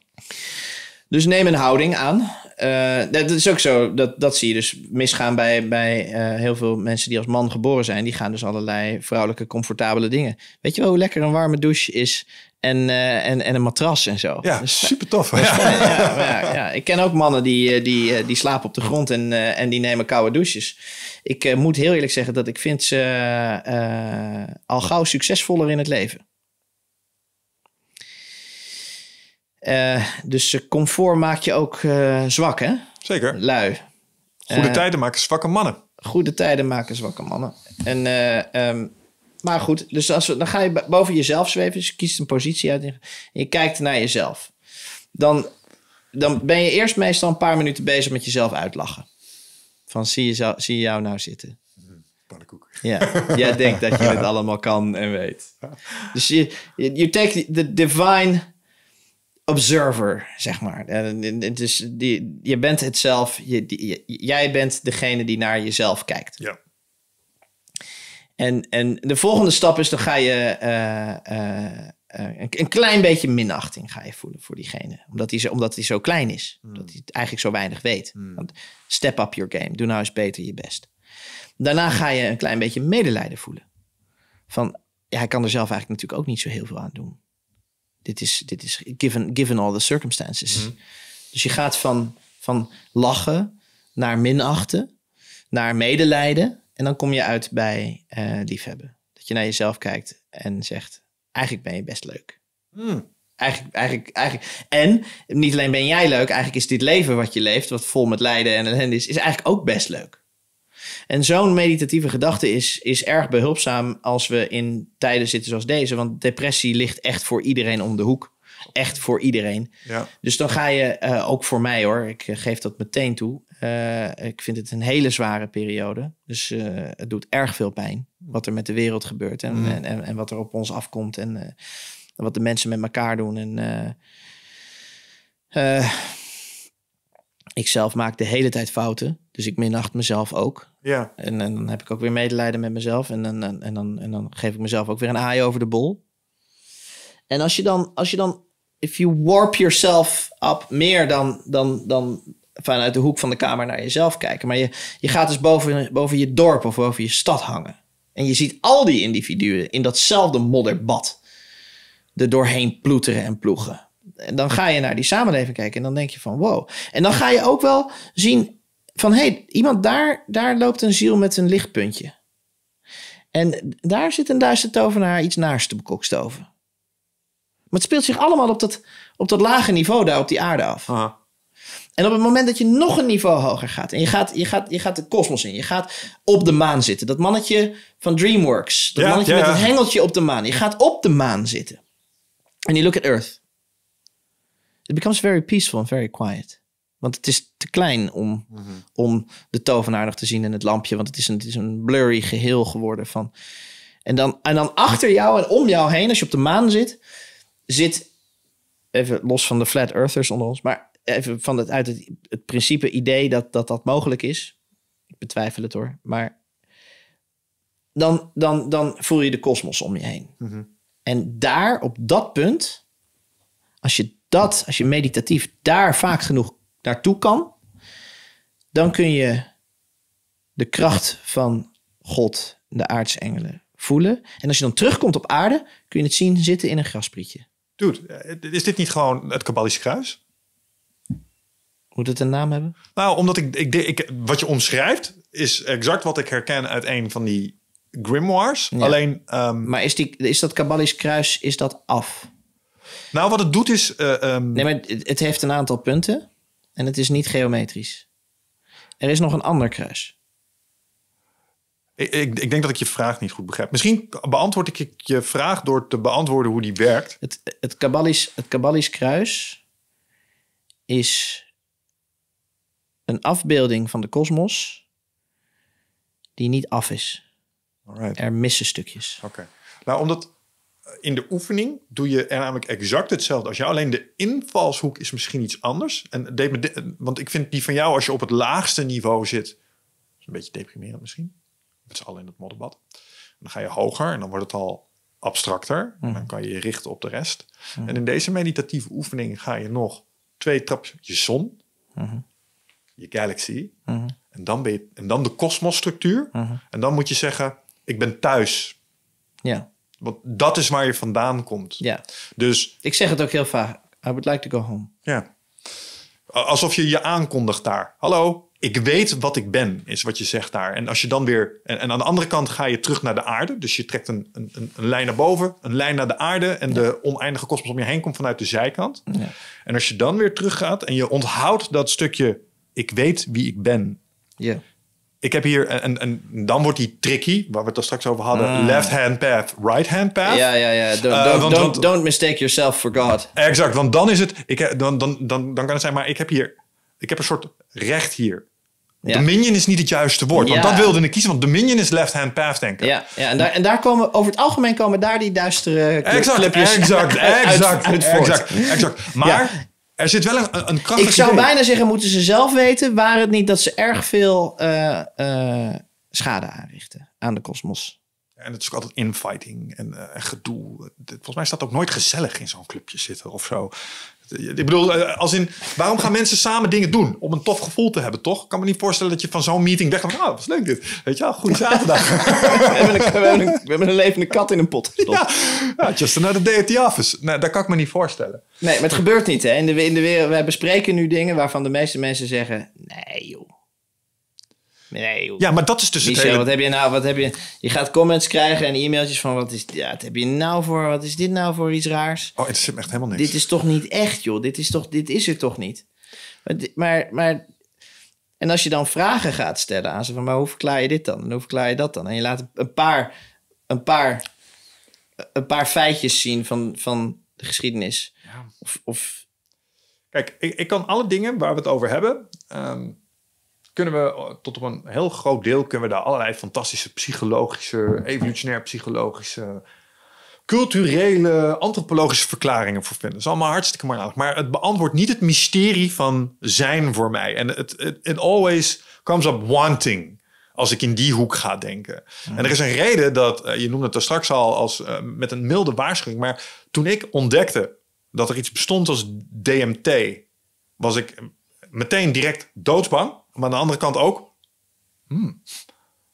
Dus neem een houding aan. Eh, dat is ook zo, dat, dat zie je dus misgaan bij, bij eh, heel veel mensen die als man geboren zijn. Die gaan dus allerlei vrouwelijke, comfortabele dingen. Weet je wel hoe lekker een warme douche is en, eh, en, en een matras en zo? Ja, super tof. ja. Ja, ja, ja. Ik ken ook mannen die, die, die slapen op de grond en, en die nemen koude douches. Ik moet heel eerlijk zeggen dat ik vind ze al gauw succesvoller in het leven. Eh, dus eh, comfort maakt je ook eh, zwak, hè? Zeker. Lui. Goede tijden maken zwakke mannen. Goede tijden maken zwakke mannen. En, ehm, maar goed, dus als we, dan ga je boven jezelf zweven. Dus je kiest een positie uit en je kijkt naar jezelf. Dan, dan ben je eerst meestal een paar minuten bezig met jezelf uitlachen. Van zie je, zie je jou nou zitten? Mhm, pannenkoek. Ja, jij denkt dat je het allemaal kan en weet. Dus je, take the divine observer, zeg maar. En, dus die, je bent het zelf, je, jij bent degene die naar jezelf kijkt. Ja. En, en de volgende stap is, dan ga je eh, eh, eh, een, klein beetje minachting ga je voelen voor diegene. Omdat hij zo, omdat zo klein is. Hmm. dat hij eigenlijk zo weinig weet. Hmm. Step up your game. Doe nou eens beter je best. Daarna ga je een klein beetje medelijden voelen. Van, hij kan er zelf eigenlijk natuurlijk ook niet zo heel veel aan doen dit is, dit is given, given all the circumstances. Mhm. Dus je gaat van, van lachen naar minachten, naar medelijden. En dan kom je uit bij eh, liefhebben. Dat je naar jezelf kijkt en zegt: eigenlijk ben je best leuk. Hmm. Eigenlijk, eigenlijk, eigenlijk. En niet alleen ben jij leuk, eigenlijk is dit leven wat je leeft, wat vol met lijden en ellende is, is eigenlijk ook best leuk. En zo'n meditatieve gedachte is, is erg behulpzaam als we in tijden zitten zoals deze. Want depressie ligt echt voor iedereen om de hoek. Echt voor iedereen. Ja. Dus dan ga je, eh, ook voor mij hoor, ik eh, geef dat meteen toe. Eh, ik vind het een hele zware periode. Dus het doet erg veel pijn wat er met de wereld gebeurt. En, mm. en, en, en, wat er op ons afkomt. En wat de mensen met elkaar doen. En ik zelf maak de hele tijd fouten. Dus ik minacht mezelf ook. Ja. En, en, dan heb ik ook weer medelijden met mezelf. En, dan en, dan, en dan geef ik mezelf ook weer een aai over de bol. En als je dan, als je dan, if you warp yourself up meer dan, dan, dan vanuit de hoek van de kamer naar jezelf kijken. Maar je, je gaat dus boven, boven je dorp of boven je stad hangen. En je ziet al die individuen in datzelfde modderbad er doorheen ploeteren en ploegen dan ga je naar die samenleving kijken en dan denk je van wow. En dan ga je ook wel zien van hey, iemand daar, daar loopt een ziel met een lichtpuntje. En daar zit een Duitse tovenaar iets naast te bekokstoven. Maar het speelt zich allemaal op dat, op dat lage niveau daar op die aarde af. En op het moment dat je nog een niveau hoger gaat en je gaat, je gaat, je gaat de kosmos in, je gaat op de maan zitten. Dat mannetje van DreamWorks, dat mannetje met een hengeltje op de maan, je gaat op de maan zitten. En je look at Earth it becomes very peaceful and very quiet. Want het is te klein om, mhm. om de tovenaar te zien in het lampje. Want het is een, het is een blurry geheel geworden van... En dan, en dan achter jou en om jou heen, als je op de maan zit, zit, even los van de flat earthers onder ons, maar even van het, uit het, principe idee dat, dat dat mogelijk is. Ik betwijfel het hoor, maar dan, dan, dan voel je de kosmos om je heen. Mhm. En daar, op dat punt, als je dat, als je meditatief daar vaak genoeg naartoe kan, dan kun je de kracht van God de aartsengelen voelen. En als je dan terugkomt op aarde, kun je het zien zitten in een grasprietje. Dude, eh, is dit niet gewoon het Kabbalische kruis? Moet het een naam hebben? Nou, omdat ik, ik, ik, wat je omschrijft is exact wat ik herken uit een van die grimoires. Alleen. Ehm, maar is, die, is dat Kabbalisch kruis, is dat af? Nou, wat het doet is. Eh, ehm, nee, maar het, heeft een aantal punten en het is niet geometrisch. Er is nog een ander kruis. Ik, ik, ik, denk dat ik je vraag niet goed begrijp. Misschien beantwoord ik je vraag door te beantwoorden hoe die werkt. Het, het, Kabbalisch, het Kabbalisch kruis is een afbeelding van de kosmos die niet af is. Er missen stukjes. Oké. Nou, omdat in de oefening doe je er namelijk exact hetzelfde als jou. Alleen de invalshoek is misschien iets anders. En deed me want ik vind die van jou, als je op het laagste niveau zit, is een beetje deprimerend misschien. Met z'n allen in het modderbad. dan ga je hoger en dan wordt het al abstracter. Dan mhm. kan je je richten op de rest. Mhm. En in deze meditatieve oefening ga je nog twee trapjes. Je zon, mhm. je galaxy. en, dan ben je, en dan de kosmosstructuur. En dan moet je zeggen, ik ben thuis. Ja. Want dat is waar je vandaan komt. Ja. Dus, ik zeg het ook heel vaak. I would like to go home. Ja. Alsof je je aankondigt daar. Hallo, ik weet wat ik ben, is wat je zegt daar. En als je dan weer. En, aan de andere kant ga je terug naar de aarde. Dus je trekt een, een, een lijn naar boven, een lijn naar de aarde. En de oneindige kosmos om je heen komt vanuit de zijkant. Ja. En als je dan weer teruggaat en je onthoudt dat stukje. Ik weet wie ik ben. Ja ik heb hier, en, en dan wordt die tricky, waar we het er straks over hadden, hmm. left-hand path, right-hand path. Ja, ja, ja. Don't, eh, don't, don't, mistake yourself for God. Exact, want dan is het, ik, dan, dan, dan, dan kan het zijn, maar ik heb hier, ik heb een soort recht hier. Dominion is niet het juiste woord, want dat wilde ik kiezen, want Dominion is left-hand path denken. Ja, ja en, daar, en daar komen, over het algemeen komen daar die duistere exact, clipjes exact, exact, exact, exact, Maar... Er zit wel een, een Ik zou bijna zeggen, moeten ze zelf weten... waar het niet dat ze erg veel eh, eh, schade aanrichten aan de kosmos. En het is ook altijd infighting en, eh, en gedoe. Volgens mij staat ook nooit gezellig in zo'n clubje zitten of zo. Ik bedoel, eh, als in, waarom gaan mensen samen dingen doen? Om een tof gevoel te hebben, toch? Ik kan me niet voorstellen dat je van zo'n meeting weggaat. oh, ah, was leuk dit. Weet je wel, goed zaterdag. we, hebben een, we, hebben een, levende kat in een pot ja. ja, just another day at the office. Nee, dat kan ik me niet voorstellen. Nee, maar het gebeurt niet. Hè? In de, in de bespreken nu dingen waarvan de meeste mensen zeggen... Nee joh, Nee, Ja, maar dat is dus het hele... wat heb je nou? Wat heb je... je gaat comments krijgen en e-mailtjes van... Wat is, ja, wat heb je nou voor... Wat is dit nou voor iets raars? Oh, het zit echt helemaal niks. Dit is toch niet echt, joh. Dit is, toch, dit is er toch niet? Maar, maar, maar... En als je dan vragen gaat stellen aan ze van... Maar hoe verklaar je dit dan? En hoe verklaar je dat dan? En je laat een paar... Een paar een paar feitjes zien van, van de geschiedenis. Ja. Of, of... Kijk, ik, ik, kan alle dingen waar we het over hebben, ehm, kunnen we eh, tot op een heel groot deel kunnen we daar allerlei fantastische psychologische, evolutionair psychologische, culturele, antropologische verklaringen voor vinden. Dat is allemaal hartstikke mooi Maar het beantwoordt niet het mysterie van zijn voor mij. En het always comes up wanting als ik in die hoek ga denken. Mm. En er is een reden dat, eh, je noemde het er straks al als eh, met een milde waarschuwing, maar toen ik ontdekte dat er iets bestond als DMT, was ik meteen direct doodsbang. Maar aan de andere kant ook, hmm.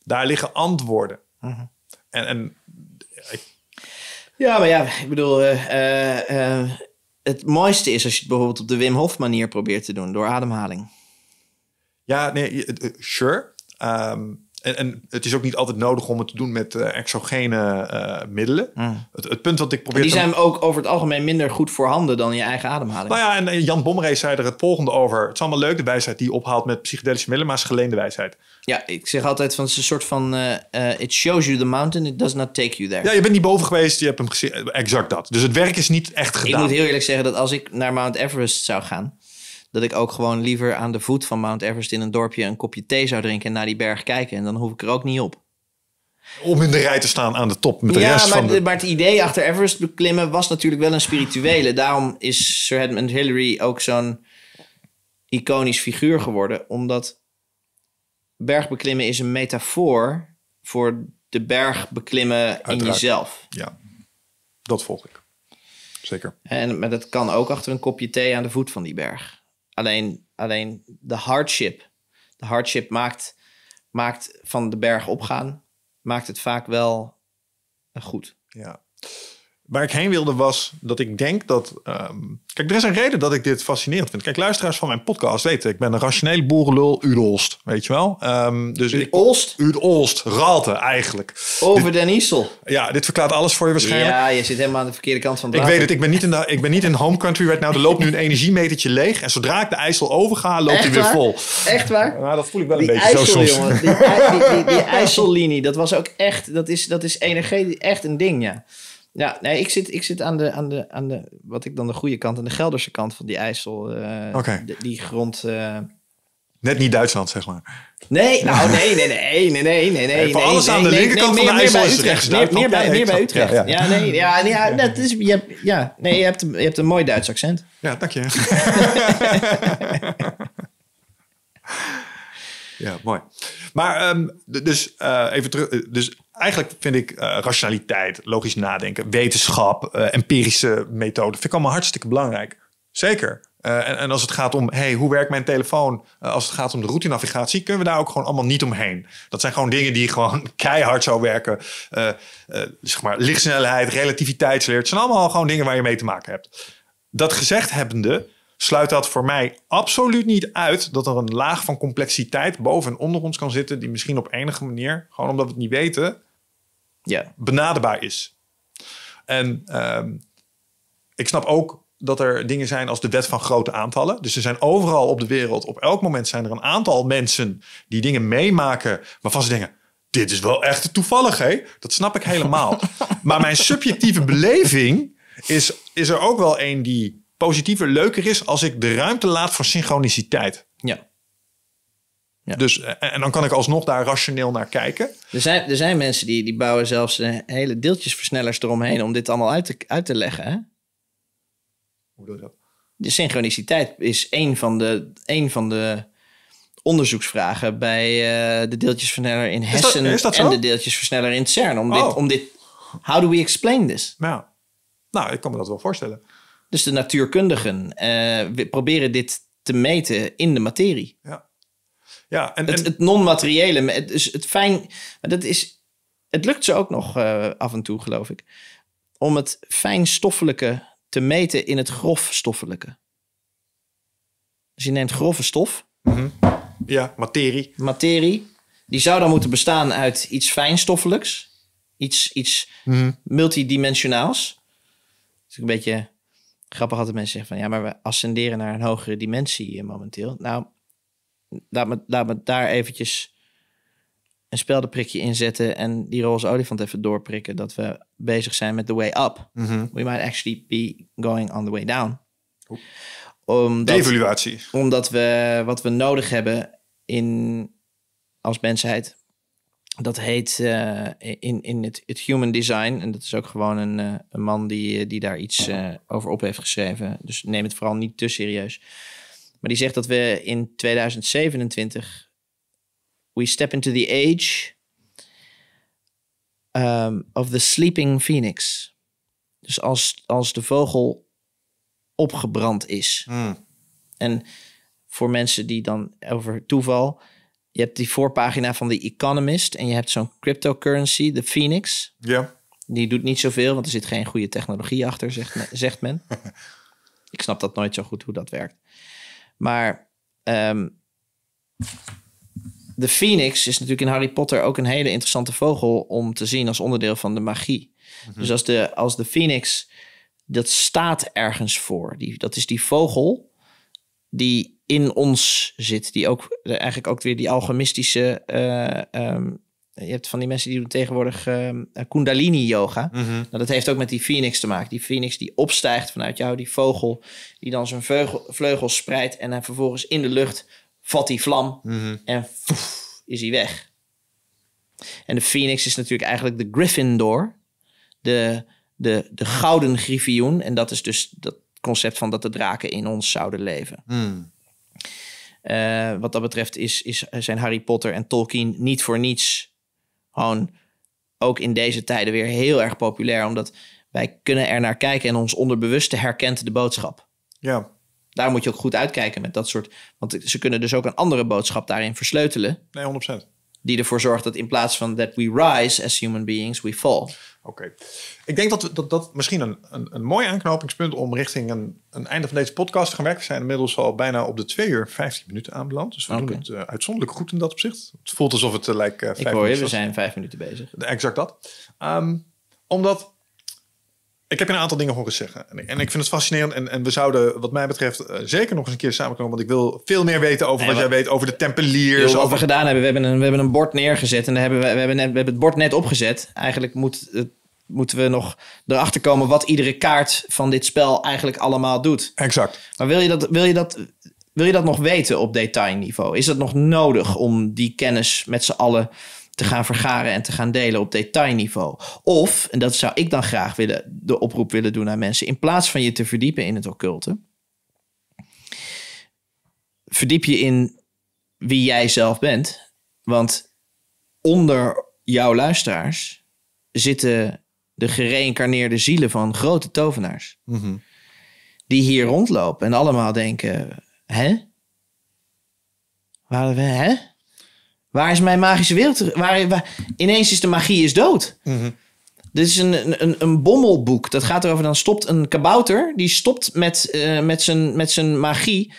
daar liggen antwoorden. Mhm. En, en ja, maar ja, ik bedoel, eh, eh, eh, het mooiste is als je het bijvoorbeeld op de Wim Hof manier probeert te doen, door ademhaling. Ja, nee, sure. Ehm, en, het is ook niet altijd nodig om het te doen met eh, exogene eh, middelen. Mm. Het, het, punt wat ik probeer. En die zijn ook over het algemeen minder goed voorhanden dan je eigen ademhaling. Nou ja, en Jan Bomrees zei er het volgende over. Het is allemaal leuk, de wijsheid die je ophaalt met psychedelische middelen, maar is geleende wijsheid. Ja, ik zeg altijd van het is een soort van eh, it shows you the mountain, it does not take you there. Ja, je bent niet boven geweest, je hebt hem gezien, exact dat. Dus het werk is niet echt gedaan. Ik moet heel eerlijk zeggen dat als ik naar Mount Everest zou gaan, dat ik ook gewoon liever aan de voet van Mount Everest in een dorpje een kopje thee zou drinken en naar die berg kijken. En dan hoef ik er ook niet op. Om in de rij te staan aan de top met de ja, rest maar, van de... maar het idee achter Everest beklimmen was natuurlijk wel een spirituele. Daarom is Sir Edmund Hillary ook zo'n iconisch figuur geworden. Omdat bergbeklimmen is een metafoor voor de berg beklimmen in jezelf. Ja, dat volg ik. Zeker. En maar dat kan ook achter een kopje thee aan de voet van die berg. Alleen, alleen de hardship. De hardship maakt, maakt van de berg opgaan, maakt het vaak wel eh, goed. Ja. Waar ik heen wilde was dat ik denk dat. Ehm, kijk, er is een reden dat ik dit fascinerend vind. Kijk, luisteraars van mijn podcast weten, ik ben een rationele boerenlul, urolst, Weet je wel? Um, dus Ralte eigenlijk. Over dit, Den Isel. Ja, dit verklaart alles voor je waarschijnlijk. Ja, je zit helemaal aan de verkeerde kant van de Ik weet het, ik ben niet in, de, ik ben niet in home country right now. Er loopt nu een energiemetertje leeg. En zodra ik de IJssel overga, loopt hij weer vol. Echt waar? Nou, dat voel ik wel een beetje IJssel, zo soms. Jongen, die, die, die IJssellinie, dat was ook echt, dat is, dat is energie, echt een ding, ja. Ja, nee, ik zit, ik zit aan, de, aan, de, aan de, wat ik dan de goede kant, aan de Gelderse kant van die IJssel. Uh, eh, okay. de, die grond. Uh, Net niet Duitsland, zeg maar. Nee, nou nee, nee, nee, nee, nee, nee. nee Voor alles nee, aan de nee, linkerkant nee, van de IJssel is rechts. Meer, meer, bij, meer bij Utrecht. Ja, ja. ja nee, ja, ja, dat is, je, ja, nee, je, hebt een, je hebt een mooi Duits accent. Ja, dank je. ja, mooi. Maar ehm, dus eh, even terug. Eh, dus eigenlijk vind ik eh, rationaliteit, logisch nadenken, wetenschap, empirische methoden, vind ik allemaal hartstikke belangrijk. Zeker. en, en, als het gaat om, hey, hoe werkt mijn telefoon? als het gaat om de routinavigatie, kunnen we daar ook gewoon allemaal niet omheen. Dat zijn gewoon dingen die gewoon keihard zo werken. zeg maar, lichtsnelheid, relativiteitsleer. Het zijn allemaal gewoon dingen waar je mee te maken hebt. Dat gezegd hebbende, sluit dat voor mij absoluut niet uit dat er een laag van complexiteit boven en onder ons kan zitten, die misschien op enige manier, gewoon omdat we het niet weten, ja. benaderbaar is. En ehm, ik snap ook dat er dingen zijn als de wet van grote aantallen. Dus er zijn overal op de wereld, op elk moment zijn er een aantal mensen die dingen meemaken waarvan ze denken, dit is wel echt toevallig, hè? Dat snap ik helemaal. maar mijn subjectieve beleving is, is er ook wel een die positiever, leuker is als ik de ruimte laat voor synchroniciteit. Ja. ja. Dus, eh, eh, en dan kan ik alsnog daar rationeel naar kijken. Er zijn, er zijn mensen die, die bouwen zelfs eh, hele deeltjesversnellers eromheen om dit allemaal uit te, uit te leggen. Hè? Hoe doe je dat? De synchroniciteit is een van de, een van de onderzoeksvragen bij de deeltjesversneller in Hessen en de deeltjesversneller in CERN. Om, dit, oh. om dit, how do we explain this? Nou, nou, ik kan me dat wel voorstellen. Dus de natuurkundigen eh, proberen dit te meten in de materie. Ja, ja en, Het, het non-materiële, het, het fijn, dat is, het lukt ze ook nog eh, af en toe, geloof ik, om het fijnstoffelijke te meten in het grofstoffelijke. Dus je neemt grove stof. Mhm. Ja, materie. Materie. Die zou dan moeten bestaan uit iets fijnstoffelijks. Iets, iets mm -hmm. multidimensionaals. is een beetje grappig altijd mensen zeggen van ja, maar we ascenderen naar een hogere dimensie eh, momenteel. Nou, laat me, laat me daar eventjes een speldenprikje zetten en die roze olifant even doorprikken. Dat we bezig zijn met the way up. Mhm. We might actually be going on the way down. Omdat, de evaluatie. Omdat we wat we nodig hebben in, als mensheid dat heet eh, in, in het, het, Human Design. En dat is ook gewoon een, eh, een man die, eh, die daar iets over op heeft geschreven. Dus neem het vooral niet te serieus. Maar die zegt dat we in 2027. We step into the age ehm, of the sleeping phoenix. Dus als, als de vogel opgebrand is. Hmm. En voor mensen die dan over toeval je hebt die voorpagina van The Economist en je hebt zo'n cryptocurrency, de Phoenix. Ja. Die doet niet zoveel, want er zit geen goede technologie achter, zegt, men. Zegt men. Ik snap dat nooit zo goed hoe dat werkt. Maar ehm, de Phoenix is natuurlijk in Harry Potter ook een hele interessante vogel om te zien als onderdeel van de magie. Mhm. Dus als de, als de Phoenix, dat staat ergens voor. Die, dat is die vogel die in ons zit. Die ook eigenlijk ook weer die alchemistische. Eh, ehm, je hebt van die mensen die doen tegenwoordig ehm, eh, Kundalini yoga. Mhm. Nou, dat heeft ook met die phoenix te maken. Die phoenix die opstijgt vanuit jou, die vogel, die dan zijn vleugel, vleugels spreidt en dan vervolgens in de lucht vat die vlam mhm. en is hij weg. En de phoenix is natuurlijk eigenlijk de Gryffindor, de, de, de gouden griffioen. En dat is dus dat concept van dat de draken in ons zouden leven. Mhm. Eh, wat dat betreft is, is, zijn Harry Potter en Tolkien niet voor niets gewoon ook in deze tijden weer heel erg populair. Omdat wij kunnen er naar kijken en ons onderbewuste herkent de boodschap. Ja. Daar moet je ook goed uitkijken met dat soort. Want ze kunnen dus ook een andere boodschap daarin versleutelen. Nee, 100% die ervoor zorgt dat in plaats van that we rise as human beings, we fall. Oké. Ik denk dat, we, dat dat misschien een, een, een, mooi aanknopingspunt om richting een, een einde van deze podcast te gaan werken. We zijn inmiddels al bijna op de twee uur 15 minuten aanbeland. Dus we doen het eh, uitzonderlijk goed in dat opzicht. Het voelt alsof het uh, lijkt uh, Ik hoor je, we zijn vijf minuten bezig. Exact dat. Ehm, omdat ik heb je een aantal dingen horen zeggen. En, ik vind het fascinerend. En, en we zouden, wat mij betreft, eh, zeker nog eens een keer samenkomen. Want ik wil veel meer weten over wat, jij weet over de Tempeliers. wat we gedaan hebben. We hebben, een, we hebben een bord neergezet. En hebben we, we, hebben we hebben het bord net opgezet. Eigenlijk moet, moeten we nog erachter komen wat iedere kaart van dit spel eigenlijk allemaal doet. Exact. Maar wil je dat, wil je dat, wil je dat nog weten op detailniveau? Is dat nog nodig om die kennis met z'n allen te gaan vergaren en te gaan delen op detailniveau. Of, en dat zou ik dan graag willen, de oproep willen doen aan mensen, in plaats van je te verdiepen in het occulte, verdiep je in wie jij zelf bent. Want onder jouw luisteraars zitten de gereïncarneerde zielen van grote tovenaars. Mhm. Die hier rondlopen en allemaal denken: hè? waar we, hè? Waar is mijn magische wereld? Waar, waar ineens is de magie is dood. Mm Dit is een, een, een bommelboek. Dat gaat erover, dan stopt een kabouter. Die stopt met, eh, met, zijn, met zijn magie.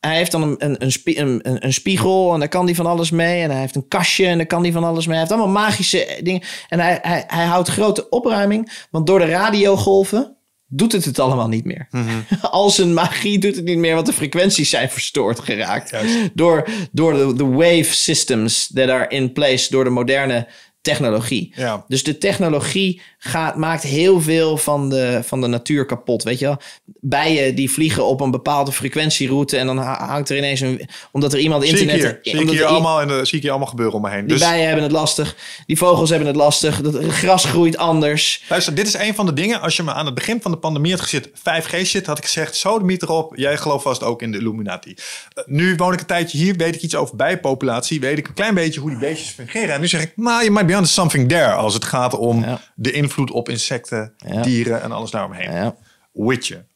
Hij heeft dan een, een, een, spiegel en daar kan hij van alles mee. En hij heeft een kastje en daar kan hij van alles mee. Hij heeft allemaal magische dingen. En hij, hij, hij houdt grote opruiming. Want door de radiogolven doet het het allemaal niet meer. Mhm. Als een magie doet het niet meer, want de frequenties zijn verstoord geraakt. Door, door de, de, wave systems that are in place, door de moderne technologie. Dus de technologie gaat, maakt heel veel van de, van de natuur kapot. Weet je Bijen die vliegen op een bepaalde frequentieroute en dan hangt er ineens een. Omdat er iemand internet. Zie ik hier, zie ik hier allemaal, allemaal gebeuren om me heen. Die dus- bijen hebben het lastig. Die vogels hebben het lastig. het gras groeit anders. Luister, dit is een van de dingen. Als je me aan het begin van de pandemie had gezet 5G shit, had ik gezegd: zo de mieter op. Jij gelooft vast ook in de Illuminati. Eh, nu woon ik een tijdje hier, weet ik iets over bijpopulatie, weet ik een klein beetje hoe die beestjes fungeren. En nu zeg ik: nou, je maakt something there als het gaat om de invloed op insecten, dieren en alles daaromheen. Ja. Witje.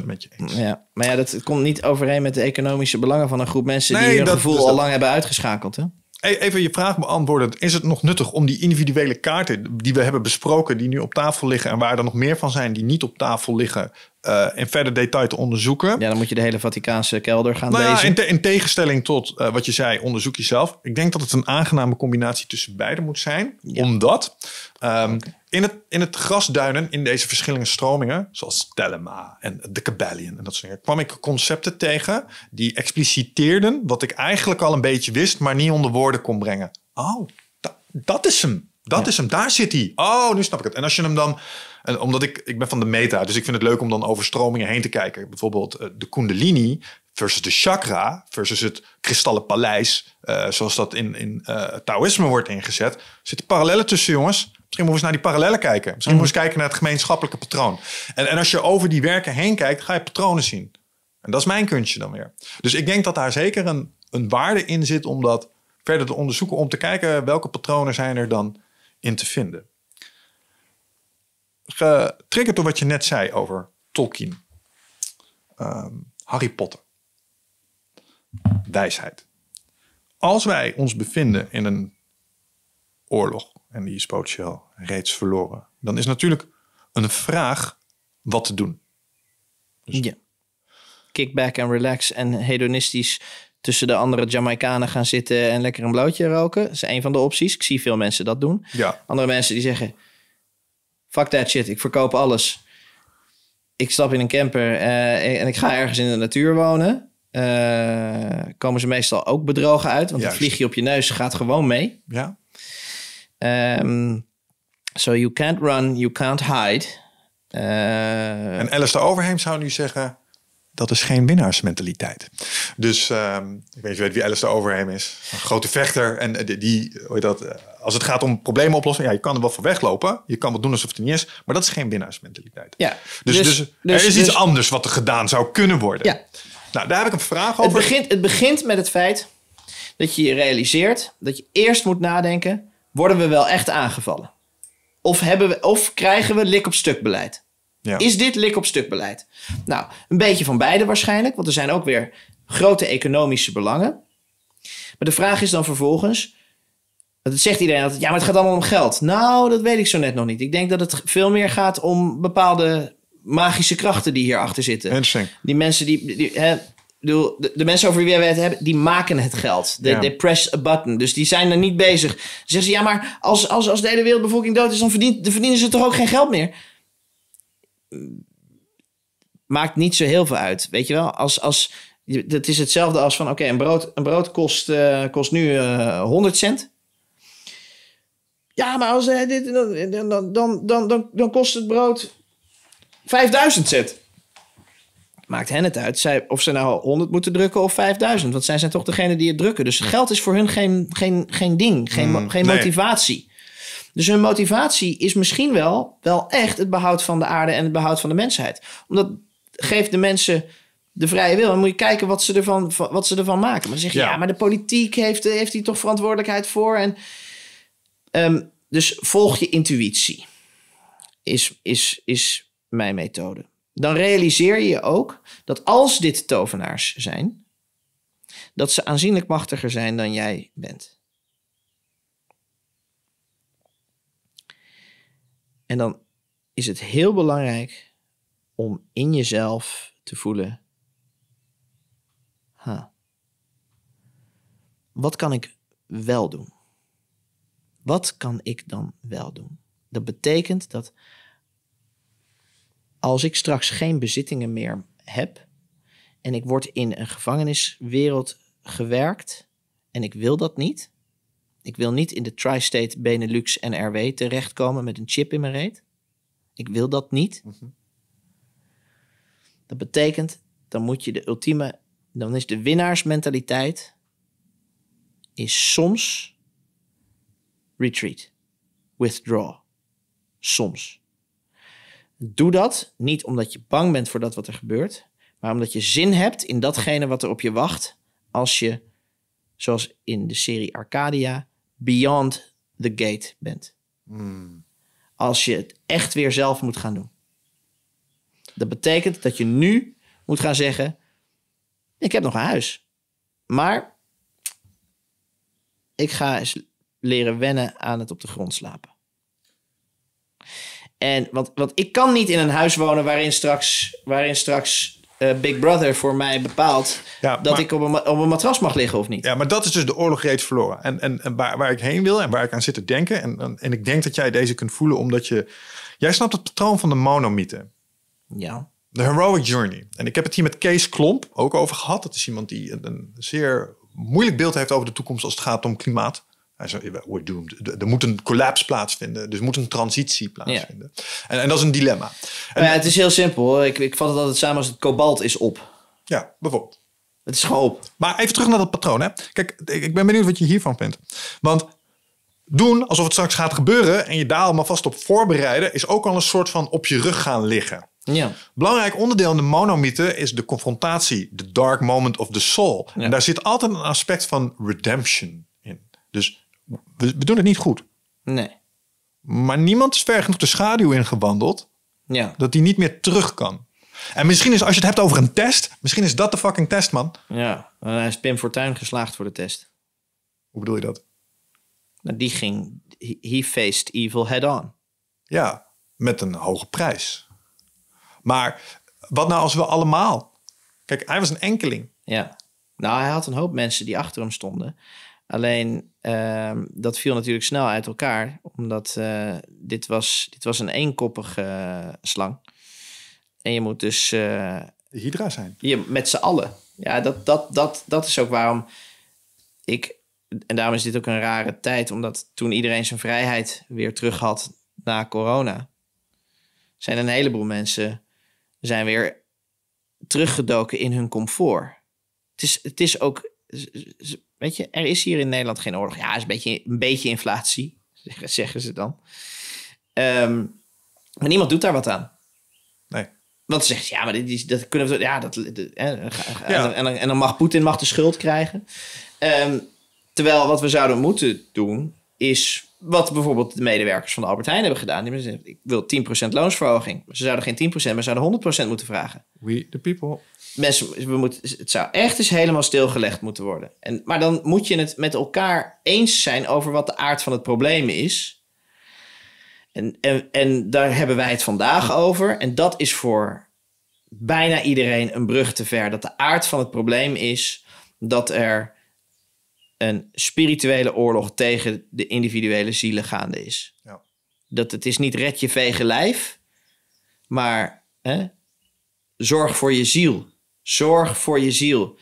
100% met je Ja, maar ja, dat komt niet overeen met de economische belangen van een groep mensen die hun dat, gevoel dus al lang hebben uitgeschakeld. Hè? E- even je vraag beantwoorden. Is het nog nuttig om die individuele kaarten die we hebben besproken, die nu op tafel liggen en waar er nog meer van zijn die niet op tafel liggen, uh, in verder detail te onderzoeken? Ja, dan moet je de hele Vaticaanse kelder gaan nou lezen. in, in, tegenstelling tot eh, wat je zei, onderzoek jezelf. Ik denk dat het een aangename combinatie tussen beide moet zijn, omdat ehm, in het, in het grasduinen, in deze verschillende stromingen, zoals Telema en de Cabellion en dat soort dingen, kwam ik concepten tegen die expliciteerden wat ik eigenlijk al een beetje wist, maar niet onder woorden kon brengen. Oh, dat is hem. Dat is hem. Daar zit hij. Oh, nu snap ik het. En als je hem dan, omdat ik, ik ben van de meta, dus ik vind het leuk om dan over stromingen heen te kijken. Bijvoorbeeld eh, de Kundalini versus de chakra, versus het kristallen paleis, eh, zoals dat in, in eh, Taoïsme wordt ingezet, zitten parallellen tussen, jongens. Misschien moeten we eens naar die parallellen kijken. Misschien moeten we eens kijken naar het gemeenschappelijke patroon. En, en als je over die werken heen kijkt, ga je patronen zien. En dat is mijn kunstje dan weer. Dus ik denk dat daar zeker een, een waarde in zit om dat verder te onderzoeken, om te kijken welke patronen zijn er dan in te vinden. Getriggerd door wat je net zei over Tolkien, ehm, Harry Potter wijsheid. Als wij ons bevinden in een oorlog, en die is reeds verloren, dan is natuurlijk een vraag wat te doen. Dus ja. Kickback en relax en hedonistisch tussen de andere Jamaicanen gaan zitten en lekker een blootje roken. Dat is een van de opties. Ik zie veel mensen dat doen. Ja. Andere mensen die zeggen: Fuck that shit, ik verkoop alles. Ik stap in een camper eh, en ik ga ergens in de natuur wonen. Eh, komen ze meestal ook bedrogen uit, want een vliegje op je neus gaat gewoon mee. Ja. Ehm, so you can't run, you can't hide. Uh, en Alistair Overheem zou nu zeggen, dat is geen winnaarsmentaliteit. Dus ehm, ik weet, je weet wie Alistair Overheem is. Een grote vechter. En eh, die, dat, als het gaat om problemen oplossen, ja, je kan er wel voor weglopen. Je kan wat doen alsof het niet is. Maar dat is geen winnaarsmentaliteit. Ja, dus, dus, dus, dus- er is iets dus- anders wat er gedaan zou kunnen worden. Ja, nou, daar heb ik een vraag over. Het begint, het begint met het feit dat je je realiseert dat je eerst moet nadenken: worden we wel echt aangevallen? Of, hebben we, of krijgen we lik op stuk beleid? Ja. Is dit lik op stuk beleid? Nou, een beetje van beide waarschijnlijk, want er zijn ook weer grote economische belangen. Maar de vraag is dan vervolgens. het zegt iedereen altijd, ja, maar het gaat allemaal om geld. Nou, dat weet ik zo net nog niet. Ik denk dat het veel meer gaat om bepaalde magische krachten die hierachter zitten. Die mensen die. die hè, de, de, mensen over wie we het hebben, die maken het geld. They, yeah. press a button. Dus die zijn er niet bezig. Dan zeggen ze, ja, maar als, als, als de hele wereldbevolking dood is, dan, verdient, de verdienen ze toch ook geen geld meer? Maakt niet zo heel veel uit. Weet je wel, als, als, dat is hetzelfde als van, oké, een, brood, een brood kost, eh, kost nu uh, eh, 100 cent. Ja, maar als, uh, dit, dan, dan, dan, dan, dan kost het brood 5000 zet. Maakt hen het uit zij, of ze nou 100 moeten drukken of 5000. Want zij zijn toch degene die het drukken. Dus geld is voor hun geen, geen, geen ding, geen, mm, geen motivatie. Dus hun motivatie is misschien wel, wel echt het behoud van de aarde en het behoud van de mensheid. Omdat geeft de mensen de vrije wil. En moet je kijken wat ze ervan, wat ze ervan maken. Maar dan zeg je, ja. maar de politiek heeft, heeft hier toch verantwoordelijkheid voor. En, ehm, dus volg je intuïtie. Is, is, is mijn methode. Dan realiseer je je ook dat als dit tovenaars zijn, dat ze aanzienlijk machtiger zijn dan jij bent. En dan is het heel belangrijk om in jezelf te voelen: ha, wat kan ik wel doen? Wat kan ik dan wel doen? Dat betekent dat als ik straks geen bezittingen meer heb en ik word in een gevangeniswereld gewerkt en ik wil dat niet. Ik wil niet in de tri-state Benelux en RW terechtkomen met een chip in mijn reet. Ik wil dat niet. Mhm. Dat betekent, dan moet je de ultieme, dan is de winnaarsmentaliteit is soms retreat, withdraw, soms. Doe dat niet omdat je bang bent voor dat wat er gebeurt, maar omdat je zin hebt in datgene wat er op je wacht als je, zoals in de serie Arcadia, beyond the gate bent. Hmm. Als je het echt weer zelf moet gaan doen. Dat betekent dat je nu moet gaan zeggen: Ik heb nog een huis. Maar ik ga eens leren wennen aan het op de grond slapen. En, want, want ik kan niet in een huis wonen waarin straks, waarin straks eh, Big Brother voor mij bepaalt dat ik op een, op een matras mag liggen of niet. Ja, maar dat is dus de oorlog reeds verloren. En, en, en waar, ik heen wil en waar ik aan zit te denken. En, en ik denk dat jij deze kunt voelen omdat je. Jij snapt het patroon van de monomythe. Ja. De Heroic Journey. En ik heb het hier met Kees Klomp ook over gehad. Dat is iemand die een zeer moeilijk beeld heeft over de toekomst als het gaat om klimaat. Hij zei, we're doomed. Er moet een collapse plaatsvinden. Dus moet een transitie plaatsvinden. En, en, dat is een dilemma. En, ja, het is heel simpel. Hoor. Ik, ik vat het altijd samen als het kobalt is op. Ja, bijvoorbeeld. Het is gewoon op. Maar even terug naar dat patroon. Hè. Kijk, ik ben benieuwd wat je hiervan vindt. Want doen alsof het straks gaat gebeuren... en je daar allemaal vast op voorbereiden... is ook al een soort van op je rug gaan liggen. Ja. Belangrijk onderdeel in de monomythe is de confrontatie. The dark moment of the soul. En daar zit altijd een aspect van redemption in. Dus we, doen het niet goed. Nee. Maar niemand is ver genoeg de schaduw ingewandeld. Ja. Dat die niet meer terug kan. En misschien is, als je het hebt over een test, misschien is dat de fucking test, man. Ja, dan eh, is Pim Fortuyn geslaagd voor de test. Hoe bedoel je dat? Nou, die ging, he faced evil head on. Ja, met een hoge prijs. Maar wat nou als we allemaal... Kijk, hij was een enkeling. Ja, nou hij had een hoop mensen die achter hem stonden. Alleen Ehm, dat viel natuurlijk snel uit elkaar, omdat eh, dit, was, dit was een eenkoppige eh, slang. En je moet dus. Eh, Hydra zijn. Je, met z'n allen. Ja, dat, dat, dat, dat is ook waarom ik. En daarom is dit ook een rare tijd, omdat toen iedereen zijn vrijheid weer terug had na corona, zijn een heleboel mensen zijn weer teruggedoken in hun comfort. Het is, het is ook weet je, er is hier in Nederland geen oorlog. Ja, is een beetje, een beetje inflatie, zeggen ze dan. Ehm, maar niemand doet daar wat aan. Nee. Want ze zegt, ja, maar dit is, dat kunnen we... Ja, dat, eh, eh, eh, En, dan, en, dan, mag Poetin mag de schuld krijgen. Ehm, terwijl wat we zouden moeten doen is wat bijvoorbeeld de medewerkers van de Albert Heijn hebben gedaan. Die hebben gezegd, ik wil 10% loonsverhoging. Ze zouden geen 10%, maar zouden 100% moeten vragen. We the people. Mensen, we moeten, het zou echt eens helemaal stilgelegd moeten worden. En, maar dan moet je het met elkaar eens zijn over wat de aard van het probleem is. En, en, en daar hebben wij het vandaag over. En dat is voor bijna iedereen een brug te ver. Dat de aard van het probleem is dat er een spirituele oorlog tegen de individuele zielen gaande is. Ja. Dat het is niet red je vege lijf, maar hè, zorg voor je ziel. Zorg voor je ziel.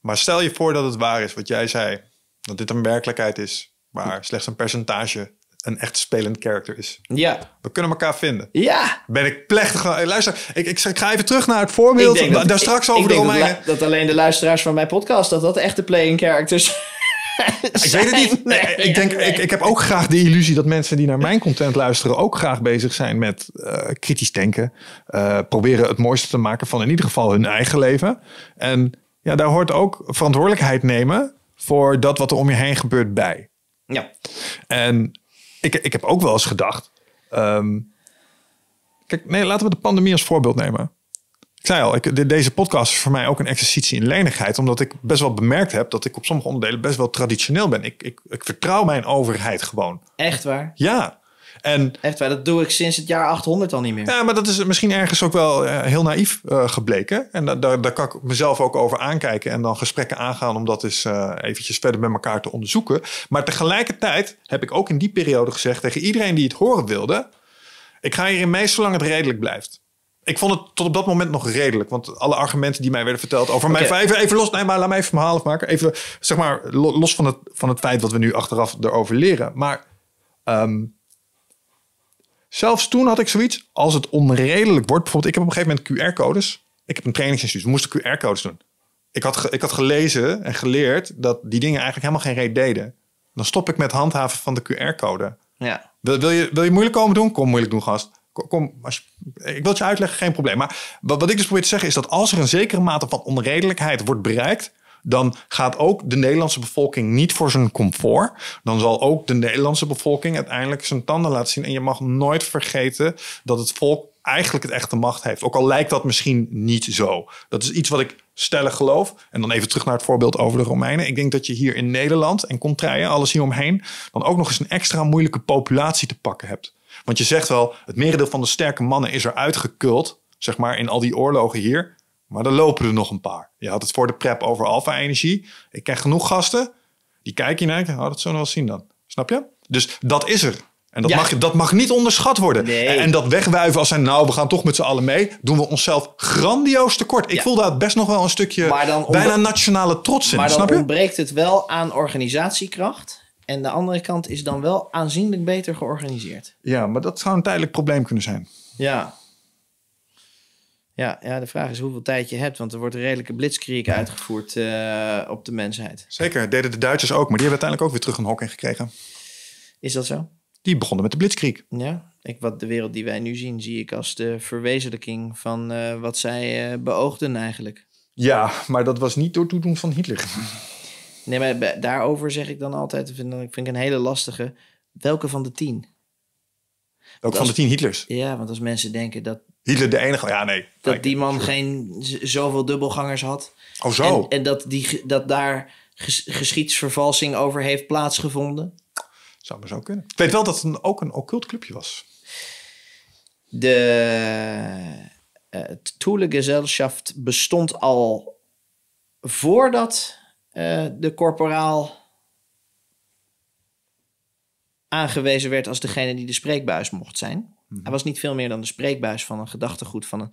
Maar stel je voor dat het waar is wat jij zei. Dat dit een werkelijkheid is, maar slechts een percentage een echt spelend karakter is. Ja. We kunnen elkaar vinden. Ja. Ben ik plechtig. Eh, luister, ik, ik, ga even terug naar het voorbeeld. Da daar straks over de Romeinen. Dat, dat, alleen de luisteraars van mijn podcast, dat dat echte playing characters ik weet het niet. Nee, ik, denk, ik, ik heb ook graag de illusie dat mensen die naar mijn content luisteren ook graag bezig zijn met eh, kritisch denken. Eh, proberen het mooiste te maken van in ieder geval hun eigen leven. En ja, daar hoort ook verantwoordelijkheid nemen voor dat wat er om je heen gebeurt bij. Ja. En ik, ik heb ook wel eens gedacht. Ehm, kijk, nee, laten we de pandemie als voorbeeld nemen. Ik zei al, ik, deze podcast is voor mij ook een exercitie in lenigheid. Omdat ik best wel bemerkt heb dat ik op sommige onderdelen best wel traditioneel ben. Ik, ik, ik vertrouw mijn overheid gewoon. Echt waar? Ja. En, Echt waar, dat doe ik sinds het jaar 800 al niet meer. Ja, maar dat is misschien ergens ook wel eh, heel naïef eh, gebleken. En daar, daar, kan ik mezelf ook over aankijken en dan gesprekken aangaan om dat eens eh, eventjes verder met elkaar te onderzoeken. Maar tegelijkertijd heb ik ook in die periode gezegd tegen iedereen die het horen wilde: ik ga hierin mee zolang het redelijk blijft. Ik vond het tot op dat moment nog redelijk. Want alle argumenten die mij werden verteld over mijn vijf. even los. Nee, maar laat mij even mijn half maken. Even zeg maar los van het, van het feit wat we nu achteraf erover leren. Maar ehm, Zelfs toen had ik zoiets, als het onredelijk wordt, bijvoorbeeld, ik heb op een gegeven moment QR-codes. Ik heb een trainingsinstituut, we moesten QR-codes doen. Ik had, ik had gelezen en geleerd dat die dingen eigenlijk helemaal geen reet deden. Dan stop ik met handhaven van de QR-code. Ja. Wil, je, wil je moeilijk komen doen? Kom moeilijk doen, gast. Kom, als ik wil het je uitleggen, geen probleem. Maar wat ik dus probeer te zeggen is dat als er een zekere mate van onredelijkheid wordt bereikt, dan gaat ook de Nederlandse bevolking niet voor zijn comfort. Dan zal ook de Nederlandse bevolking uiteindelijk zijn tanden laten zien. En je mag nooit vergeten dat het volk eigenlijk het echte macht heeft. Ook al lijkt dat misschien niet zo. Dat is iets wat ik stellig geloof. En dan even terug naar het voorbeeld over de Romeinen. Ik denk dat je hier in Nederland en contraien, alles hieromheen, dan ook nog eens een extra moeilijke populatie te pakken hebt. Want je zegt wel, het merendeel van de sterke mannen is er uitgekult, zeg maar, in al die oorlogen hier. Maar dan lopen er nog een paar. Je had het voor de prep over alfa-energie. Ik ken genoeg gasten. Die kijken naar. Oh, dat zo we wel zien dan. Snap je? Dus dat is er. En dat, ja. mag, dat mag niet onderschat worden. Nee. En, dat wegwuiven als zijn, nou, we gaan toch met z'n allen mee, doen we onszelf grandioos tekort. Ik voel daar best nog wel een stukje bijna nationale trots in. Maar dan ontbreekt het wel aan organisatiekracht. En de andere kant is dan wel aanzienlijk beter georganiseerd. Ja, maar dat zou een tijdelijk probleem kunnen zijn. Ja, ja, ja, de vraag is hoeveel tijd je hebt, want er wordt een redelijke blitzkrieg uitgevoerd eh, op de mensheid. Zeker, deden de Duitsers ook, maar die hebben uiteindelijk ook weer terug een hok in gekregen. Is dat zo? Die begonnen met de blitzkrieg. Ja, ik, wat de wereld die wij nu zien, zie ik als de verwezenlijking van eh, wat zij eh, beoogden eigenlijk. Ja, maar dat was niet door toedoen van Hitler. Nee, maar daarover zeg ik dan altijd, ik vind ik een hele lastige. Welke van de tien? Ook van de tien Hitlers. Ja, want als mensen denken dat... Hitler de enige... Ja, nee. Dat die man geen zoveel dubbelgangers had. Oh zo. En, en dat, die, dat daar geschiedsvervalsing over heeft plaatsgevonden. Zou maar zo kunnen. Ik weet wel dat het ook een occult clubje was. De uh, Thule Gesellschaft bestond al voordat eh, de corporaal aangewezen werd als degene die de spreekbuis mocht zijn. Mhm. Hij was niet veel meer dan de spreekbuis van een gedachtegoed van een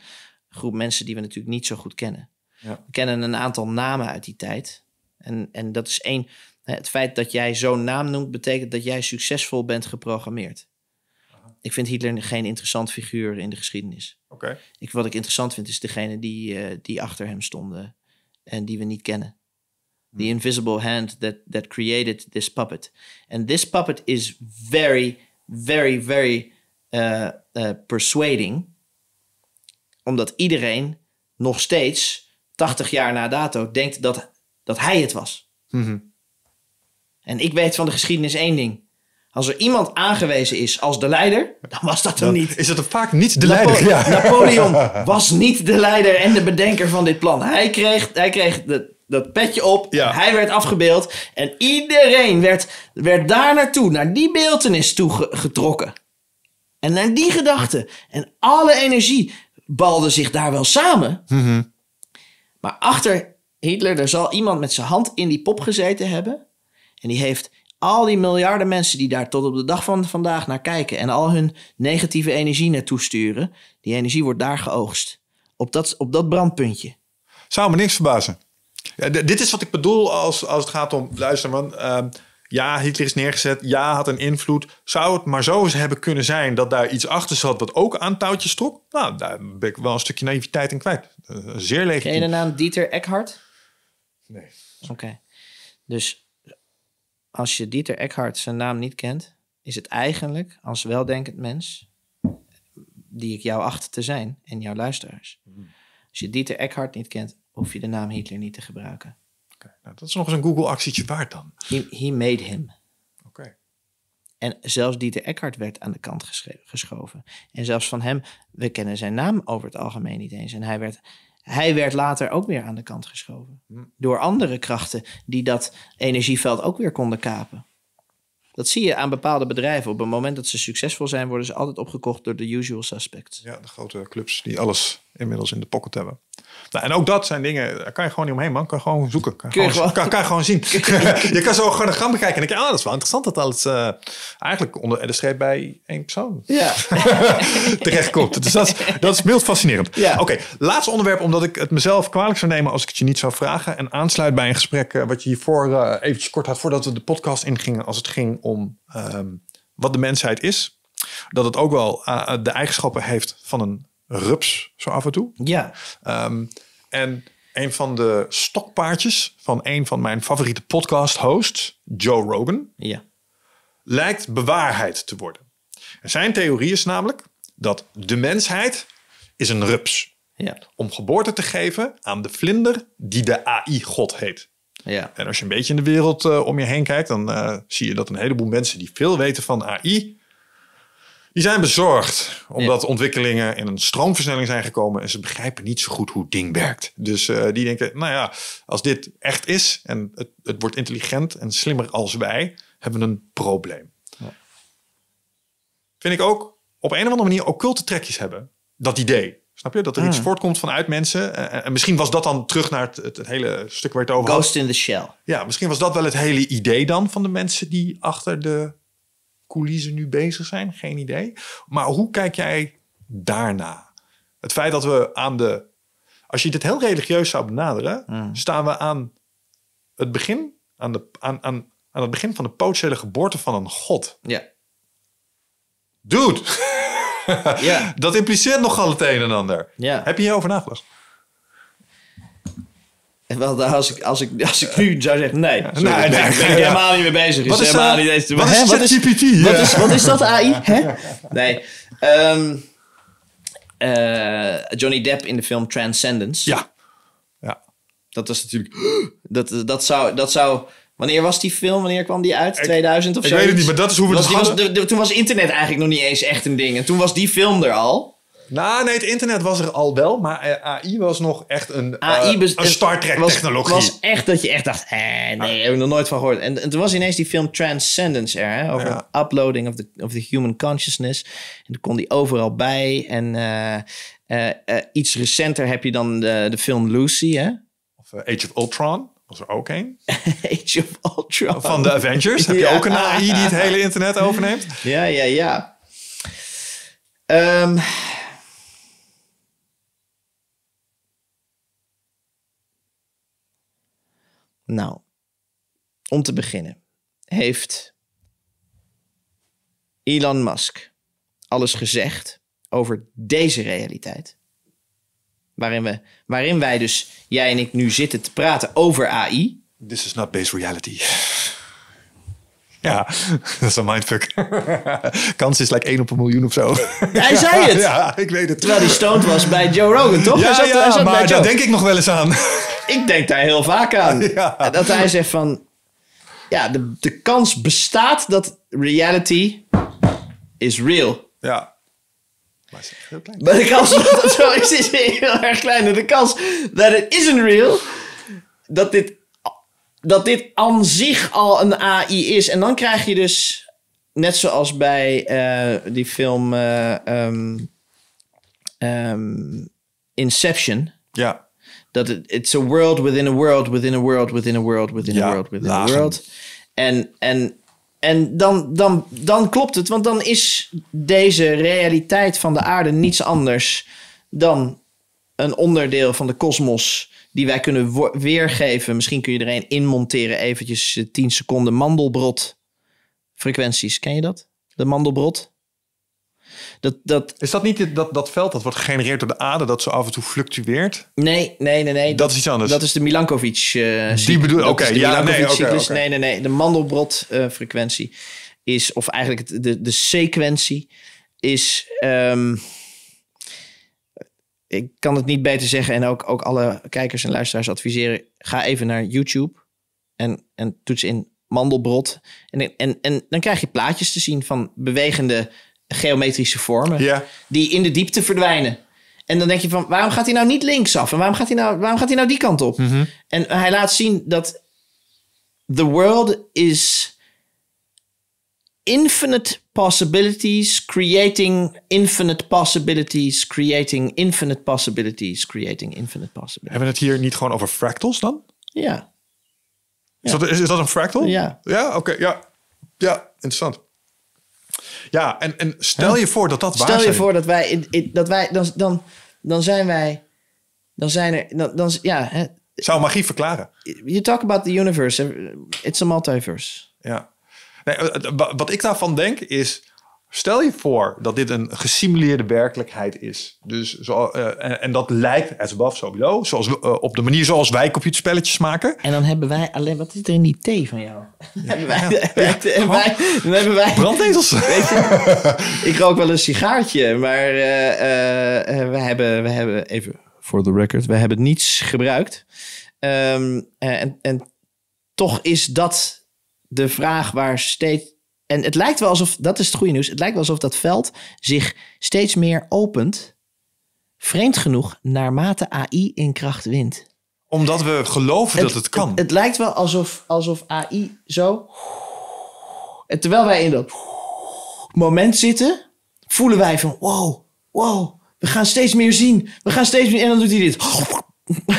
groep mensen die we natuurlijk niet zo goed kennen. Ja. We kennen een aantal namen uit die tijd. En, en dat is één. Het feit dat jij zo'n naam noemt, betekent dat jij succesvol bent geprogrammeerd. Ik vind Hitler geen interessant figuur in de geschiedenis. Oké. Ik, wat ik interessant vind, is degene die, eh, die achter hem stonden en die we niet kennen the invisible hand that that created this puppet and this puppet is very very very uh, uh, persuading omdat iedereen nog steeds 80 jaar na dato denkt dat, dat hij het was mhm. en ik weet van de geschiedenis één ding als er iemand aangewezen is als de leider, dan was dat hem niet. Is dat vaak niet de leider? Napoleon was niet de leider en de bedenker van dit plan. Hij kreeg, hij kreeg de, dat petje op. Hij werd afgebeeld. En iedereen werd, werd daar naartoe, naar die beeldenis toe getrokken. En naar die gedachte. En alle energie balde zich daar wel samen. Mhm. Maar achter Hitler, er zal iemand met zijn hand in die pop gezeten hebben. En die heeft al die miljarden mensen die daar tot op de dag van vandaag naar kijken. en al hun negatieve energie naartoe sturen. die energie wordt daar geoogst. Op dat, op dat brandpuntje. Zou me niks verbazen. Ja, dit is wat ik bedoel als, als het gaat om luister, man. Ehm, ja, Hitler is neergezet. Ja, had een invloed. Zou het maar zo eens hebben kunnen zijn dat daar iets achter zat wat ook aan touwtjes trok? Nou, daar ben ik wel een stukje naïviteit in kwijt. Uh, zeer legitiem. Ken je de naam Dieter Eckhart? Nee. Oké. Dus als je Dieter Eckhart zijn naam niet kent, is het eigenlijk als weldenkend mens die ik jou acht te zijn en jouw luisteraars. Mhm. Als je Dieter Eckhart niet kent, hoef je de naam Hitler niet te gebruiken. nou, dat is nog eens een Google-actietje waard dan. He, made him. Oké. En zelfs Dieter Eckhart werd aan de kant geschoven. En zelfs van hem, we kennen zijn naam over het algemeen niet eens. En hij werd, hij werd later ook weer aan de kant geschoven. Hm. Door andere krachten die dat energieveld ook weer konden kapen. Dat zie je aan bepaalde bedrijven. Op het moment dat ze succesvol zijn, worden ze altijd opgekocht door de usual suspects. Ja, de grote clubs die alles inmiddels in de pocket hebben. Nou, en ook dat zijn dingen, daar kan je gewoon niet omheen, man. Kan gewoon zoeken. Kan gewoon, kan, je gewoon zien. je kan zo gewoon een gram bekijken. En ik denk ah, dat is wel interessant dat alles eh, eigenlijk onder de streep bij één persoon ja. terechtkomt. Dus dat, dat is mild fascinerend. Ja. Oké, laatste onderwerp, omdat ik het mezelf kwalijk zou nemen als ik het je niet zou vragen. En aansluit bij een gesprek eh, wat je hiervoor uh, eventjes kort had, voordat we de podcast ingingen, als het ging om ehm, wat de mensheid is. Dat het ook wel eh, eh, de eigenschappen heeft van een rups, zo af en toe. Ja. Ehm, en een van de stokpaardjes van een van mijn favoriete podcast-hosts, Joe Rogan, ja. lijkt bewaarheid te worden. zijn theorie is namelijk dat de mensheid is een rups. Ja. Om geboorte te geven aan de vlinder die de AI-god heet. Ja. En als je een beetje in de wereld eh, om je heen kijkt, dan eh, zie je dat een heleboel mensen die veel weten van AI, die zijn bezorgd omdat ontwikkelingen in een stroomversnelling zijn gekomen en ze begrijpen niet zo goed hoe het ding werkt. Dus eh, die denken, nou ja, als dit echt is en het, het wordt intelligent en slimmer als wij, hebben we een probleem. Ja. Vind ik ook op een of andere manier occulte trekjes hebben, dat idee. Snap je? Dat er iets hmm. voortkomt vanuit mensen. En misschien was dat dan terug naar het, hele stuk waar het over Ghost in the Shell. Ja, misschien was dat wel het hele idee dan van de mensen die achter de coulissen nu bezig zijn. Geen idee. Maar hoe kijk jij daarna? Het feit dat we aan de. Als je dit heel religieus zou benaderen, hmm. staan we aan het begin, aan, de, aan, aan, aan het begin van de potentiële geboorte van een god. Ja. Dude! ja. Dat impliceert nogal het een en ander. Ja. Heb je hierover nagedacht? Wel, als ik, als, ik, als ik nu zou zeggen, nee. Sorry, nee, nee, ben ik helemaal niet mee bezig. Wat is, helemaal uh, niet eens te wat, hè, is wat, is, GPT, wat, is, wat is dat AI? Hè? Nee. Um, uh, Johnny Depp in de film Transcendence. Ja. ja. Dat was natuurlijk... Dat, dat, zou, dat zou Wanneer was die film? Wanneer kwam die uit? 2000 of zo? Ik weet het niet, maar dat is hoe we dat het was, Toen was internet eigenlijk nog niet eens echt een ding. En toen was die film er al. Nou, nee, het internet was er al wel, maar eh, AI was nog echt een, eh, AI een Star Trek-technologie. was, echt dat je echt dacht, eh, nee, ah. heb ik nog nooit van gehoord. En, toen was ineens die film Transcendence er, hè, over uploading of the, of the human consciousness. En toen kon die overal bij. En eh, iets recenter heb je dan de, de film Lucy, hè? Of Age of Ultron was er ook een? Age of Van de Avengers. Heb je ook een AI die het hele internet overneemt? Ja, ja, ja. Ehm, nou, om te beginnen heeft Elon Musk alles gezegd over deze realiteit. Waarin, we, waarin wij dus, jij en ik, nu zitten te praten over AI. This is not based reality. Ja, dat is een mindfuck. Kans is like 1 op een miljoen of zo. Hij zei het. Ja, ik weet het. Terwijl hij stoned was bij Joe Rogan, toch? Ja, hij zat, ja maar daar denk ik nog wel eens aan. Ik denk daar heel vaak aan. Dat hij zegt van... Ja, de, de kans bestaat dat reality is real. Ja. Maar de kans dat dat zo is, is heel erg klein. de kans dat het isn't real, dat dit, dat dit aan zich al een AI is. En dan krijg je dus, net zoals bij eh, die film eh, ehm, ehm, Inception. Ja. Dat het it's a world within a world within a world within a world within a world within a world. Within a world. En, en en dan, dan, dan klopt het, want dan is deze realiteit van de aarde niets anders dan een onderdeel van de kosmos die wij kunnen weergeven. Misschien kun je iedereen inmonteren, eventjes 10 eh, seconden mandelbrot frequenties. Ken je dat? De mandelbrot? Dat, dat... Is dat niet dat, dat veld dat wordt gegenereerd door de aarde, dat zo af en toe fluctueert? Nee, nee, nee. nee. Dat, is iets anders. Dat is de Milankovic. Uh, Die bedoel Oké, okay, ja, nee, nee, nee, nee. De Mandelbrot-frequentie eh, is, of eigenlijk de, de sequentie is. Ehm, ik kan het niet beter zeggen en ook, ook alle kijkers en luisteraars adviseren. Ga even naar YouTube en, en toets in Mandelbrot. En, en, en dan krijg je plaatjes te zien van bewegende geometrische vormen. Die in de diepte verdwijnen. En dan denk je van, waarom gaat hij nou niet linksaf? En waarom gaat hij nou, waarom gaat hij nou die kant op? Mhm. En hij laat zien dat the world is infinite possibilities creating infinite possibilities creating infinite possibilities creating infinite possibilities. Hebben we het hier niet gewoon over fractals dan? Ja. Is, dat, is, dat een fractal? Ja. Ja, oké. ja. ja, interessant. Ja, en, en stel je voor dat dat waar is. Stel je voor dat wij, in, dat wij dan, dan, dan zijn wij, dan zijn er, dan, dan, ja, hè. Zou magie verklaren. you talk about the universe, eh, it's a multiverse. Ja. Eh, eh, wat ik daarvan denk is Stel je voor dat dit een gesimuleerde werkelijkheid is. Dus zo, eh, en, dat lijkt as above, so below. Zoals, eh, op de manier zoals wij computerspelletjes maken. En dan hebben wij alleen... Wat is er in die thee van jou? Ja, wij, dan hebben wij... ik rook wel een sigaartje. Maar eh, we, hebben, we hebben... Even voor de record. We hebben niets gebruikt. Ehm, en, en toch is dat de vraag waar steeds en het lijkt wel alsof, dat is het goede nieuws, het lijkt wel alsof dat veld zich steeds meer opent, vreemd genoeg, naarmate AI in kracht wint. Omdat we geloven dat het kan. Het, het, lijkt wel alsof, alsof AI zo. En terwijl wij in dat moment zitten, voelen wij van wow, wow, we gaan steeds meer zien. We gaan steeds meer. En dan doet hij dit.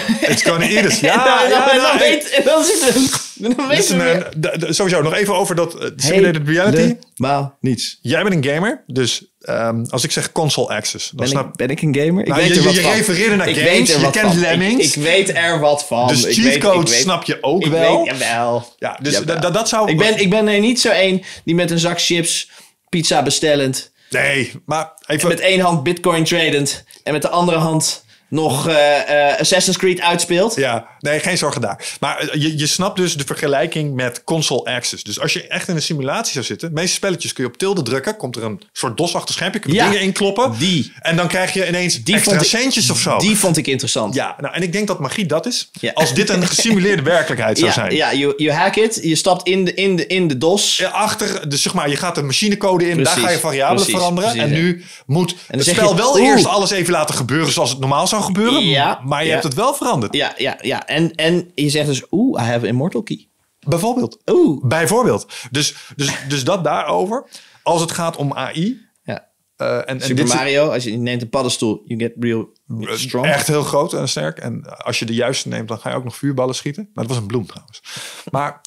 Het kan niet us. Ja, ja, ja, Dat dan het. Eh, sowieso, nog even over dat eh, simulated reality. maar niets. Jij bent een gamer, dus ehm, als ik zeg console access... Dan ben, snap... ik, ben ik een gamer? Ik nou, weet je, je, refereerde naar ik games, je kent Lemmings. Ik, weet er wat van. Dus cheatcodes snap je ook wel. Weet, jawel. Ja, dus Dat, dat zou... Ik ben, ik ben er niet zo één die met een zak chips pizza bestellend... Nee, maar even... met één hand bitcoin tradend en met de andere hand nog eh, eh, Assassin's Creed uitspeelt. Ja, nee, geen zorgen daar. Maar eh, je, je snapt dus de vergelijking met console access. Dus als je echt in een simulatie zou zitten, meeste spelletjes kun je op tilde drukken, komt er een soort dosachtig schermpje, kun je dingen inkloppen. Die. En dan krijg je ineens die extra ik, centjes of zo. Die vond ik interessant. Ja, nou, en ik denk dat magie dat is. Als dit een gesimuleerde werkelijkheid zou zijn. Ja, je you hack it, je stapt in de, in de, in de dos. Achter, dus zeg maar, je gaat de machinecode in, precies, daar ga je variabelen veranderen. Precies, en nu moet en het spel wel eerst alles even laten gebeuren zoals het normaal zou gebeuren, ja, maar je hebt het wel veranderd. Ja, ja, ja. En, en je zegt dus, oeh, I have immortal key. Bijvoorbeeld. Oeh. Bijvoorbeeld. Dus, dus, dus dat daarover. Als het gaat om AI. Ja. Eh, en, Super en Mario, als je, neemt een paddenstoel, you get real strong. Echt heel groot en sterk. En als je de juiste neemt, dan ga je ook nog vuurballen schieten. Maar dat was een bloem trouwens. Maar...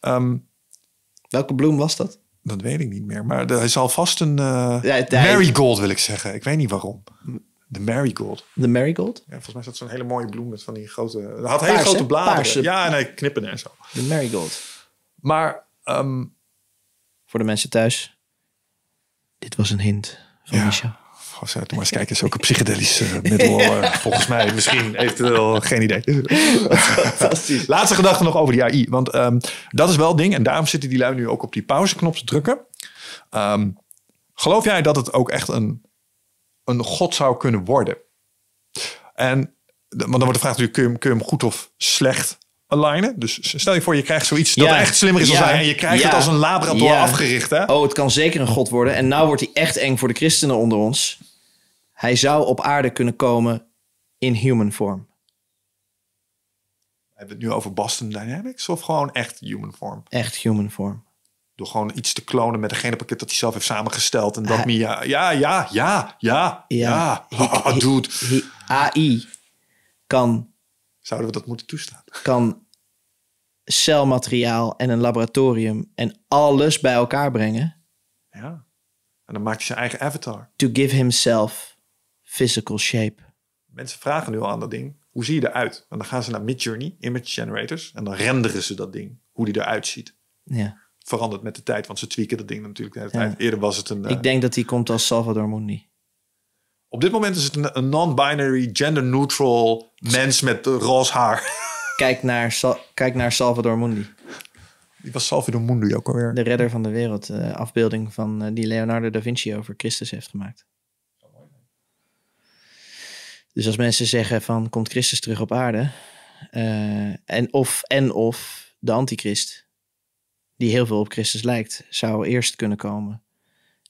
Ehm, Welke bloem was dat? Dat weet ik niet meer. Maar hij zal vast een uh, ja, wil ik zeggen. Ik weet niet waarom. De marigold. De marigold? Ja, volgens mij is dat zo'n hele mooie bloem met van die grote... had hele grote bladeren. Paarse. Ja, nee, knippen en zo. De marigold. Maar... Ehm, voor de mensen thuis. Dit was een hint van ja. Michel. Goh, maar eens kijken. is ook een psychedelisch eh, middel. Eh, volgens mij. Misschien eventueel. Geen idee. Fantastisch. Laatste gedachte nog over die AI. Want ehm, dat is wel het ding. En daarom zitten die lui nu ook op die pauzeknop te drukken. Ehm, geloof jij dat het ook echt een een god zou kunnen worden. En want dan wordt de vraag natuurlijk, kun je hem, kun je hem goed of slecht alignen? Dus stel je voor, je krijgt zoiets dat echt slimmer is dan ja, En je krijgt het als een labrador afgericht. Hè? Oh, het kan zeker een god worden. En nou wordt hij echt eng voor de christenen onder ons. Hij zou op aarde kunnen komen in human vorm. Hebben we het nu over Boston Dynamics of gewoon echt human vorm? Echt human form. Door gewoon iets te klonen met degene pakket dat hij zelf heeft samengesteld. En dat ah. me ja, ja, ja, ja, ja, ja. Oh, dude. AI kan... Zouden we dat moeten toestaan? Kan celmateriaal en een laboratorium en alles bij elkaar brengen. Ja. En dan maakt hij zijn eigen avatar. To give himself physical shape. Mensen vragen nu al aan dat ding. Hoe zie je eruit? En dan gaan ze naar Midjourney, image generators. En dan renderen ze dat ding. Hoe die eruit ziet. Ja verandert met de tijd. Want ze tweaken dat ding natuurlijk de tijd. Eerder was het een... ik eh, denk dat die komt als Salvador Mundi. Op dit moment is het een, non-binary, gender-neutral mens met roze haar. Kijk naar, kijk naar Salvador Mundi. Die was Salvador Mundi ook alweer. De redder van de wereld. Eh, afbeelding van eh, die Leonardo da Vinci over Christus heeft gemaakt. Dus als mensen zeggen van komt Christus terug op aarde? en, of, en of de antichrist die heel veel op Christus lijkt, zou eerst kunnen komen.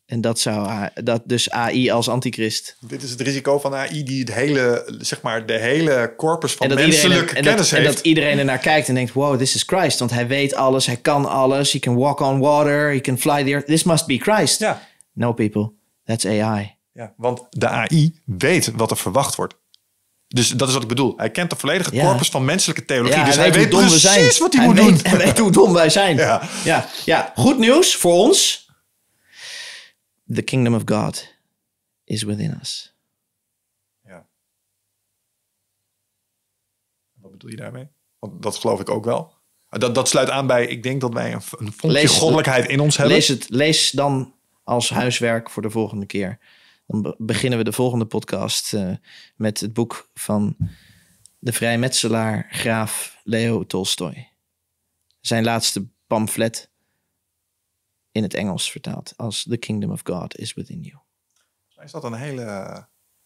En dat zou dat dus AI als antichrist. Dit is het risico van AI die het hele, zeg maar, de hele corpus van menselijke kennis en dat, heeft. En dat iedereen ernaar kijkt en denkt: wow, this is Christ. Want hij weet alles, hij kan alles. He can walk on water, he can fly the earth. This must be Christ. Ja. No people, that's AI. Ja, want de AI weet wat er verwacht wordt. Dus dat is wat ik bedoel. Hij kent de volledige corpus van menselijke theologie. dus hij, weet, precies wat hij, moet doen. Hij weet hoe dom wij zijn. Ja. Ja. ja, goed nieuws voor ons. The kingdom of God is within us. Ja. Wat bedoel je daarmee? Want dat geloof ik ook wel. Ah, dat, dat sluit aan bij, ik denk dat wij een, een goddelijkheid in ons hebben. Lees, het, lees dan als huiswerk voor de volgende keer dan beginnen we de volgende podcast eh, met het boek van de vrijmetselaar graaf Leo Tolstoy. Zijn laatste pamflet in het Engels vertaald als The Kingdom of God is Within You. Is dat een hele...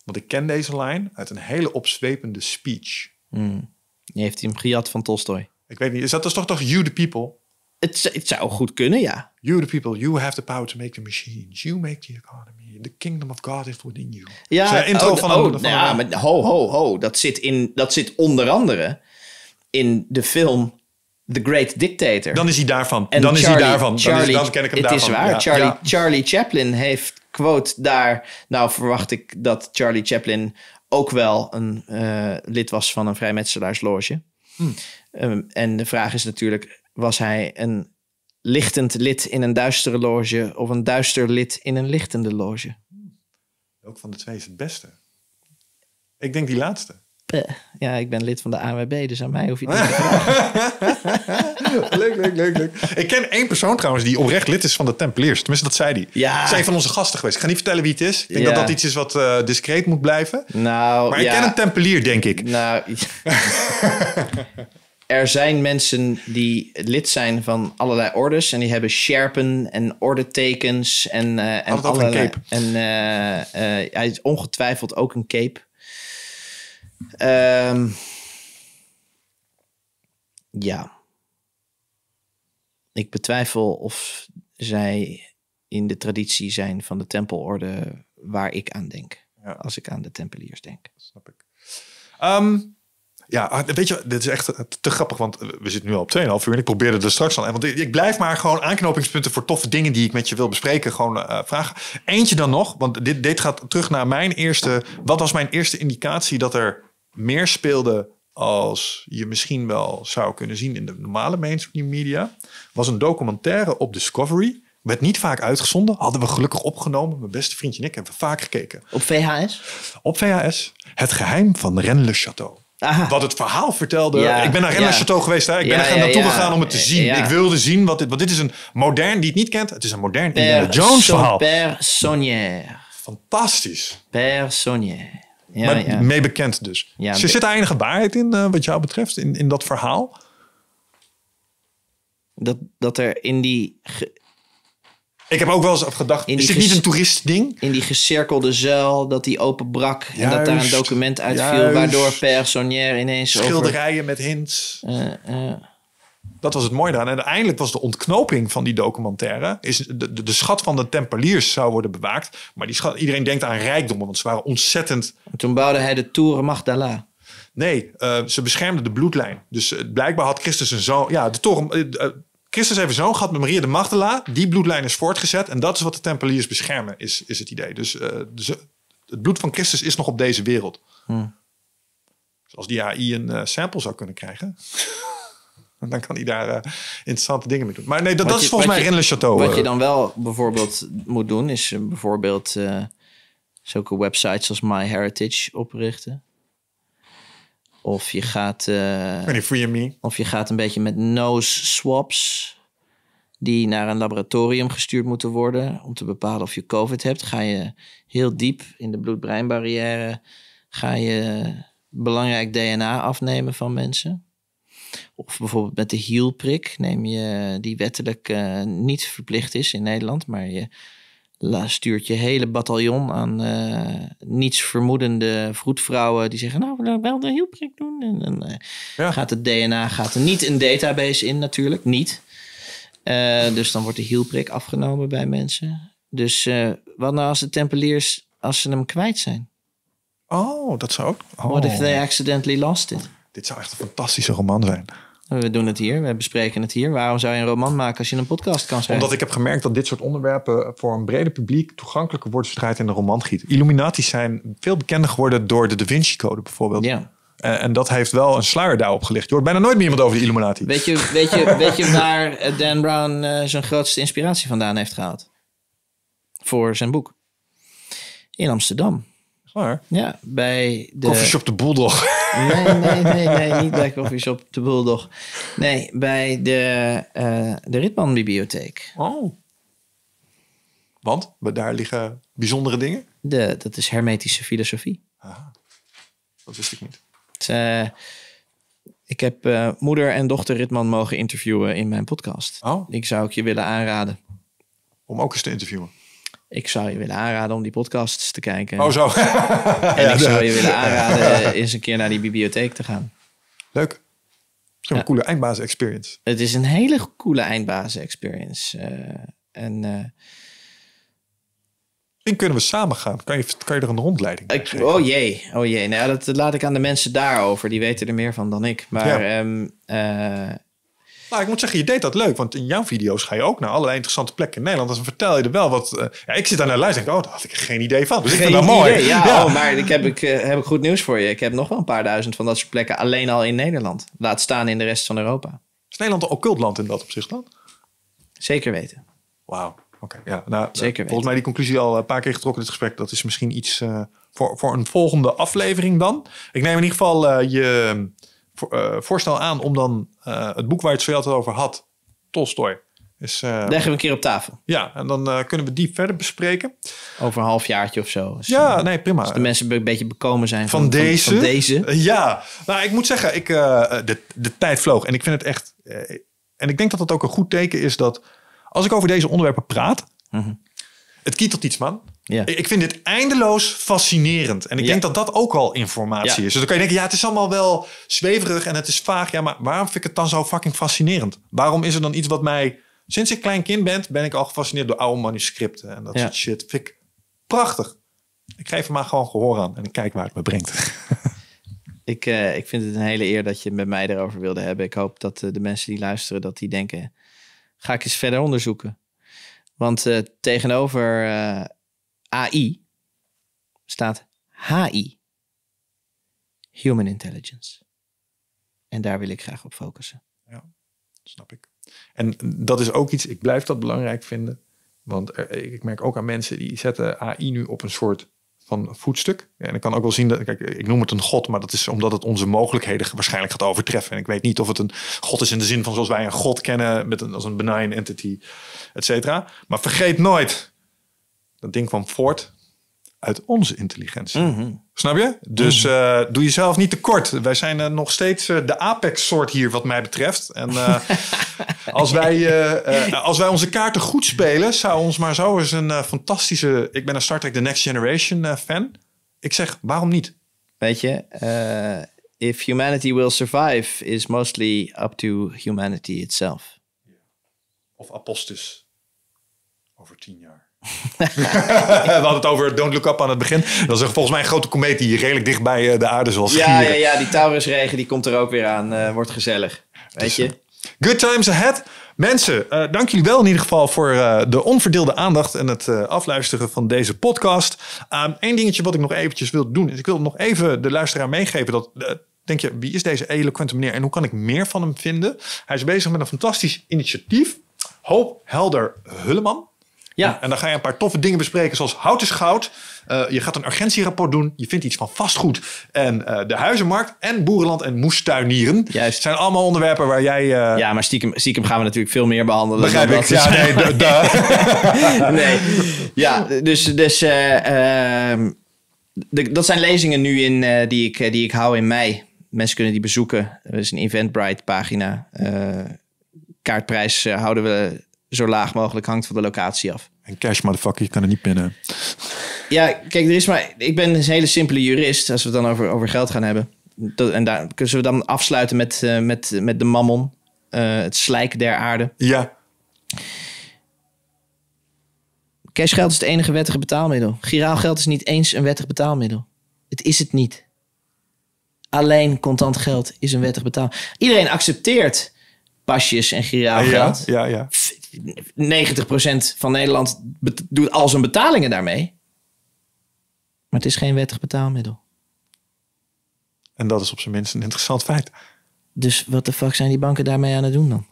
Want ik ken deze lijn uit een hele opzwepende speech. Mm. heeft hij hem gejat van Tolstoy. Ik weet niet, is dat dus toch toch You the People? Het, zou goed kunnen, ja. You the people, you have the power to make the machines. You make the economy. The kingdom of God is within you. Ja, intro oh, van, oh, een, nou van ja, maar ho, ho, ho. Dat zit, in, dat zit onder andere in de film The Great Dictator. Dan is hij daarvan. En dan is hij daarvan. Charlie, dan, is, dan ken ik hem het daarvan. is waar. Charlie, Charlie Chaplin heeft quote daar. Nou verwacht ik dat Charlie Chaplin ook wel een eh, lid was van een vrijmetselaarsloge. Hm. Ehm, en de vraag is natuurlijk, was hij een lichtend lid in een duistere loge of een duister lid in een lichtende loge? Ook van de twee is het beste. Ik denk die laatste. Eh, ja, ik ben lid van de AWB, dus aan mij hoef je niet leuk, leuk, leuk, leuk. Ik ken één persoon trouwens die oprecht lid is van de Tempeliers. Tenminste, dat zei hij. Ja. een van onze gasten geweest. Ik ga niet vertellen wie het is. Ik denk dat dat iets is wat eh, discreet moet blijven. Nou, maar ik ken een Tempelier, denk ik. Nou, er zijn mensen die lid zijn van allerlei orders. En die hebben sjerpen en ordetekens. En, eh, en allerlei, een cape. En eh, eh, hij is ongetwijfeld ook een cape. Ehm, ja. Ik betwijfel of zij in de traditie zijn van de tempelorde waar ik aan denk. Ja. Als ik aan de tempeliers denk. Snap ik. Um, ja, ah, weet je, dit is echt eh, te grappig, want eh, we zitten nu al op 2,5 uur en ik probeerde er straks al. Want ik blijf maar gewoon aanknopingspunten voor toffe dingen die ik met je wil bespreken, gewoon eh, vragen. Eentje dan nog, want dit, dit gaat terug naar mijn eerste. Wat was mijn eerste indicatie dat er meer speelde als je misschien wel zou kunnen zien in de normale mainstream media? Was een documentaire op Discovery. Werd niet vaak uitgezonden. Hadden we gelukkig opgenomen. Mijn beste vriendje en ik hebben vaak gekeken. Op VHS? Op VHS. Het geheim van Rennes le Château wat het verhaal vertelde. ik ben naar Rennes Chateau geweest. Hè? Ik ben er naartoe gegaan om het te zien. Ik wilde zien wat dit... Want dit is een modern, die het niet kent. Het is een modern per Jones so, verhaal. Fantastisch. Personnière. Ja, Mee bekend dus. Ja, zit er enige waarheid in eh, wat jou betreft? In, in dat verhaal? Dat, dat er in die ik heb ook wel eens gedacht, is dit niet een toerist ding? In die gecirkelde zuil, dat die openbrak en dat daar een document uitviel... waardoor Personnier ineens Schilderijen met hints. Eh, eh. dat was het mooie daar En uiteindelijk was de ontknoping van die documentaire... Is de, de, schat van de Tempeliers zou worden bewaakt. Maar die schat, iedereen denkt aan rijkdommen, want ze waren ontzettend... Toen bouwde hij de Toren Magdala. Nee, eh, ze beschermden de bloedlijn. Dus blijkbaar had Christus een zoon... Ja, de toren, Christus heeft zo'n gehad met Maria de Magdala. Die bloedlijn is voortgezet. En dat is wat de Tempeliers beschermen, is, is het idee. Dus, eh, het bloed van Christus is nog op deze wereld. Hmm. Dus als die AI een eh, sample zou kunnen krijgen. dan kan hij daar eh, interessante dingen mee doen. Maar nee, dat, dat is volgens mij Rennes Chateau. Wat je dan wel bijvoorbeeld moet doen, is bijvoorbeeld zulke websites als MyHeritage oprichten. Of je gaat. Uh, of je gaat een beetje met nose swaps. Die naar een laboratorium gestuurd moeten worden. Om te bepalen of je COVID hebt. Ga je heel diep in de bloed-breinbarrière. Ga je belangrijk DNA afnemen van mensen. Of bijvoorbeeld met de hielprik. Neem je die wettelijk eh, niet verplicht is in Nederland. Maar je stuurt je hele bataljon aan uh, eh, niets vermoedende vroedvrouwen die zeggen, nou, we gaan wel de hielprik doen. En, dan eh, gaat het DNA gaat er niet een database in natuurlijk, niet. Eh, dus dan wordt de hielprik afgenomen bij mensen. Dus wat nou als de tempeliers, als ze hem kwijt zijn? Oh, dat zou ook... Oh. What if they oh. accidentally lost it? Dit zou echt een fantastische roman zijn. We doen het hier, we bespreken het hier. Waarom zou je een roman maken als je een podcast kan schrijven? Omdat ik heb gemerkt dat dit soort onderwerpen voor een breder publiek toegankelijker wordt verspreid in de roman giet. Illuminaties zijn veel bekender geworden door de Da Vinci Code bijvoorbeeld. Ja. en dat heeft wel een sluier daarop gelicht. Je hoort bijna nooit meer iemand over de Illuminati. Weet je, weet je, weet je waar eh, Dan Brown eh, zijn grootste inspiratie vandaan heeft gehaald? Voor zijn boek. In Amsterdam. Waar? Ja, bij de... shop de Bulldog. Nee, nee, nee, nee niet bij Coffeeshop de Bulldog. Nee, bij de, uh, de Ritman Bibliotheek. Oh. Want daar liggen bijzondere dingen? De, dat is hermetische filosofie. Aha. Dat wist ik niet. Eh, ik heb eh, moeder en dochter Ritman mogen interviewen in mijn podcast. Oh. Ik zou ik je willen aanraden. Om ook eens te interviewen? Ik zou je willen aanraden om die podcasts te kijken. Oh, zo. en ik zou je willen aanraden eh, eens een keer naar die bibliotheek te gaan. Leuk. Zo'n coole eindbazen experience. Het is een hele coole eindbazen experience. Uh, en uh, kunnen we samen gaan. Kan je, kan je er een rondleiding Oh jee, oh jee. Nou, dat, laat ik aan de mensen daarover. Die weten er meer van dan ik. Maar ehm, maar nou, ik moet zeggen, je deed dat leuk. Want in jouw video's ga je ook naar allerlei interessante plekken in Nederland. Dus dan vertel je er wel wat. Eh, ja, ik zit aan naar lijst en denk, oh, daar had ik geen idee van. Dus geen ik vind dat mooi. ja, oh, maar ik heb, ik, eh, heb ik goed nieuws voor je. Ik heb nog wel een paar duizend van dat soort plekken alleen al in Nederland. Laat staan in de rest van Europa. Is Nederland een occult land in dat opzicht dan? Zeker weten. Wauw. Oké, ja. Nou, Zeker eh, weten. Volgens mij die conclusie al een paar keer getrokken in dit gesprek. Dat is misschien iets voor, voor een volgende aflevering dan. Ik neem in ieder geval je eh, voorstel aan om dan eh, het boek waar je het zojuist over had, Tolstoy, dus, Leggen we een keer op tafel. Ja, en dan kunnen we die verder bespreken. Over een halfjaartje of zo. ja, nee, prima. Als de mensen een beetje bekomen zijn van, van deze. ja, nou, ik moet zeggen, ik, de, de tijd vloog. En ik vind het echt... en ik denk dat dat ook een goed teken is dat... Als ik over deze onderwerpen praat... Mm -hmm. Het kietelt iets, man. Ja. Ik vind dit eindeloos fascinerend. En ik denk dat dat ook al informatie is. Dus dan kan je denken, ja, het is allemaal wel zweverig en het is vaag. Ja, maar waarom vind ik het dan zo fucking fascinerend? Waarom is er dan iets wat mij... Sinds ik klein kind ben, ben ik al gefascineerd door oude manuscripten en dat soort shit. Vind ik prachtig. Ik geef er maar gewoon gehoor aan en ik kijk waar het me brengt. ik, eh, ik vind het een hele eer dat je met mij erover wilde hebben. Ik hoop dat eh, de mensen die luisteren, dat die denken... Ga ik eens verder onderzoeken. Want eh, tegenover AI staat HI. Human Intelligence. En daar wil ik graag op focussen. Ja, snap ik. En dat is ook iets, ik blijf dat belangrijk vinden. Want ik merk ook aan mensen die zetten AI nu op een soort van voetstuk. En ik kan ook wel zien dat, kijk, ik noem het een god, maar dat is omdat het onze mogelijkheden waarschijnlijk gaat overtreffen. En ik weet niet of het een god is in de zin van zoals wij een god kennen, met een, als een benign entity, et cetera. Maar vergeet nooit, dat ding kwam voort uit onze intelligentie. Mhm. Snap je? Dus mhm. eh, doe jezelf niet tekort. Wij zijn eh, nog steeds eh, de apex-soort hier, wat mij betreft. En als, wij, nou, als wij onze kaarten goed spelen, zou ons maar zo eens een fantastische. Ik ben een Star Trek The Next Generation fan. Ik zeg, waarom niet? Weet je, if humanity will survive, is mostly up to humanity itself. Of apostus. we hadden het over Don't Look Up aan het begin. Dat is volgens mij een grote komeet die redelijk dicht bij eh, de aarde zoals Ja, ja, ja, die Taurusregen die komt er ook weer aan. Eh, wordt gezellig. Weet dus, je? Eh, good times ahead. Mensen, dank jullie wel in ieder geval voor de onverdeelde aandacht en het afluisteren van deze podcast. Eén ehm, dingetje wat ik nog eventjes wil doen, is ik wil nog even de luisteraar meegeven dat denk je, wie is deze eloquente meneer en hoe kan ik meer van hem vinden? Hij is bezig met een fantastisch initiatief. Hoop Helder Hulleman. Ja. En, dan ga je een paar toffe dingen bespreken, zoals hout is goud. Eh, je gaat een urgentierapport doen. Je vindt iets van vastgoed en eh, de huizenmarkt en boerenland en moestuinieren. Juist. zijn allemaal onderwerpen waar jij... Eh, ja, maar stiekem, gaan we natuurlijk veel meer behandelen. Begrijp ik. Ja, nee, nee. Ja, dus... dus ehm, dat zijn lezingen nu in, die, ik, die ik hou in mei. Mensen kunnen die bezoeken. Er is een Eventbrite pagina. kaartprijs houden we zo laag mogelijk hangt van de locatie af. En cash motherfucker, je kan er niet binnen. Ja, kijk, er is maar, ik ben een hele simpele jurist als we het dan over, over geld gaan hebben. Dat, en daar kunnen we dan afsluiten met, eh, met, met de mammon, eh, het slijk der aarde. Ja. Cashgeld is het enige wettige betaalmiddel. Giraalgeld is niet eens een wettig betaalmiddel. Het is het niet. Alleen contant geld is een wettig betaal. Iedereen accepteert pasjes en ah, giraalgeld. Ja, ja, ja. 90% van Nederland doet al zijn betalingen daarmee. Maar het is geen wettig betaalmiddel. En dat is op zijn minst een interessant feit. Dus wat de fuck zijn die banken daarmee aan het doen dan?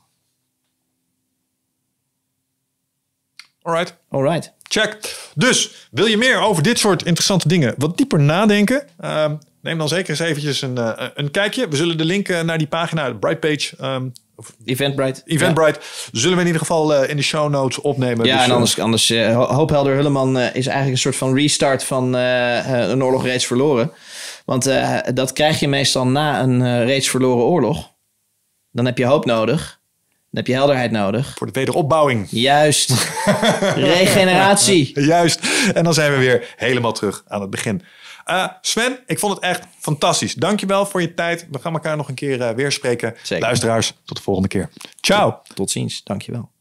Alright. Alright. Check. Dus wil je meer over dit soort interessante dingen wat dieper nadenken? Ehm, neem dan zeker eens eventjes een, eh, een kijkje. We zullen de link eh, naar die pagina, de Brightpage, um, ehm, Eventbrite. Eventbrite. Zullen we in ieder geval eh, in de show notes opnemen. Ja, dus, en eh, anders, anders eh, Hoophelder Hulleman is eigenlijk een soort van restart van een oorlog reeds verloren. Want dat krijg je meestal na een reeds verloren oorlog. Dan heb je hoop nodig. Dan heb je helderheid nodig. Voor de wederopbouwing. Juist. Regeneratie. Juist. En dan zijn we weer helemaal terug aan het begin. Eh, Sven, ik vond het echt fantastisch. Dankjewel voor je tijd. We gaan elkaar nog een keer eh, weer spreken. Zeker. Luisteraars, tot de volgende keer. Ciao. Tot, tot ziens. Dankjewel.